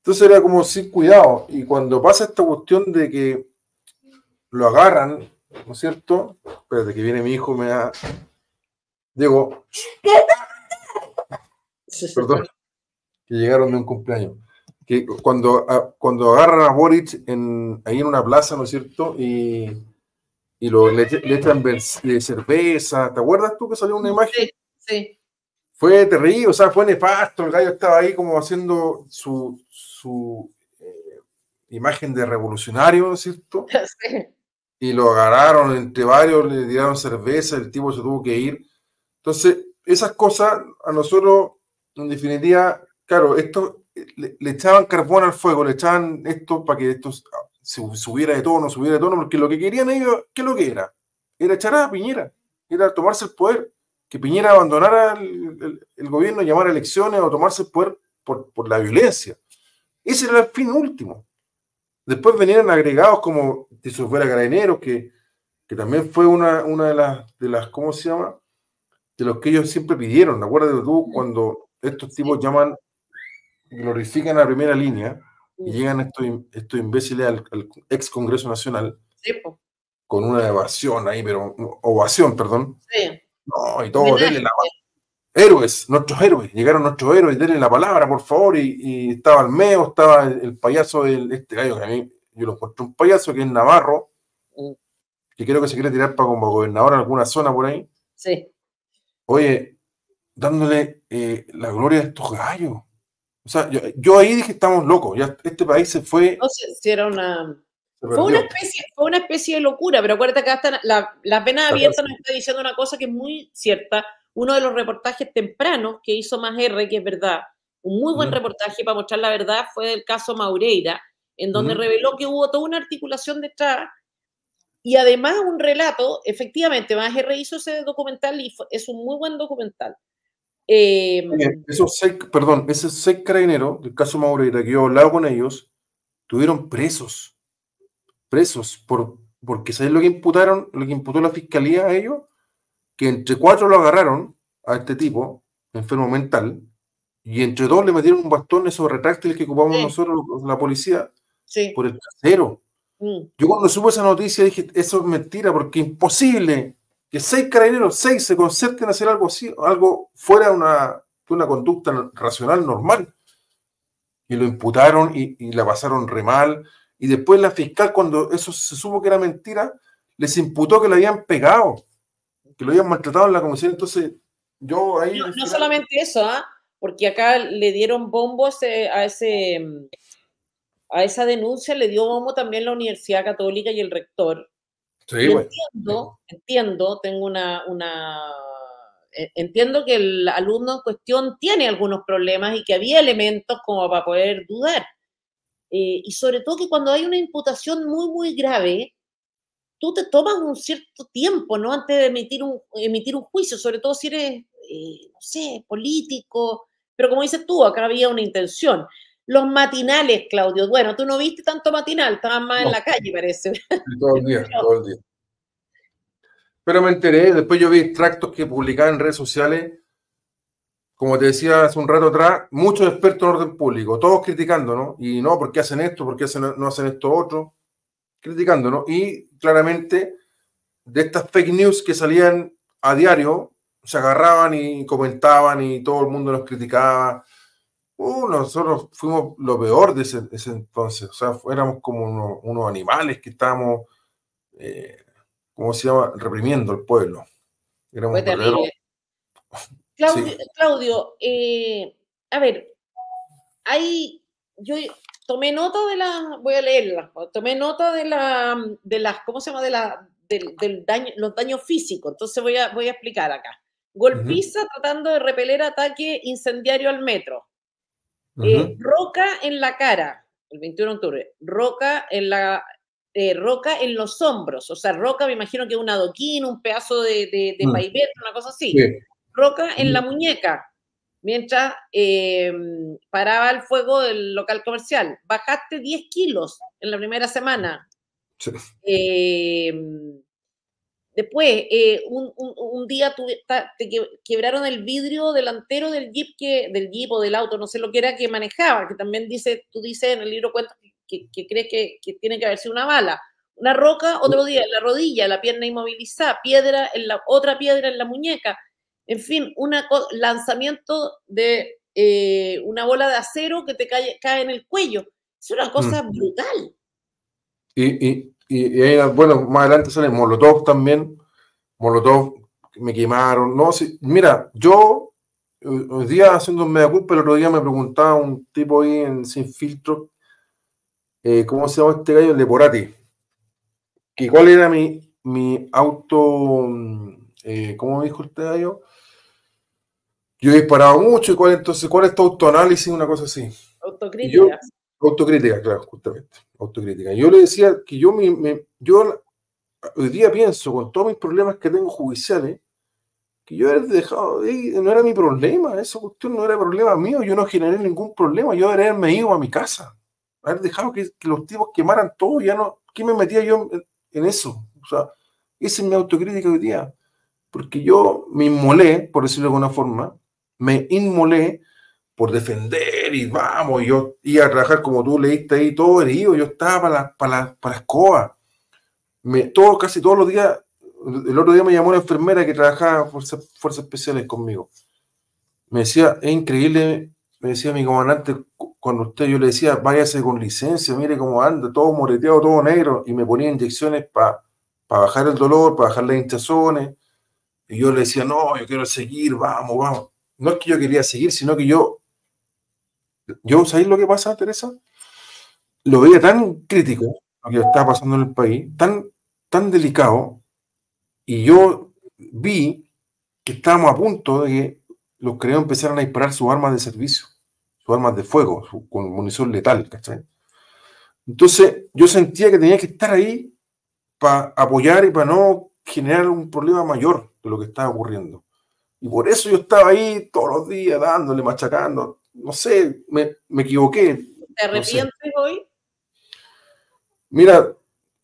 Entonces era como sin cuidado. Y cuando pasa esta cuestión de que lo agarran ¿no es cierto? de que viene mi hijo, me da... Diego. Perdón. Que llegaron de un cumpleaños. Que cuando, cuando agarran a Boric en, ahí en una plaza, ¿no es cierto? Y, lo, le, le echan eh, cerveza. ¿Te acuerdas tú que salió una imagen? Sí, sí. Fue terrible, o sea, fue nefasto. El gallo estaba ahí como haciendo su, su eh, imagen de revolucionario, ¿no es cierto? Sí y lo agarraron entre varios, le tiraron cerveza, el tipo se tuvo que ir. Entonces, esas cosas a nosotros, en definitiva, claro, esto le, echaban carbón al fuego, le echaban esto para que esto subiera de tono, subiera de tono, porque lo que querían ellos, ¿qué es lo que era? Era echar a Piñera, era tomarse el poder, que Piñera abandonara el, gobierno, llamar elecciones o tomarse el poder por, por la violencia. Ese era el fin último. Después venían agregados como si fuera Carabineros, que, también fue una, una de, las, de las, ¿cómo se llama? De los que ellos siempre pidieron. de tú cuando estos tipos llaman, glorifican la primera línea y llegan estos, estos imbéciles al, ex Congreso Nacional con una evasión ahí, pero ovación, perdón. Sí. No, y todo, denle la, héroes, nuestros héroes, llegaron nuestros héroes, denle la palabra, por favor, y, estaba estaba meo, estaba el, payaso, de este gallo que a mí, yo lo encontré un payaso que es Navarro, mm. que creo que se quiere tirar para como gobernador en alguna zona por ahí. Sí. Oye, dándole eh, la gloria a estos gallos. O sea, yo, ahí dije, estamos locos, este país se fue... No, sé era una... Fue una, especie, fue una especie de locura, pero acuérdate que hasta la, las venas abiertas nos está diciendo una cosa que es muy cierta, uno de los reportajes tempranos que hizo más R, que es verdad, un muy buen reportaje para mostrar la verdad fue del caso Maureira, en donde reveló que hubo toda una articulación de detrás y además un relato, efectivamente, más hizo ese documental y es un muy buen documental. Eh, perdón, ese seis carabineros del caso Maureira que yo hablaba con ellos, tuvieron presos, presos, por, porque ¿sabes lo que imputaron, lo que imputó la fiscalía a ellos? que entre cuatro lo agarraron a este tipo, enfermo mental, y entre dos le metieron un bastón esos retráctiles que ocupamos nosotros, la policía, por el trasero. Mm. Yo cuando supe esa noticia dije, eso es mentira, porque imposible que seis carabineros, seis, se concerten a hacer algo así, algo fuera de una, una conducta racional normal. Y lo imputaron y, la pasaron re mal. Y después la fiscal, cuando eso se supo que era mentira, les imputó que le habían pegado que lo habían maltratado en la comisión, entonces yo ahí... No, solamente eso, ¿ah? porque acá le dieron bombo a ese a esa denuncia le dio bombo también la Universidad Católica y el rector. Sí, Entiendo, entiendo, tengo una, e, Entiendo que el alumno en cuestión tiene algunos problemas y que había elementos como para poder dudar. Eh, y sobre todo que cuando hay una imputación muy, muy grave, tú te tomas un cierto tiempo, ¿no? Antes de emitir un, emitir un juicio, sobre todo si eres, eh, no sé, político, pero como dices tú, acá había una intención. Los matinales, Claudio, bueno, tú no viste tanto matinal, estabas más en la calle, parece. Todo el día, todo el día. Pero me enteré, después yo vi extractos que publicaban en redes sociales, como te decía hace un rato atrás, muchos expertos en orden público, todos criticando, ¿no? Y no, ¿por qué hacen esto? ¿Por qué no hacen esto otro? criticándonos. Y claramente de estas fake news que salían a diario, se agarraban y comentaban y todo el mundo nos criticaba. Uh, nosotros fuimos lo peor de ese, entonces, o sea, éramos como unos animales que estábamos, eh, ¿cómo se llama?, reprimiendo al pueblo. Claudio, Claudio eh, a ver, hay, yo tomé nota de la, voy a leerla. tomé nota de, la, de las, ¿cómo se llama? De, la, del, daño, los daños físicos. Entonces voy a, voy a explicar acá. Golpiza tratando de repeler ataque incendiario al metro. Eh, roca en la cara, el 21 de octubre. Roca en la... Eh, roca en los hombros, o sea, roca me imagino que es un adoquín, un pedazo de, de, mm. una cosa así. Roca en la muñeca, mientras eh, paraba el fuego del local comercial. Bajaste 10 kilos en la primera semana. Eh, después, eh, un, día te quebraron el vidrio delantero del jeep, que, del jeep o del auto, no sé lo que era que manejaba, que también dice, tú dices en el libro cuentas que, crees que, tiene que haber sido una bala. Una roca, otro día en la rodilla, la pierna inmovilizada, piedra en la otra piedra en la muñeca en fin, un lanzamiento de eh, una bola de acero que te cae, cae en el cuello. Es una cosa mm. brutal. Y, y, y, bueno, más adelante sale Molotov también. Molotov me quemaron. No, si, mira, yo eh, hoy día haciendo un mea culpa, el otro día me preguntaba un tipo ahí en Sin Filtro, eh, ¿cómo se llama este gallo? El de Porati. cuál era mi, auto? Mm, ¿Cómo me dijo usted gallo? yo he disparado mucho y cuál entonces, cuál es tu autoanálisis, una cosa así. Autocrítica. autocrítica, claro, justamente. Autocrítica. Yo le decía que yo, yo hoy día pienso, con todos mis problemas que tengo judiciales, que yo he dejado no era mi problema, esa cuestión no era problema mío, yo no generé ningún problema, yo me haberme ido a mi casa, haber dejado que, los tipos quemaran todo, ya no, ¿qué me metía yo en, en eso? O sea, esa es mi autocrítica hoy día, porque yo me inmolé, por decirlo de alguna forma, me inmolé por defender y vamos, yo iba a trabajar como tú leíste ahí todo herido, yo estaba para la, para escoba. Me, todo, casi todos los días, el otro día me llamó una enfermera que trabajaba en fuerzas especiales conmigo. Me decía, es increíble, me decía mi comandante, cuando usted yo le decía, váyase con licencia, mire cómo anda, todo moreteado, todo negro, y me ponía inyecciones para bajar el dolor, para bajar las hinchazones. Y yo le decía, no, yo quiero seguir, vamos, vamos no es que yo quería seguir, sino que yo, yo, ¿sabéis lo que pasa, Teresa? Lo veía tan crítico, lo que estaba pasando en el país, tan, tan delicado, y yo vi que estábamos a punto de que los creos empezaran a disparar sus armas de servicio, sus armas de fuego, con munición letal, ¿cachai? Entonces yo sentía que tenía que estar ahí para apoyar y para no generar un problema mayor de lo que estaba ocurriendo. Y por eso yo estaba ahí todos los días dándole, machacando. No sé, me, me equivoqué. ¿Te arrepientes hoy? Mira,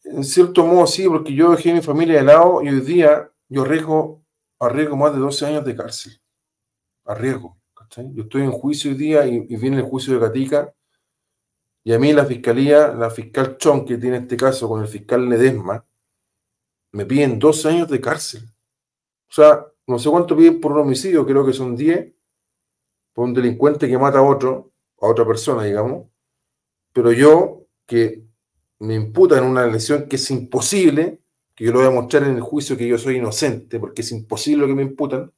en cierto modo sí, porque yo dejé mi familia de lado y hoy día yo arriesgo, arriesgo más de 12 años de cárcel. Arriesgo. ¿cachai? Yo estoy en juicio hoy día y, y, viene el juicio de Catica. Y a mí la fiscalía, la fiscal Chon, que tiene este caso con el fiscal Ledesma, me piden 12 años de cárcel. O sea, no sé cuánto piden por un homicidio, creo que son 10, por un delincuente que mata a otro, a otra persona, digamos, pero yo que me imputan una lesión que es imposible, que yo lo voy a mostrar en el juicio que yo soy inocente, porque es imposible lo que me imputan,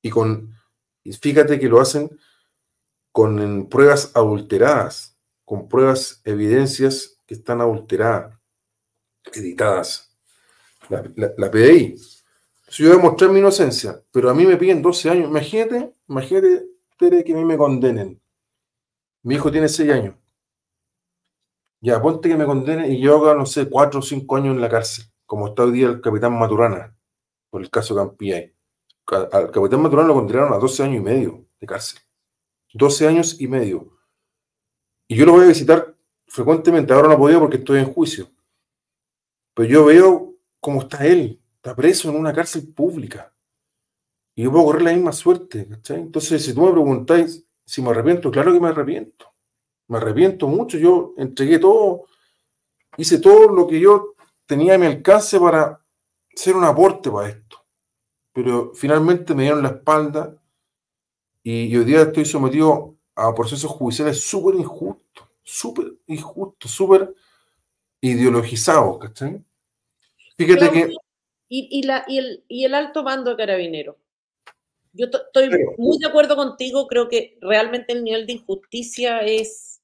y con, fíjate que lo hacen con pruebas adulteradas, con pruebas, evidencias que están adulteradas, editadas. La, la, la PDI, si yo demostré mi inocencia, pero a mí me piden 12 años, imagínate, imagínate que a mí me condenen. Mi hijo tiene 6 años. Ya, ponte que me condenen y yo haga, no sé, 4 o 5 años en la cárcel, como está hoy día el capitán Maturana, por el caso Campiay. Al capitán Maturana lo condenaron a 12 años y medio de cárcel. 12 años y medio. Y yo lo voy a visitar frecuentemente, ahora no podía porque estoy en juicio. Pero yo veo cómo está él, preso en una cárcel pública. Y yo puedo correr la misma suerte, Entonces, si tú me preguntáis si me arrepiento, claro que me arrepiento. Me arrepiento mucho. Yo entregué todo, hice todo lo que yo tenía a mi alcance para ser un aporte para esto. Pero finalmente me dieron la espalda y, hoy día estoy sometido a procesos judiciales súper injustos, súper injustos, súper ideologizados, Fíjate que y, la, y, el, y el alto mando de carabineros. Yo estoy muy de acuerdo contigo, creo que realmente el nivel de injusticia es,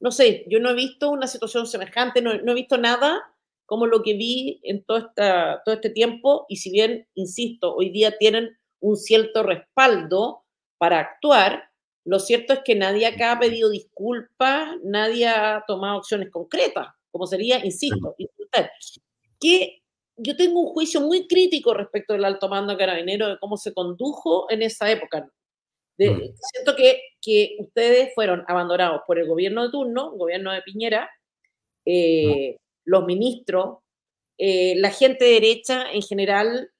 no sé, yo no he visto una situación semejante, no, he visto nada como lo que vi en todo, todo este tiempo y si bien, insisto, hoy día tienen un cierto respaldo para actuar, lo cierto es que nadie acá ha pedido disculpas, nadie ha tomado acciones concretas, como sería, insisto, insultar. ¿Qué, yo tengo un juicio muy crítico respecto del alto mando carabinero, de cómo se condujo en esa época. Siento que, ustedes fueron abandonados por el gobierno de turno, gobierno de Piñera, eh, los ministros, eh, la gente derecha en general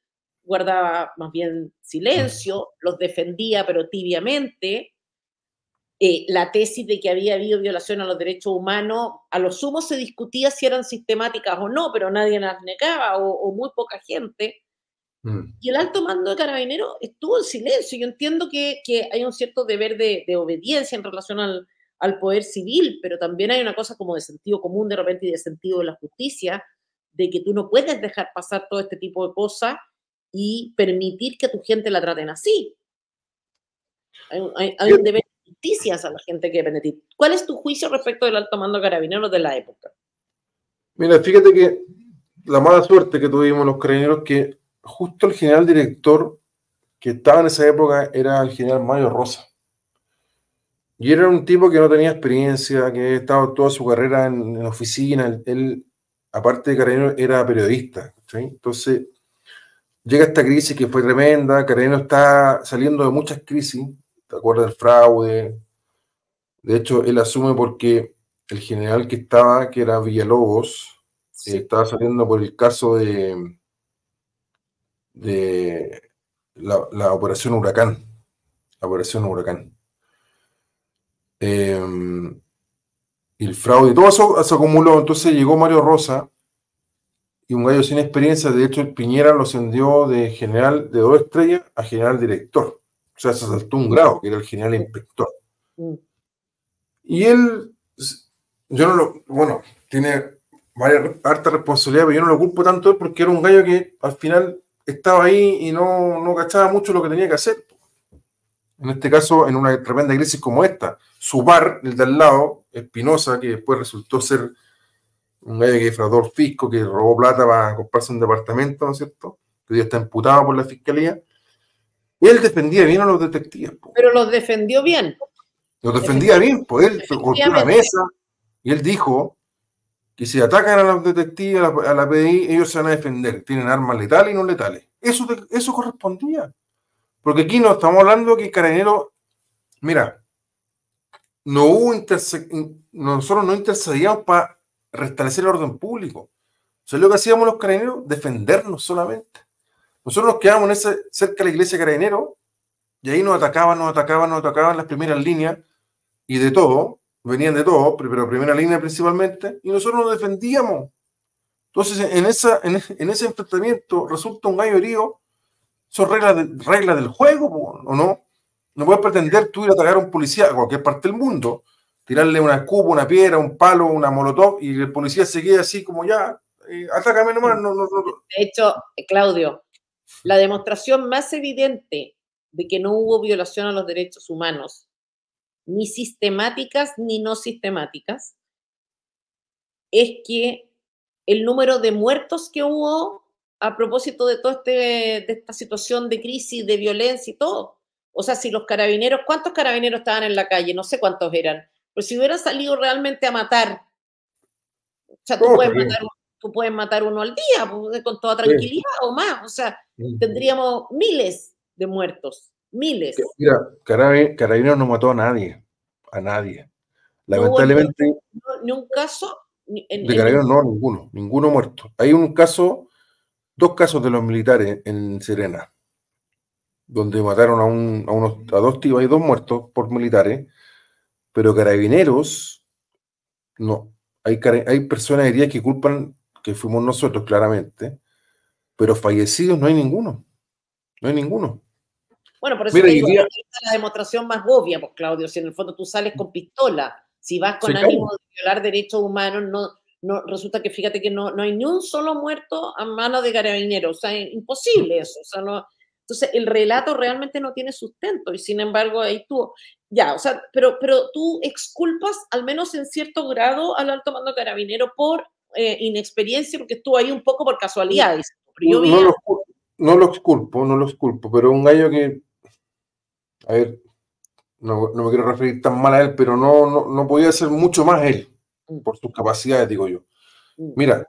guardaba más bien silencio, los defendía pero tibiamente, eh, la tesis de que había habido violación a los derechos humanos, a lo sumo se discutía si eran sistemáticas o no, pero nadie las negaba o, muy poca gente. Mm. Y el alto mando de Carabinero estuvo en silencio. Yo entiendo que, que hay un cierto deber de, obediencia en relación al, poder civil, pero también hay una cosa como de sentido común de repente y de sentido de la justicia, de que tú no puedes dejar pasar todo este tipo de cosas y permitir que tu gente la traten así. hay un deber Noticias a la gente que depende ¿Cuál es tu juicio respecto del alto mando carabinero de la época? Mira, fíjate que la mala suerte que tuvimos los carabineros que justo el general director que estaba en esa época era el general Mario Rosa. Y era un tipo que no tenía experiencia, que estaba toda su carrera en, oficina. Él, aparte de Carabinero, era periodista. Entonces, llega esta crisis que fue tremenda. Carabinero está saliendo de muchas crisis. ¿Te acuerdas del fraude? De hecho, él asume porque el general que estaba, que era Villalobos, eh, estaba saliendo por el caso de, de la, operación Huracán. La operación Huracán. Em, el fraude, todo eso se acumuló. Entonces llegó Mario Rosa y un gallo sin experiencia. De hecho, el Piñera lo ascendió de general de dos estrellas a general director. O sea, se saltó un grado, que era el general inspector. Y él, yo no lo, bueno, tiene varias, harta responsabilidad, pero yo no lo culpo tanto porque era un gallo que al final estaba ahí y no, no cachaba mucho lo que tenía que hacer. En este caso, en una tremenda crisis como esta, su par, el de al lado, Espinosa, que después resultó ser un gallo que fisco, que robó plata para comprarse un departamento, ¿no es cierto? Que hoy está imputado por la fiscalía él defendía bien a los detectives. Pero los defendió bien. Los defendía, bien, pues él cortó la mesa y él dijo que si atacan a los detectives, a la, PDI, ellos se van a defender. Tienen armas letales y no letales. Eso, eso correspondía. Porque aquí no estamos hablando que Carabinero, mira, no hubo nosotros no intercedíamos para restablecer el orden público. O sea, lo que hacíamos los carabineros, defendernos solamente. Nosotros nos quedamos en cerca de la iglesia de Carabinero y ahí nos atacaban, nos atacaban, nos atacaban las primeras líneas y de todo, venían de todo, pero primera línea principalmente, y nosotros nos defendíamos. Entonces, en, esa, en, ese enfrentamiento resulta un gallo herido, son reglas, del juego, ¿o no? No puedes pretender tú ir a atacar a un policía a cualquier parte del mundo, tirarle una escupa, una piedra, un palo, una molotov, y el policía se así como ya, eh, atácame nomás. No, De hecho, Claudio, la demostración más evidente de que no hubo violación a los derechos humanos, ni sistemáticas ni no sistemáticas, es que el número de muertos que hubo a propósito de toda este, esta situación de crisis, de violencia y todo. O sea, si los carabineros, ¿cuántos carabineros estaban en la calle? No sé cuántos eran. Pero si hubieran salido realmente a matar, o sea, tú oh, puedes tú puedes matar uno al día pues, eh, con toda tranquilidad o más. O sea, tendríamos miles de muertos, miles. Mira, Carabineros no mató a nadie, a nadie. Lamentablemente. ni un caso. de Carabineros no, ninguno, ninguno muerto. Hay un caso, dos casos de los militares en Serena, donde mataron a, un, a, unos, a dos tíos hay dos muertos por militares, pero Carabineros, no. Hay, hay personas día que culpan que fuimos nosotros claramente, pero fallecidos no hay ninguno. No hay ninguno. Bueno, por eso te digo, es la demostración más obvia, pues Claudio, si en el fondo tú sales con pistola, si vas con ánimo de violar derechos humanos, no, no, resulta que fíjate que no, hay ni un solo muerto a mano de carabineros, o sea, es imposible eso, o sea, no, entonces el relato realmente no tiene sustento y sin embargo ahí tú, ya, o sea, pero, pero tú exculpas al menos en cierto grado al alto mando carabinero por eh, inexperiencia porque estuvo ahí un poco por casualidades. no, lo no, culpo, no lo culpo, pero un gallo que, a ver, no, me quiero referir tan mal a él, pero no, no, podía ser mucho más él, mm. por sus capacidades, digo yo. Mm. Mira,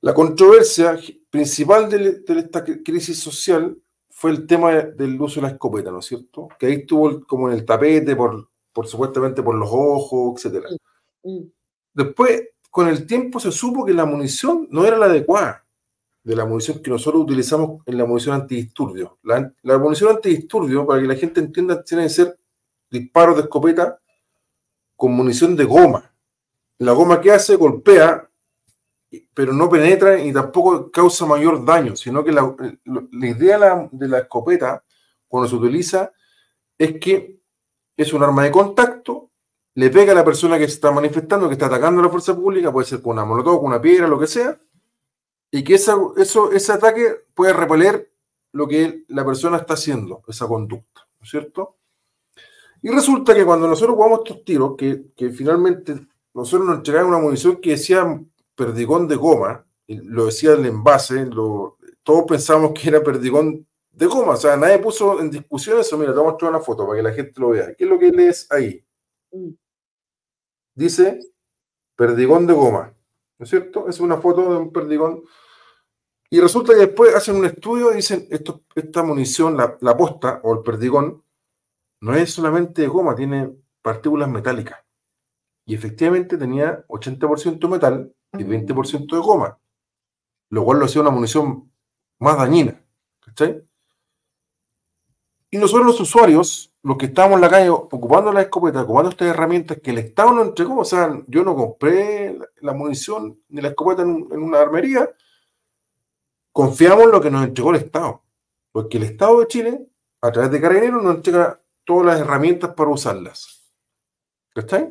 la controversia principal de, esta crisis social fue el tema del uso de la escopeta, ¿no es cierto? Que ahí estuvo como en el tapete, por, por supuestamente por los ojos, etc. Mm, Después, con el tiempo se supo que la munición no era la adecuada, de la munición que nosotros utilizamos en la munición antidisturbio. La, la munición antidisturbio, para que la gente entienda, tiene que ser disparos de escopeta con munición de goma. La goma que hace golpea, pero no penetra y tampoco causa mayor daño, sino que la, idea de la escopeta, cuando se utiliza, es que es un arma de contacto le pega a la persona que se está manifestando, que está atacando a la fuerza pública, puede ser con una molotov, con una piedra, lo que sea, y que eso, ese ataque puede repeler lo que la persona está haciendo, esa conducta, ¿no es cierto? Y resulta que cuando nosotros jugamos estos tiros, que, que finalmente nosotros nos entregaron una munición que decía perdigón de goma, lo decía el envase, lo, todos pensamos que era perdigón de goma, o sea, nadie puso en discusión eso, mira, te voy a mostrar una foto para que la gente lo vea, ¿qué es lo que lees ahí? Mm dice perdigón de goma, ¿no es cierto? Es una foto de un perdigón. Y resulta que después hacen un estudio y dicen, esta munición, la, la posta o el perdigón, no es solamente de goma, tiene partículas metálicas. Y efectivamente tenía 80% metal y 20% de goma, lo cual lo hacía una munición más dañina. ¿Cachai? Y nosotros los usuarios, los que estamos en la calle ocupando la escopeta, ocupando estas herramientas que el Estado nos entregó, o sea, yo no compré la munición ni la escopeta en, una armería, confiamos en lo que nos entregó el Estado. Porque el Estado de Chile, a través de Carabineros, nos entrega todas las herramientas para usarlas. ¿Está?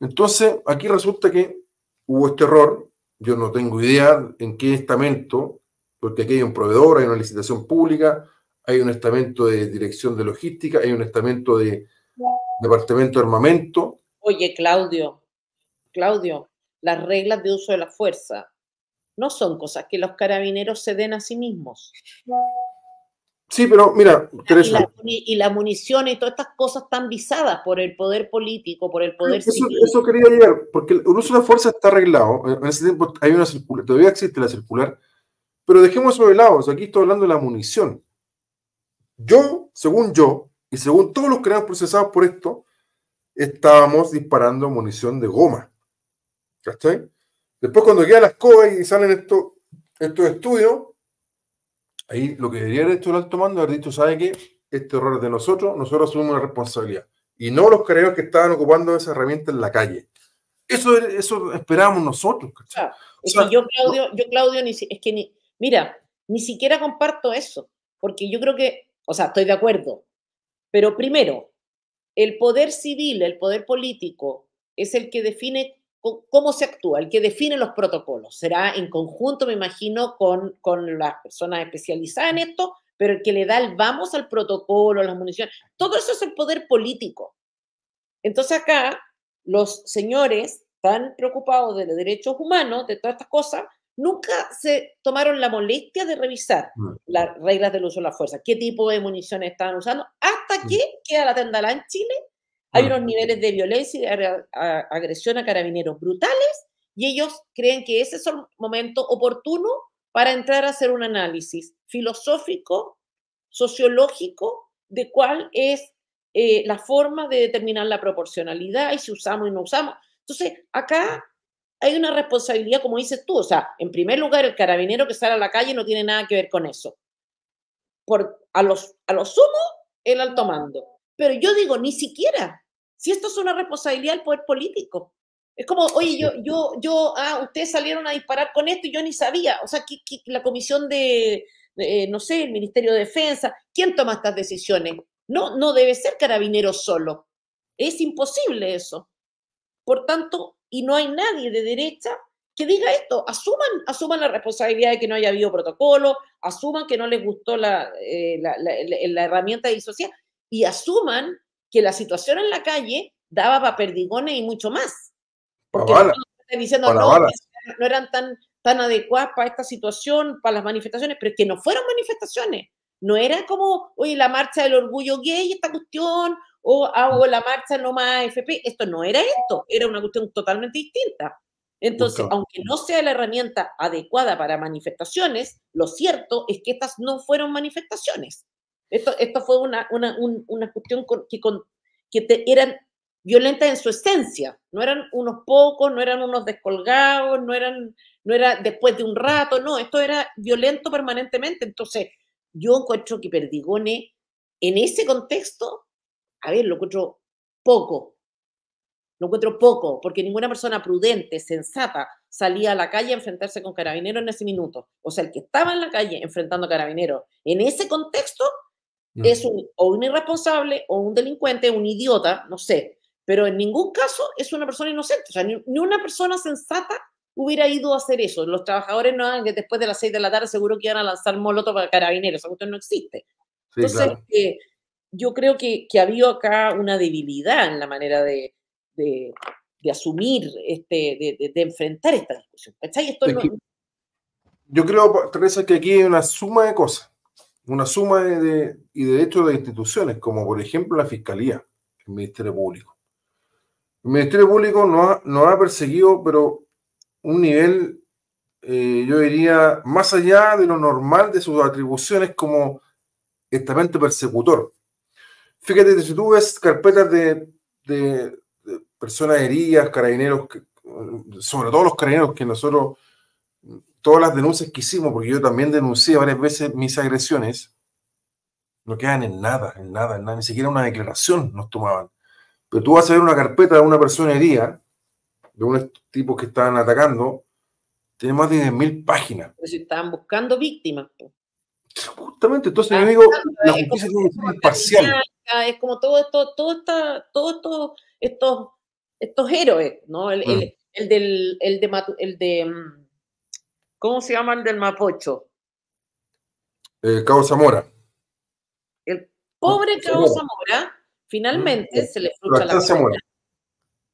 Entonces, aquí resulta que hubo este error. Yo no tengo idea en qué estamento, porque aquí hay un proveedor, hay una licitación pública, hay un estamento de dirección de logística, hay un estamento de departamento de armamento. Oye, Claudio, Claudio, las reglas de uso de la fuerza no son cosas que los carabineros se den a sí mismos. Sí, pero mira, Y, la, munición y todas estas cosas están visadas por el poder político, por el poder civil. Eso quería llegar, porque el uso de la fuerza está arreglado. En ese tiempo hay una circular, todavía existe la circular, pero dejemos eso de lado. aquí estoy hablando de la munición. Yo, según yo, y según todos los creados procesados por esto, estábamos disparando munición de goma. ¿Cachai? Después cuando llegan las cobas y salen estos, estos estudios, ahí lo que debería haber hecho el alto mando, haber dicho, ¿sabe qué? Este error es de nosotros, nosotros asumimos la responsabilidad. Y no los creo que estaban ocupando esa herramienta en la calle. Eso, eso esperábamos nosotros. yo, Claudio, yo, Claudio, es que ni, mira, ni siquiera comparto eso, porque yo creo que o sea, estoy de acuerdo. Pero primero, el poder civil, el poder político, es el que define cómo se actúa, el que define los protocolos. Será en conjunto, me imagino, con, con las personas especializadas en esto, pero el que le da el vamos al protocolo, las municiones, todo eso es el poder político. Entonces acá los señores están preocupados de los derechos humanos, de todas estas cosas, nunca se tomaron la molestia de revisar las reglas del uso de la fuerza, qué tipo de municiones estaban usando, hasta que queda la tendalá en Chile. Hay unos niveles de violencia y de agresión a carabineros brutales y ellos creen que ese es el momento oportuno para entrar a hacer un análisis filosófico, sociológico, de cuál es eh, la forma de determinar la proporcionalidad y si usamos y no usamos. Entonces, acá hay una responsabilidad, como dices tú, o sea, en primer lugar, el carabinero que sale a la calle no tiene nada que ver con eso. Por, a, los, a lo sumo, el alto mando. Pero yo digo, ni siquiera, si esto es una responsabilidad del poder político. Es como, oye, yo, yo, yo, ah, ustedes salieron a disparar con esto y yo ni sabía. O sea, que, la comisión de, de, eh, no sé, el Ministerio de Defensa, ¿quién toma estas decisiones? No, no debe ser carabinero solo. Es imposible eso. Por tanto, y no hay nadie de derecha que diga esto. Asuman, asuman la responsabilidad de que no haya habido protocolo, asuman que no les gustó la, eh, la, herramienta de y asuman que la situación en la calle daba para perdigones y mucho más. Porque no, diciendo, no, no eran tan, tan adecuadas para esta situación, para las manifestaciones, pero que no fueron manifestaciones. No era como, oye, la marcha del orgullo gay, esta cuestión, o hago ah, mm. la marcha no más AFP. Esto no era esto, era una cuestión totalmente distinta. Entonces, aunque no sea la herramienta adecuada para manifestaciones, lo cierto es que estas no fueron manifestaciones. Esto, esto fue una, una, cuestión que, que te, eran violentas en su esencia. No eran unos pocos, no eran unos descolgados, no eran, no era después de un rato, no, esto era violento permanentemente. Entonces, yo encuentro que Perdigone en ese contexto a ver, lo encuentro poco. Lo encuentro poco, porque ninguna persona prudente, sensata, salía a la calle a enfrentarse con carabineros en ese minuto. O sea, el que estaba en la calle enfrentando a carabineros en ese contexto es un, o un irresponsable, o un delincuente, un idiota, no sé. Pero en ningún caso es una persona inocente. O sea, ni, una persona sensata hubiera ido a hacer eso. Los trabajadores no hagan que después de las seis de la tarde seguro que iban a lanzar molotov para carabineros. Eso no existe. Entonces, que... Eh, yo creo que, que habido acá una debilidad en la manera de, asumir, este, de, de, enfrentar esta discusión. Esto Yo creo, Teresa, que aquí hay una suma de cosas, una suma de, y de hecho de instituciones, como por ejemplo la Fiscalía, el Ministerio Público. El Ministerio Público nos ha, no ha perseguido, pero un nivel, eh, yo diría, más allá de lo normal de sus atribuciones como estamento persecutor. Fíjate, si tú ves carpetas de, personas heridas, carabineros, sobre todo los carabineros que nosotros, todas las denuncias que hicimos, porque yo también denuncié varias veces mis agresiones, no quedan en nada, en nada, ni siquiera una declaración nos tomaban. Pero tú vas a ver una carpeta de una persona herida, de unos tipos que estaban atacando, tiene más de 10.000 páginas. Pero si estaban buscando víctimas. Justamente, entonces mi ah, amigo, la eh, justicia tiene que ser imparcial. Ah, es como todo esto, todo está todos estos, estos, héroes, ¿no? El, mm. del, el de, mm, ¿cómo se llaman del Mapocho? Eh, Cabo Zamora. El pobre mm, Cabo Zamora, finalmente se le frustra la Zamora.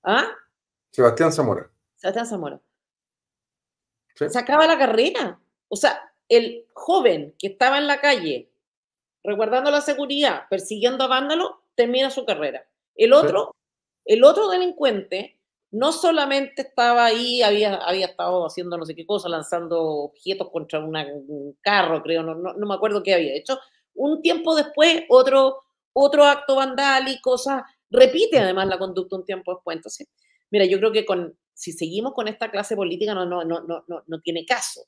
¿Ah? Sebastián Zamora. Sebastián Zamora. Se acaba la carrera. O sea, el joven que estaba en la calle resguardando la seguridad, persiguiendo a vándalos, termina su carrera. El otro, el otro delincuente no solamente estaba ahí, había, había estado haciendo no sé qué cosa, lanzando objetos contra un carro, creo, no, no, me acuerdo qué había hecho. Un tiempo después, otro, otro acto vandálico, cosas, repite mm. además la conducta un tiempo después. Entonces, mira, yo creo que con, si seguimos con esta clase política no, no, no, no, no, tiene caso,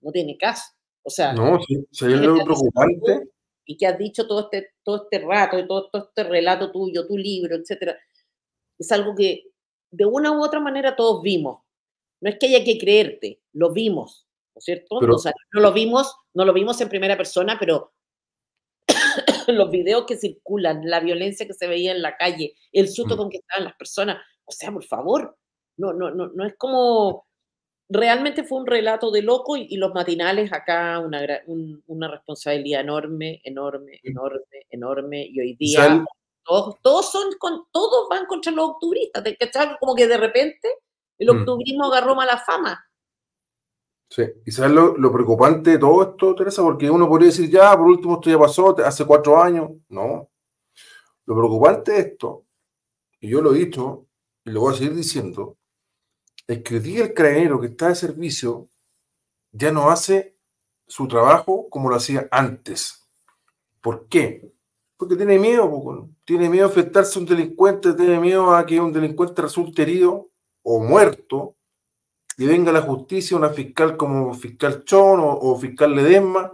no tiene caso. O sea, no, sí, sería preocupante y que has dicho todo este, todo este rato y todo, todo, este relato tuyo, tu libro, etcétera, es algo que de una u otra manera todos vimos. No es que haya que creerte, lo vimos, ¿no es cierto? o sea, no lo vimos, no lo vimos en primera persona, pero los videos que circulan, la violencia que se veía en la calle, el susto mm. con que estaban las personas, o sea, por favor, no, no, no, no es como realmente fue un relato de loco y, los matinales acá una, una responsabilidad enorme, enorme, enorme, enorme. Y hoy día todos, son todos van contra los octubristas. Como que de repente el mm. octubrismo agarró mala fama. Sí, y sabes lo, lo, preocupante de todo esto, Teresa, porque uno podría decir, ya, por último, esto ya pasó hace cuatro años. No. Lo preocupante de esto, y yo lo he dicho, y lo voy a seguir diciendo, es que el carabinero que está de servicio ya no hace su trabajo como lo hacía antes. ¿Por qué? Porque tiene miedo, tiene miedo a afectarse un delincuente, tiene miedo a que un delincuente resulte herido o muerto y venga la justicia, una fiscal como fiscal Chon o, fiscal Ledesma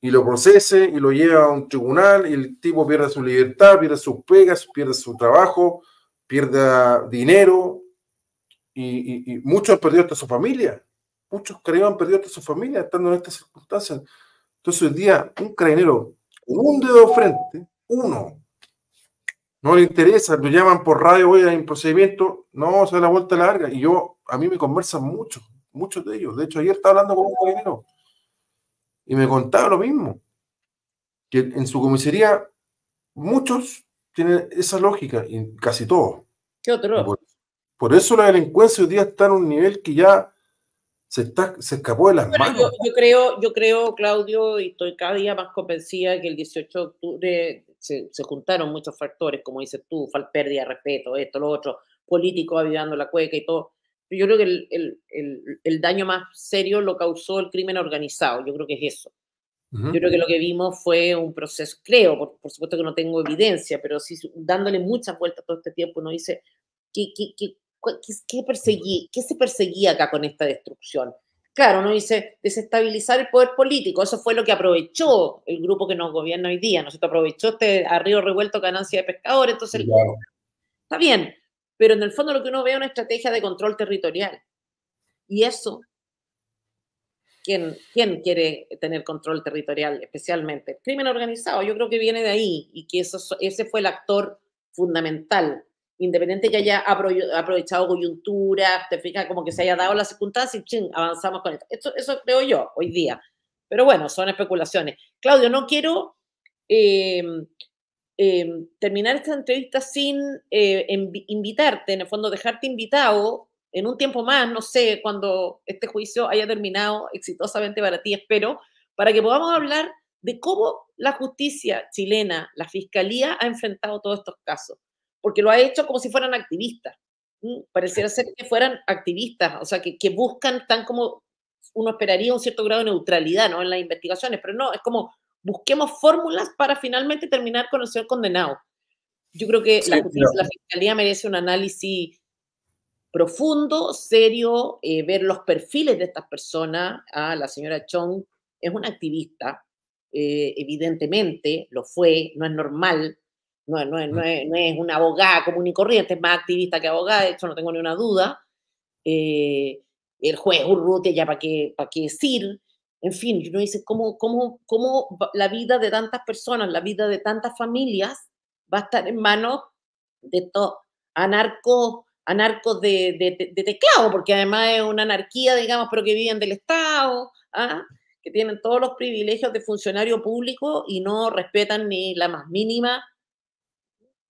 y lo procese y lo lleva a un tribunal y el tipo pierde su libertad, pierde sus pegas, pierde su trabajo, pierde dinero, y, muchos han perdido hasta su familia, muchos carabineros han perdido hasta su familia estando en estas circunstancias. Entonces hoy día un carabinero un dedo frente, uno, no le interesa, lo llaman por radio, hoy hay un procedimiento, no, se da la vuelta larga. Y yo, a mí me conversan muchos, muchos de ellos. De hecho, ayer estaba hablando con un carabinero y me contaba lo mismo, que en su comisaría muchos tienen esa lógica, y casi todos. ¿Qué otro? Por eso la delincuencia hoy día está en un nivel que ya se, está, se escapó de las manos. Yo, creo, yo creo, Claudio, y estoy cada día más convencida que el 18 de octubre se, juntaron muchos factores, como dices tú, fal pérdida de respeto, esto, lo otro, políticos avivando la cueca y todo. Yo creo que el, el, el, daño más serio lo causó el crimen organizado, yo creo que es eso. Yo creo que lo que vimos fue un proceso, creo, por, supuesto que no tengo evidencia, pero sí dándole muchas vueltas todo este tiempo, uno dice, ¿qué, qué, ¿Qué, ¿Qué se perseguía acá con esta destrucción? Claro, uno dice desestabilizar el poder político. Eso fue lo que aprovechó el grupo que nos gobierna hoy día, ¿no Aprovechó este arriba revuelto ganancia de pescadores. Entonces, está bien, pero en el fondo lo que uno ve es una estrategia de control territorial. Y eso, ¿quién, quién quiere tener control territorial especialmente? El crimen organizado, yo creo que viene de ahí y que eso, ese fue el actor fundamental independiente que haya aprovechado coyunturas, te fijas, como que se haya dado la circunstancia, y avanzamos con esto. Eso creo yo hoy día. Pero bueno, son especulaciones. Claudio, no quiero em, em, terminar esta entrevista sin eh, invitarte, en el fondo dejarte invitado en un tiempo más, no sé, cuando este juicio haya terminado exitosamente para ti, espero, para que podamos hablar de cómo la justicia chilena, la fiscalía ha enfrentado todos estos casos porque lo ha hecho como si fueran activistas. Pareciera ser que fueran activistas, o sea, que, buscan tan como uno esperaría un cierto grado de neutralidad ¿no? en las investigaciones, pero no, es como busquemos fórmulas para finalmente terminar con el señor condenado. Yo creo que la fiscalía merece un análisis profundo, serio, eh, ver los perfiles de estas personas. Ah, la señora Chong es una activista, eh, evidentemente lo fue, no es normal no, es, una abogada común y corriente, es más activista que abogada, de hecho no tengo ni una duda. Eh, el juez Urrutia ya para qué, para qué decir. En fin, uno dice, ¿cómo, cómo, cómo la vida de tantas personas, la vida de tantas familias va a estar en manos de estos anarcos, de, teclado? Porque además es una anarquía, digamos, pero que viven del Estado. ¿ah? que tienen todos los privilegios de funcionario público y no respetan ni la más mínima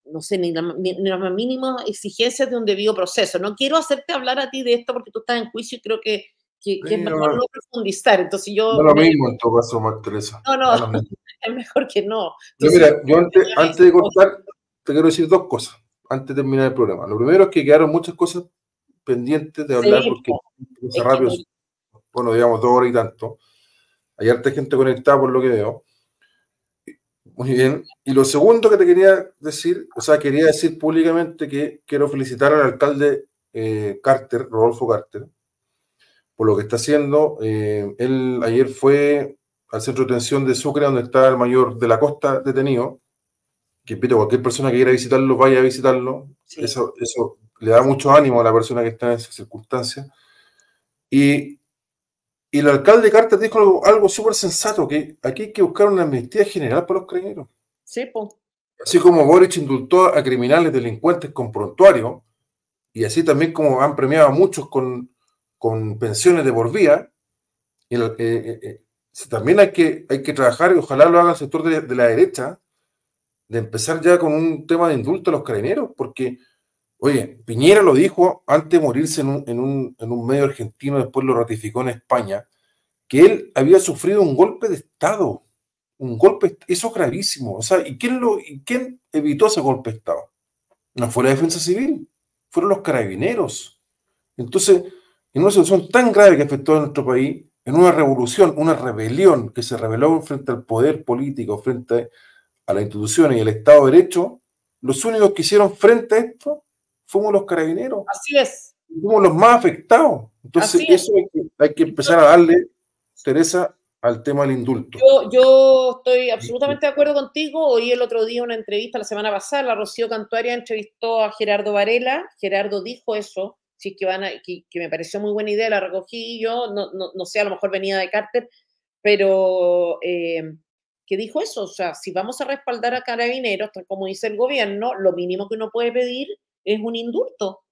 no sé, ni, la, ni, las mínimas exigencias de un debido proceso. No quiero hacerte hablar a ti de esto porque tú estás en juicio y creo que, es mejor no, profundizar. Entonces yo... lo mismo en todo caso, Marta Teresa. No, no, es mejor que no. mira, yo antes, de contar, te quiero decir dos cosas, antes de terminar el programa. Lo primero es que quedaron muchas cosas pendientes de hablar porque rápido, bueno, digamos dos horas y tanto. Hay harta gente conectada por lo que veo. Muy bien. Y lo segundo que te quería decir, o sea, quería decir públicamente que quiero felicitar al alcalde eh, Carter, Rodolfo Carter, por lo que está haciendo. Eh, él ayer fue al centro de detención de Sucre, donde está el mayor de la costa detenido, que invito a cualquier persona que quiera visitarlo, vaya a visitarlo. Eso, eso le da mucho ánimo a la persona que está en esa circunstancia. Y y el alcalde Carter dijo algo, súper sensato, que aquí hay que buscar una amnistía general para los carabineros. Sí, pues. Así como Boric indultó a criminales delincuentes con prontuario, y así también como han premiado a muchos con, pensiones de volvía, eh, eh, eh, también hay que, hay que trabajar, y ojalá lo haga el sector de, la derecha, de empezar ya con un tema de indulto a los carabineros, porque Oye, Piñera lo dijo antes de morirse en un, medio argentino, después lo ratificó en España, que él había sufrido un golpe de Estado. Un golpe, eso es gravísimo. O sea, ¿y quién, lo, y quién evitó ese golpe de Estado? No fue la defensa civil, fueron los carabineros. Entonces, en una situación tan grave que afectó a nuestro país, en una revolución, una rebelión que se reveló frente al poder político, frente a las instituciones y el Estado de Derecho, los únicos que hicieron frente a esto fuimos los carabineros. Así es. Fuimos los más afectados. Entonces, eso hay que, empezar a darle, Teresa, al tema del indulto. Yo, estoy absolutamente de acuerdo contigo. Oí el otro día una entrevista, la semana pasada, la Rocío Cantuaria entrevistó a Gerardo Varela. Gerardo dijo eso, sí, que, van que, que, me pareció muy buena idea, la recogí yo, no, no, no sé, a lo mejor venía de Carter, pero eh, que dijo eso, o sea, si vamos a respaldar a carabineros, tal como dice el gobierno, lo mínimo que uno puede pedir es un indulto.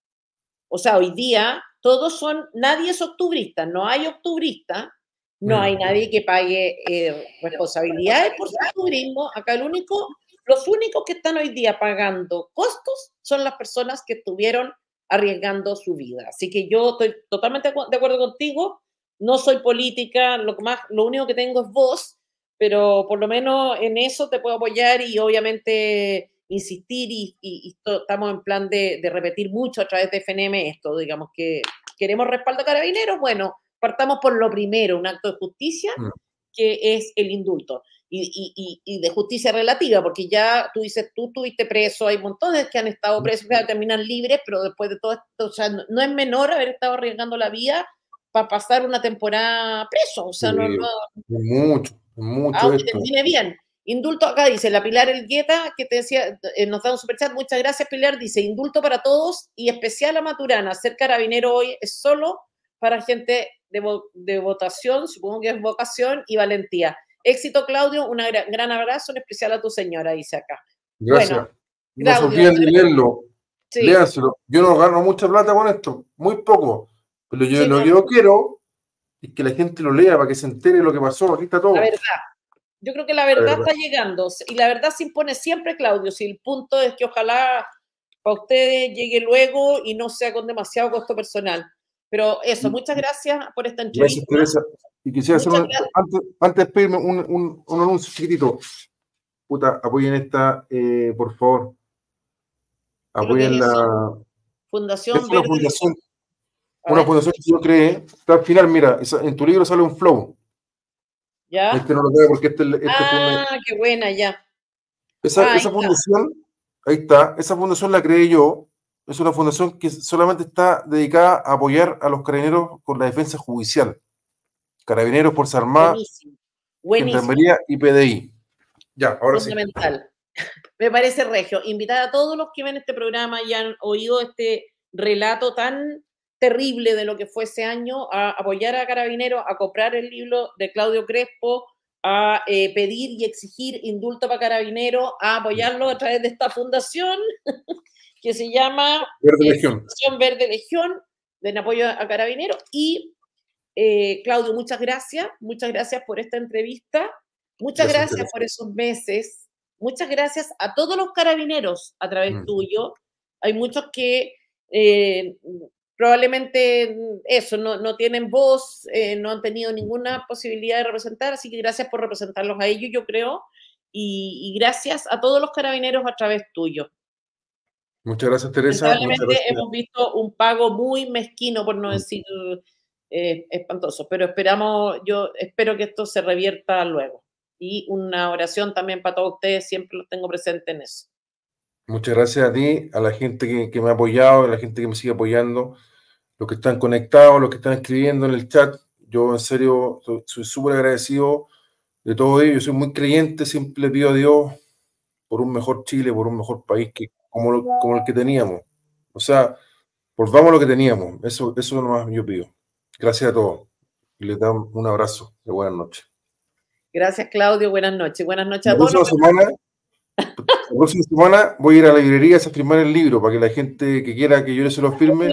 O sea, hoy día todos son, nadie es octubrista, no hay octubrista, no hay mm. nadie que pague eh, responsabilidades por su turismo. Acá el único, los únicos que están hoy día pagando costos son las personas que estuvieron arriesgando su vida. Así que yo estoy totalmente de acuerdo contigo. No soy política, lo, más, lo único que tengo es voz, pero por lo menos en eso te puedo apoyar y obviamente insistir y, estamos en plan de, repetir mucho a través de FNM esto, digamos que queremos respaldo a carabineros, bueno, partamos por lo primero, un acto de justicia, mm. que es el indulto. Y, de justicia relativa, porque ya tú dices, tú estuviste preso, hay montones que han estado mm. presos, que terminan libres, pero después de todo esto, o sea, no, es menor haber estado arriesgando la vida para pasar una temporada preso, o sea, no, no... Mucho, mucho. Aunque esto. bien, Indulto, acá dice la Pilar Elgueta, que te decía, eh, nos da un superchat. Muchas gracias, Pilar. Dice: indulto para todos y especial a Maturana. Ser carabinero hoy es solo para gente de, votación, supongo que es vocación y valentía. Éxito, Claudio. Un gran, abrazo, en especial a tu señora, dice acá. Gracias. no se olviden leerlo. Léanselo. Yo no gano mucha plata con esto, muy poco. Pero yo lo que yo quiero es que la gente lo lea para que se entere lo que pasó. Aquí está todo. La verdad. Yo creo que la verdad, está llegando y la verdad se impone siempre, Claudio. Si el punto es que ojalá a ustedes llegue luego y no sea con demasiado costo personal. Pero eso, mm. muchas gracias por esta entrevista. Gracias, Y quisiera hacer antes, pedirme un, un, anuncio chiquitito. Puta, apoyen esta, eh, por favor. Apoyen la. Fundación. una fundación, una fundación que yo creé. Al final, mira, en tu libro sale un flow ¿Ya? no lo porque este, este Ah, qué buena, ya. Esa, ah, fundación, ahí está, esa fundación la creé yo. Es una fundación que solamente está dedicada a apoyar a los carabineros con la defensa judicial. Carabineros, Fuerza Armada, Buenísimo. y PDI. Ya, ahora Fundamental. Sí. Me parece regio. Invitar a todos los que ven este programa y han oído este relato tan terrible de lo que fue ese año, a apoyar a Carabineros, a comprar el libro de Claudio Crespo, a eh, pedir y exigir indulto para Carabineros, a apoyarlo a través de esta fundación que se llama Verde eh, Legión. Verde Legión, en apoyo a Carabineros. Y eh, Claudio, muchas gracias, muchas gracias por esta entrevista, muchas gracias, por esos meses, muchas gracias a todos los carabineros a través mm. tuyo. Hay muchos que eh, probablemente eso, no, tienen voz, eh, no han tenido ninguna posibilidad de representar, así que gracias por representarlos a ellos, yo creo, y, gracias a todos los carabineros a través tuyo. Muchas gracias, Teresa. Probablemente hemos visto un pago muy mezquino, por no mm. decir eh, espantoso, pero esperamos, yo espero que esto se revierta luego. Y una oración también para todos ustedes, siempre los tengo presente en eso. Muchas gracias a ti, a la gente que me ha apoyado, a la gente que me sigue apoyando los que están conectados, los que están escribiendo en el chat. Yo en serio soy súper agradecido de todo ello. Yo soy muy creyente, siempre pido a Dios por un mejor Chile, por un mejor país que, como, el que teníamos. O sea, volvamos lo que teníamos. Eso, eso nomás yo pido. Gracias a todos. Y les damos un abrazo de buenas noches. Gracias, Claudio. Buenas noches. Buenas noches a todos. semana, la próxima semana voy a ir a la librería a firmar el libro para que la gente que quiera que yo les se lo firme.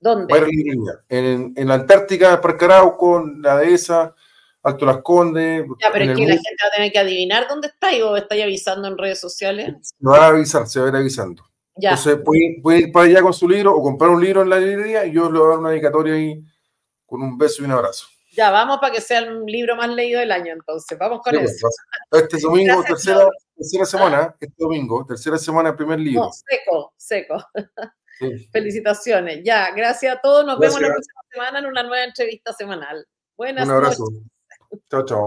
¿Dónde? En, la Antártica, Parque Arauco, la dehesa, Alto Las Condes. Ya, pero es que la gente va a tener que adivinar dónde está y vos estáis avisando en redes sociales. No va a avisar, se va a ir avisando. Entonces puede, ir para allá con su libro o comprar un libro en la librería y yo le voy a dar una dedicatoria ahí con un beso y un abrazo. Ya, vamos para que sea el libro más leído del año, entonces. Vamos con pues, eso. este domingo, tercera, tercera, semana, este domingo, tercera semana, primer libro. seco, seco. Felicitaciones. Ya, gracias a todos. Nos vemos la próxima semana en una nueva entrevista semanal. Buenas Un abrazo. Noches. Chao, chao.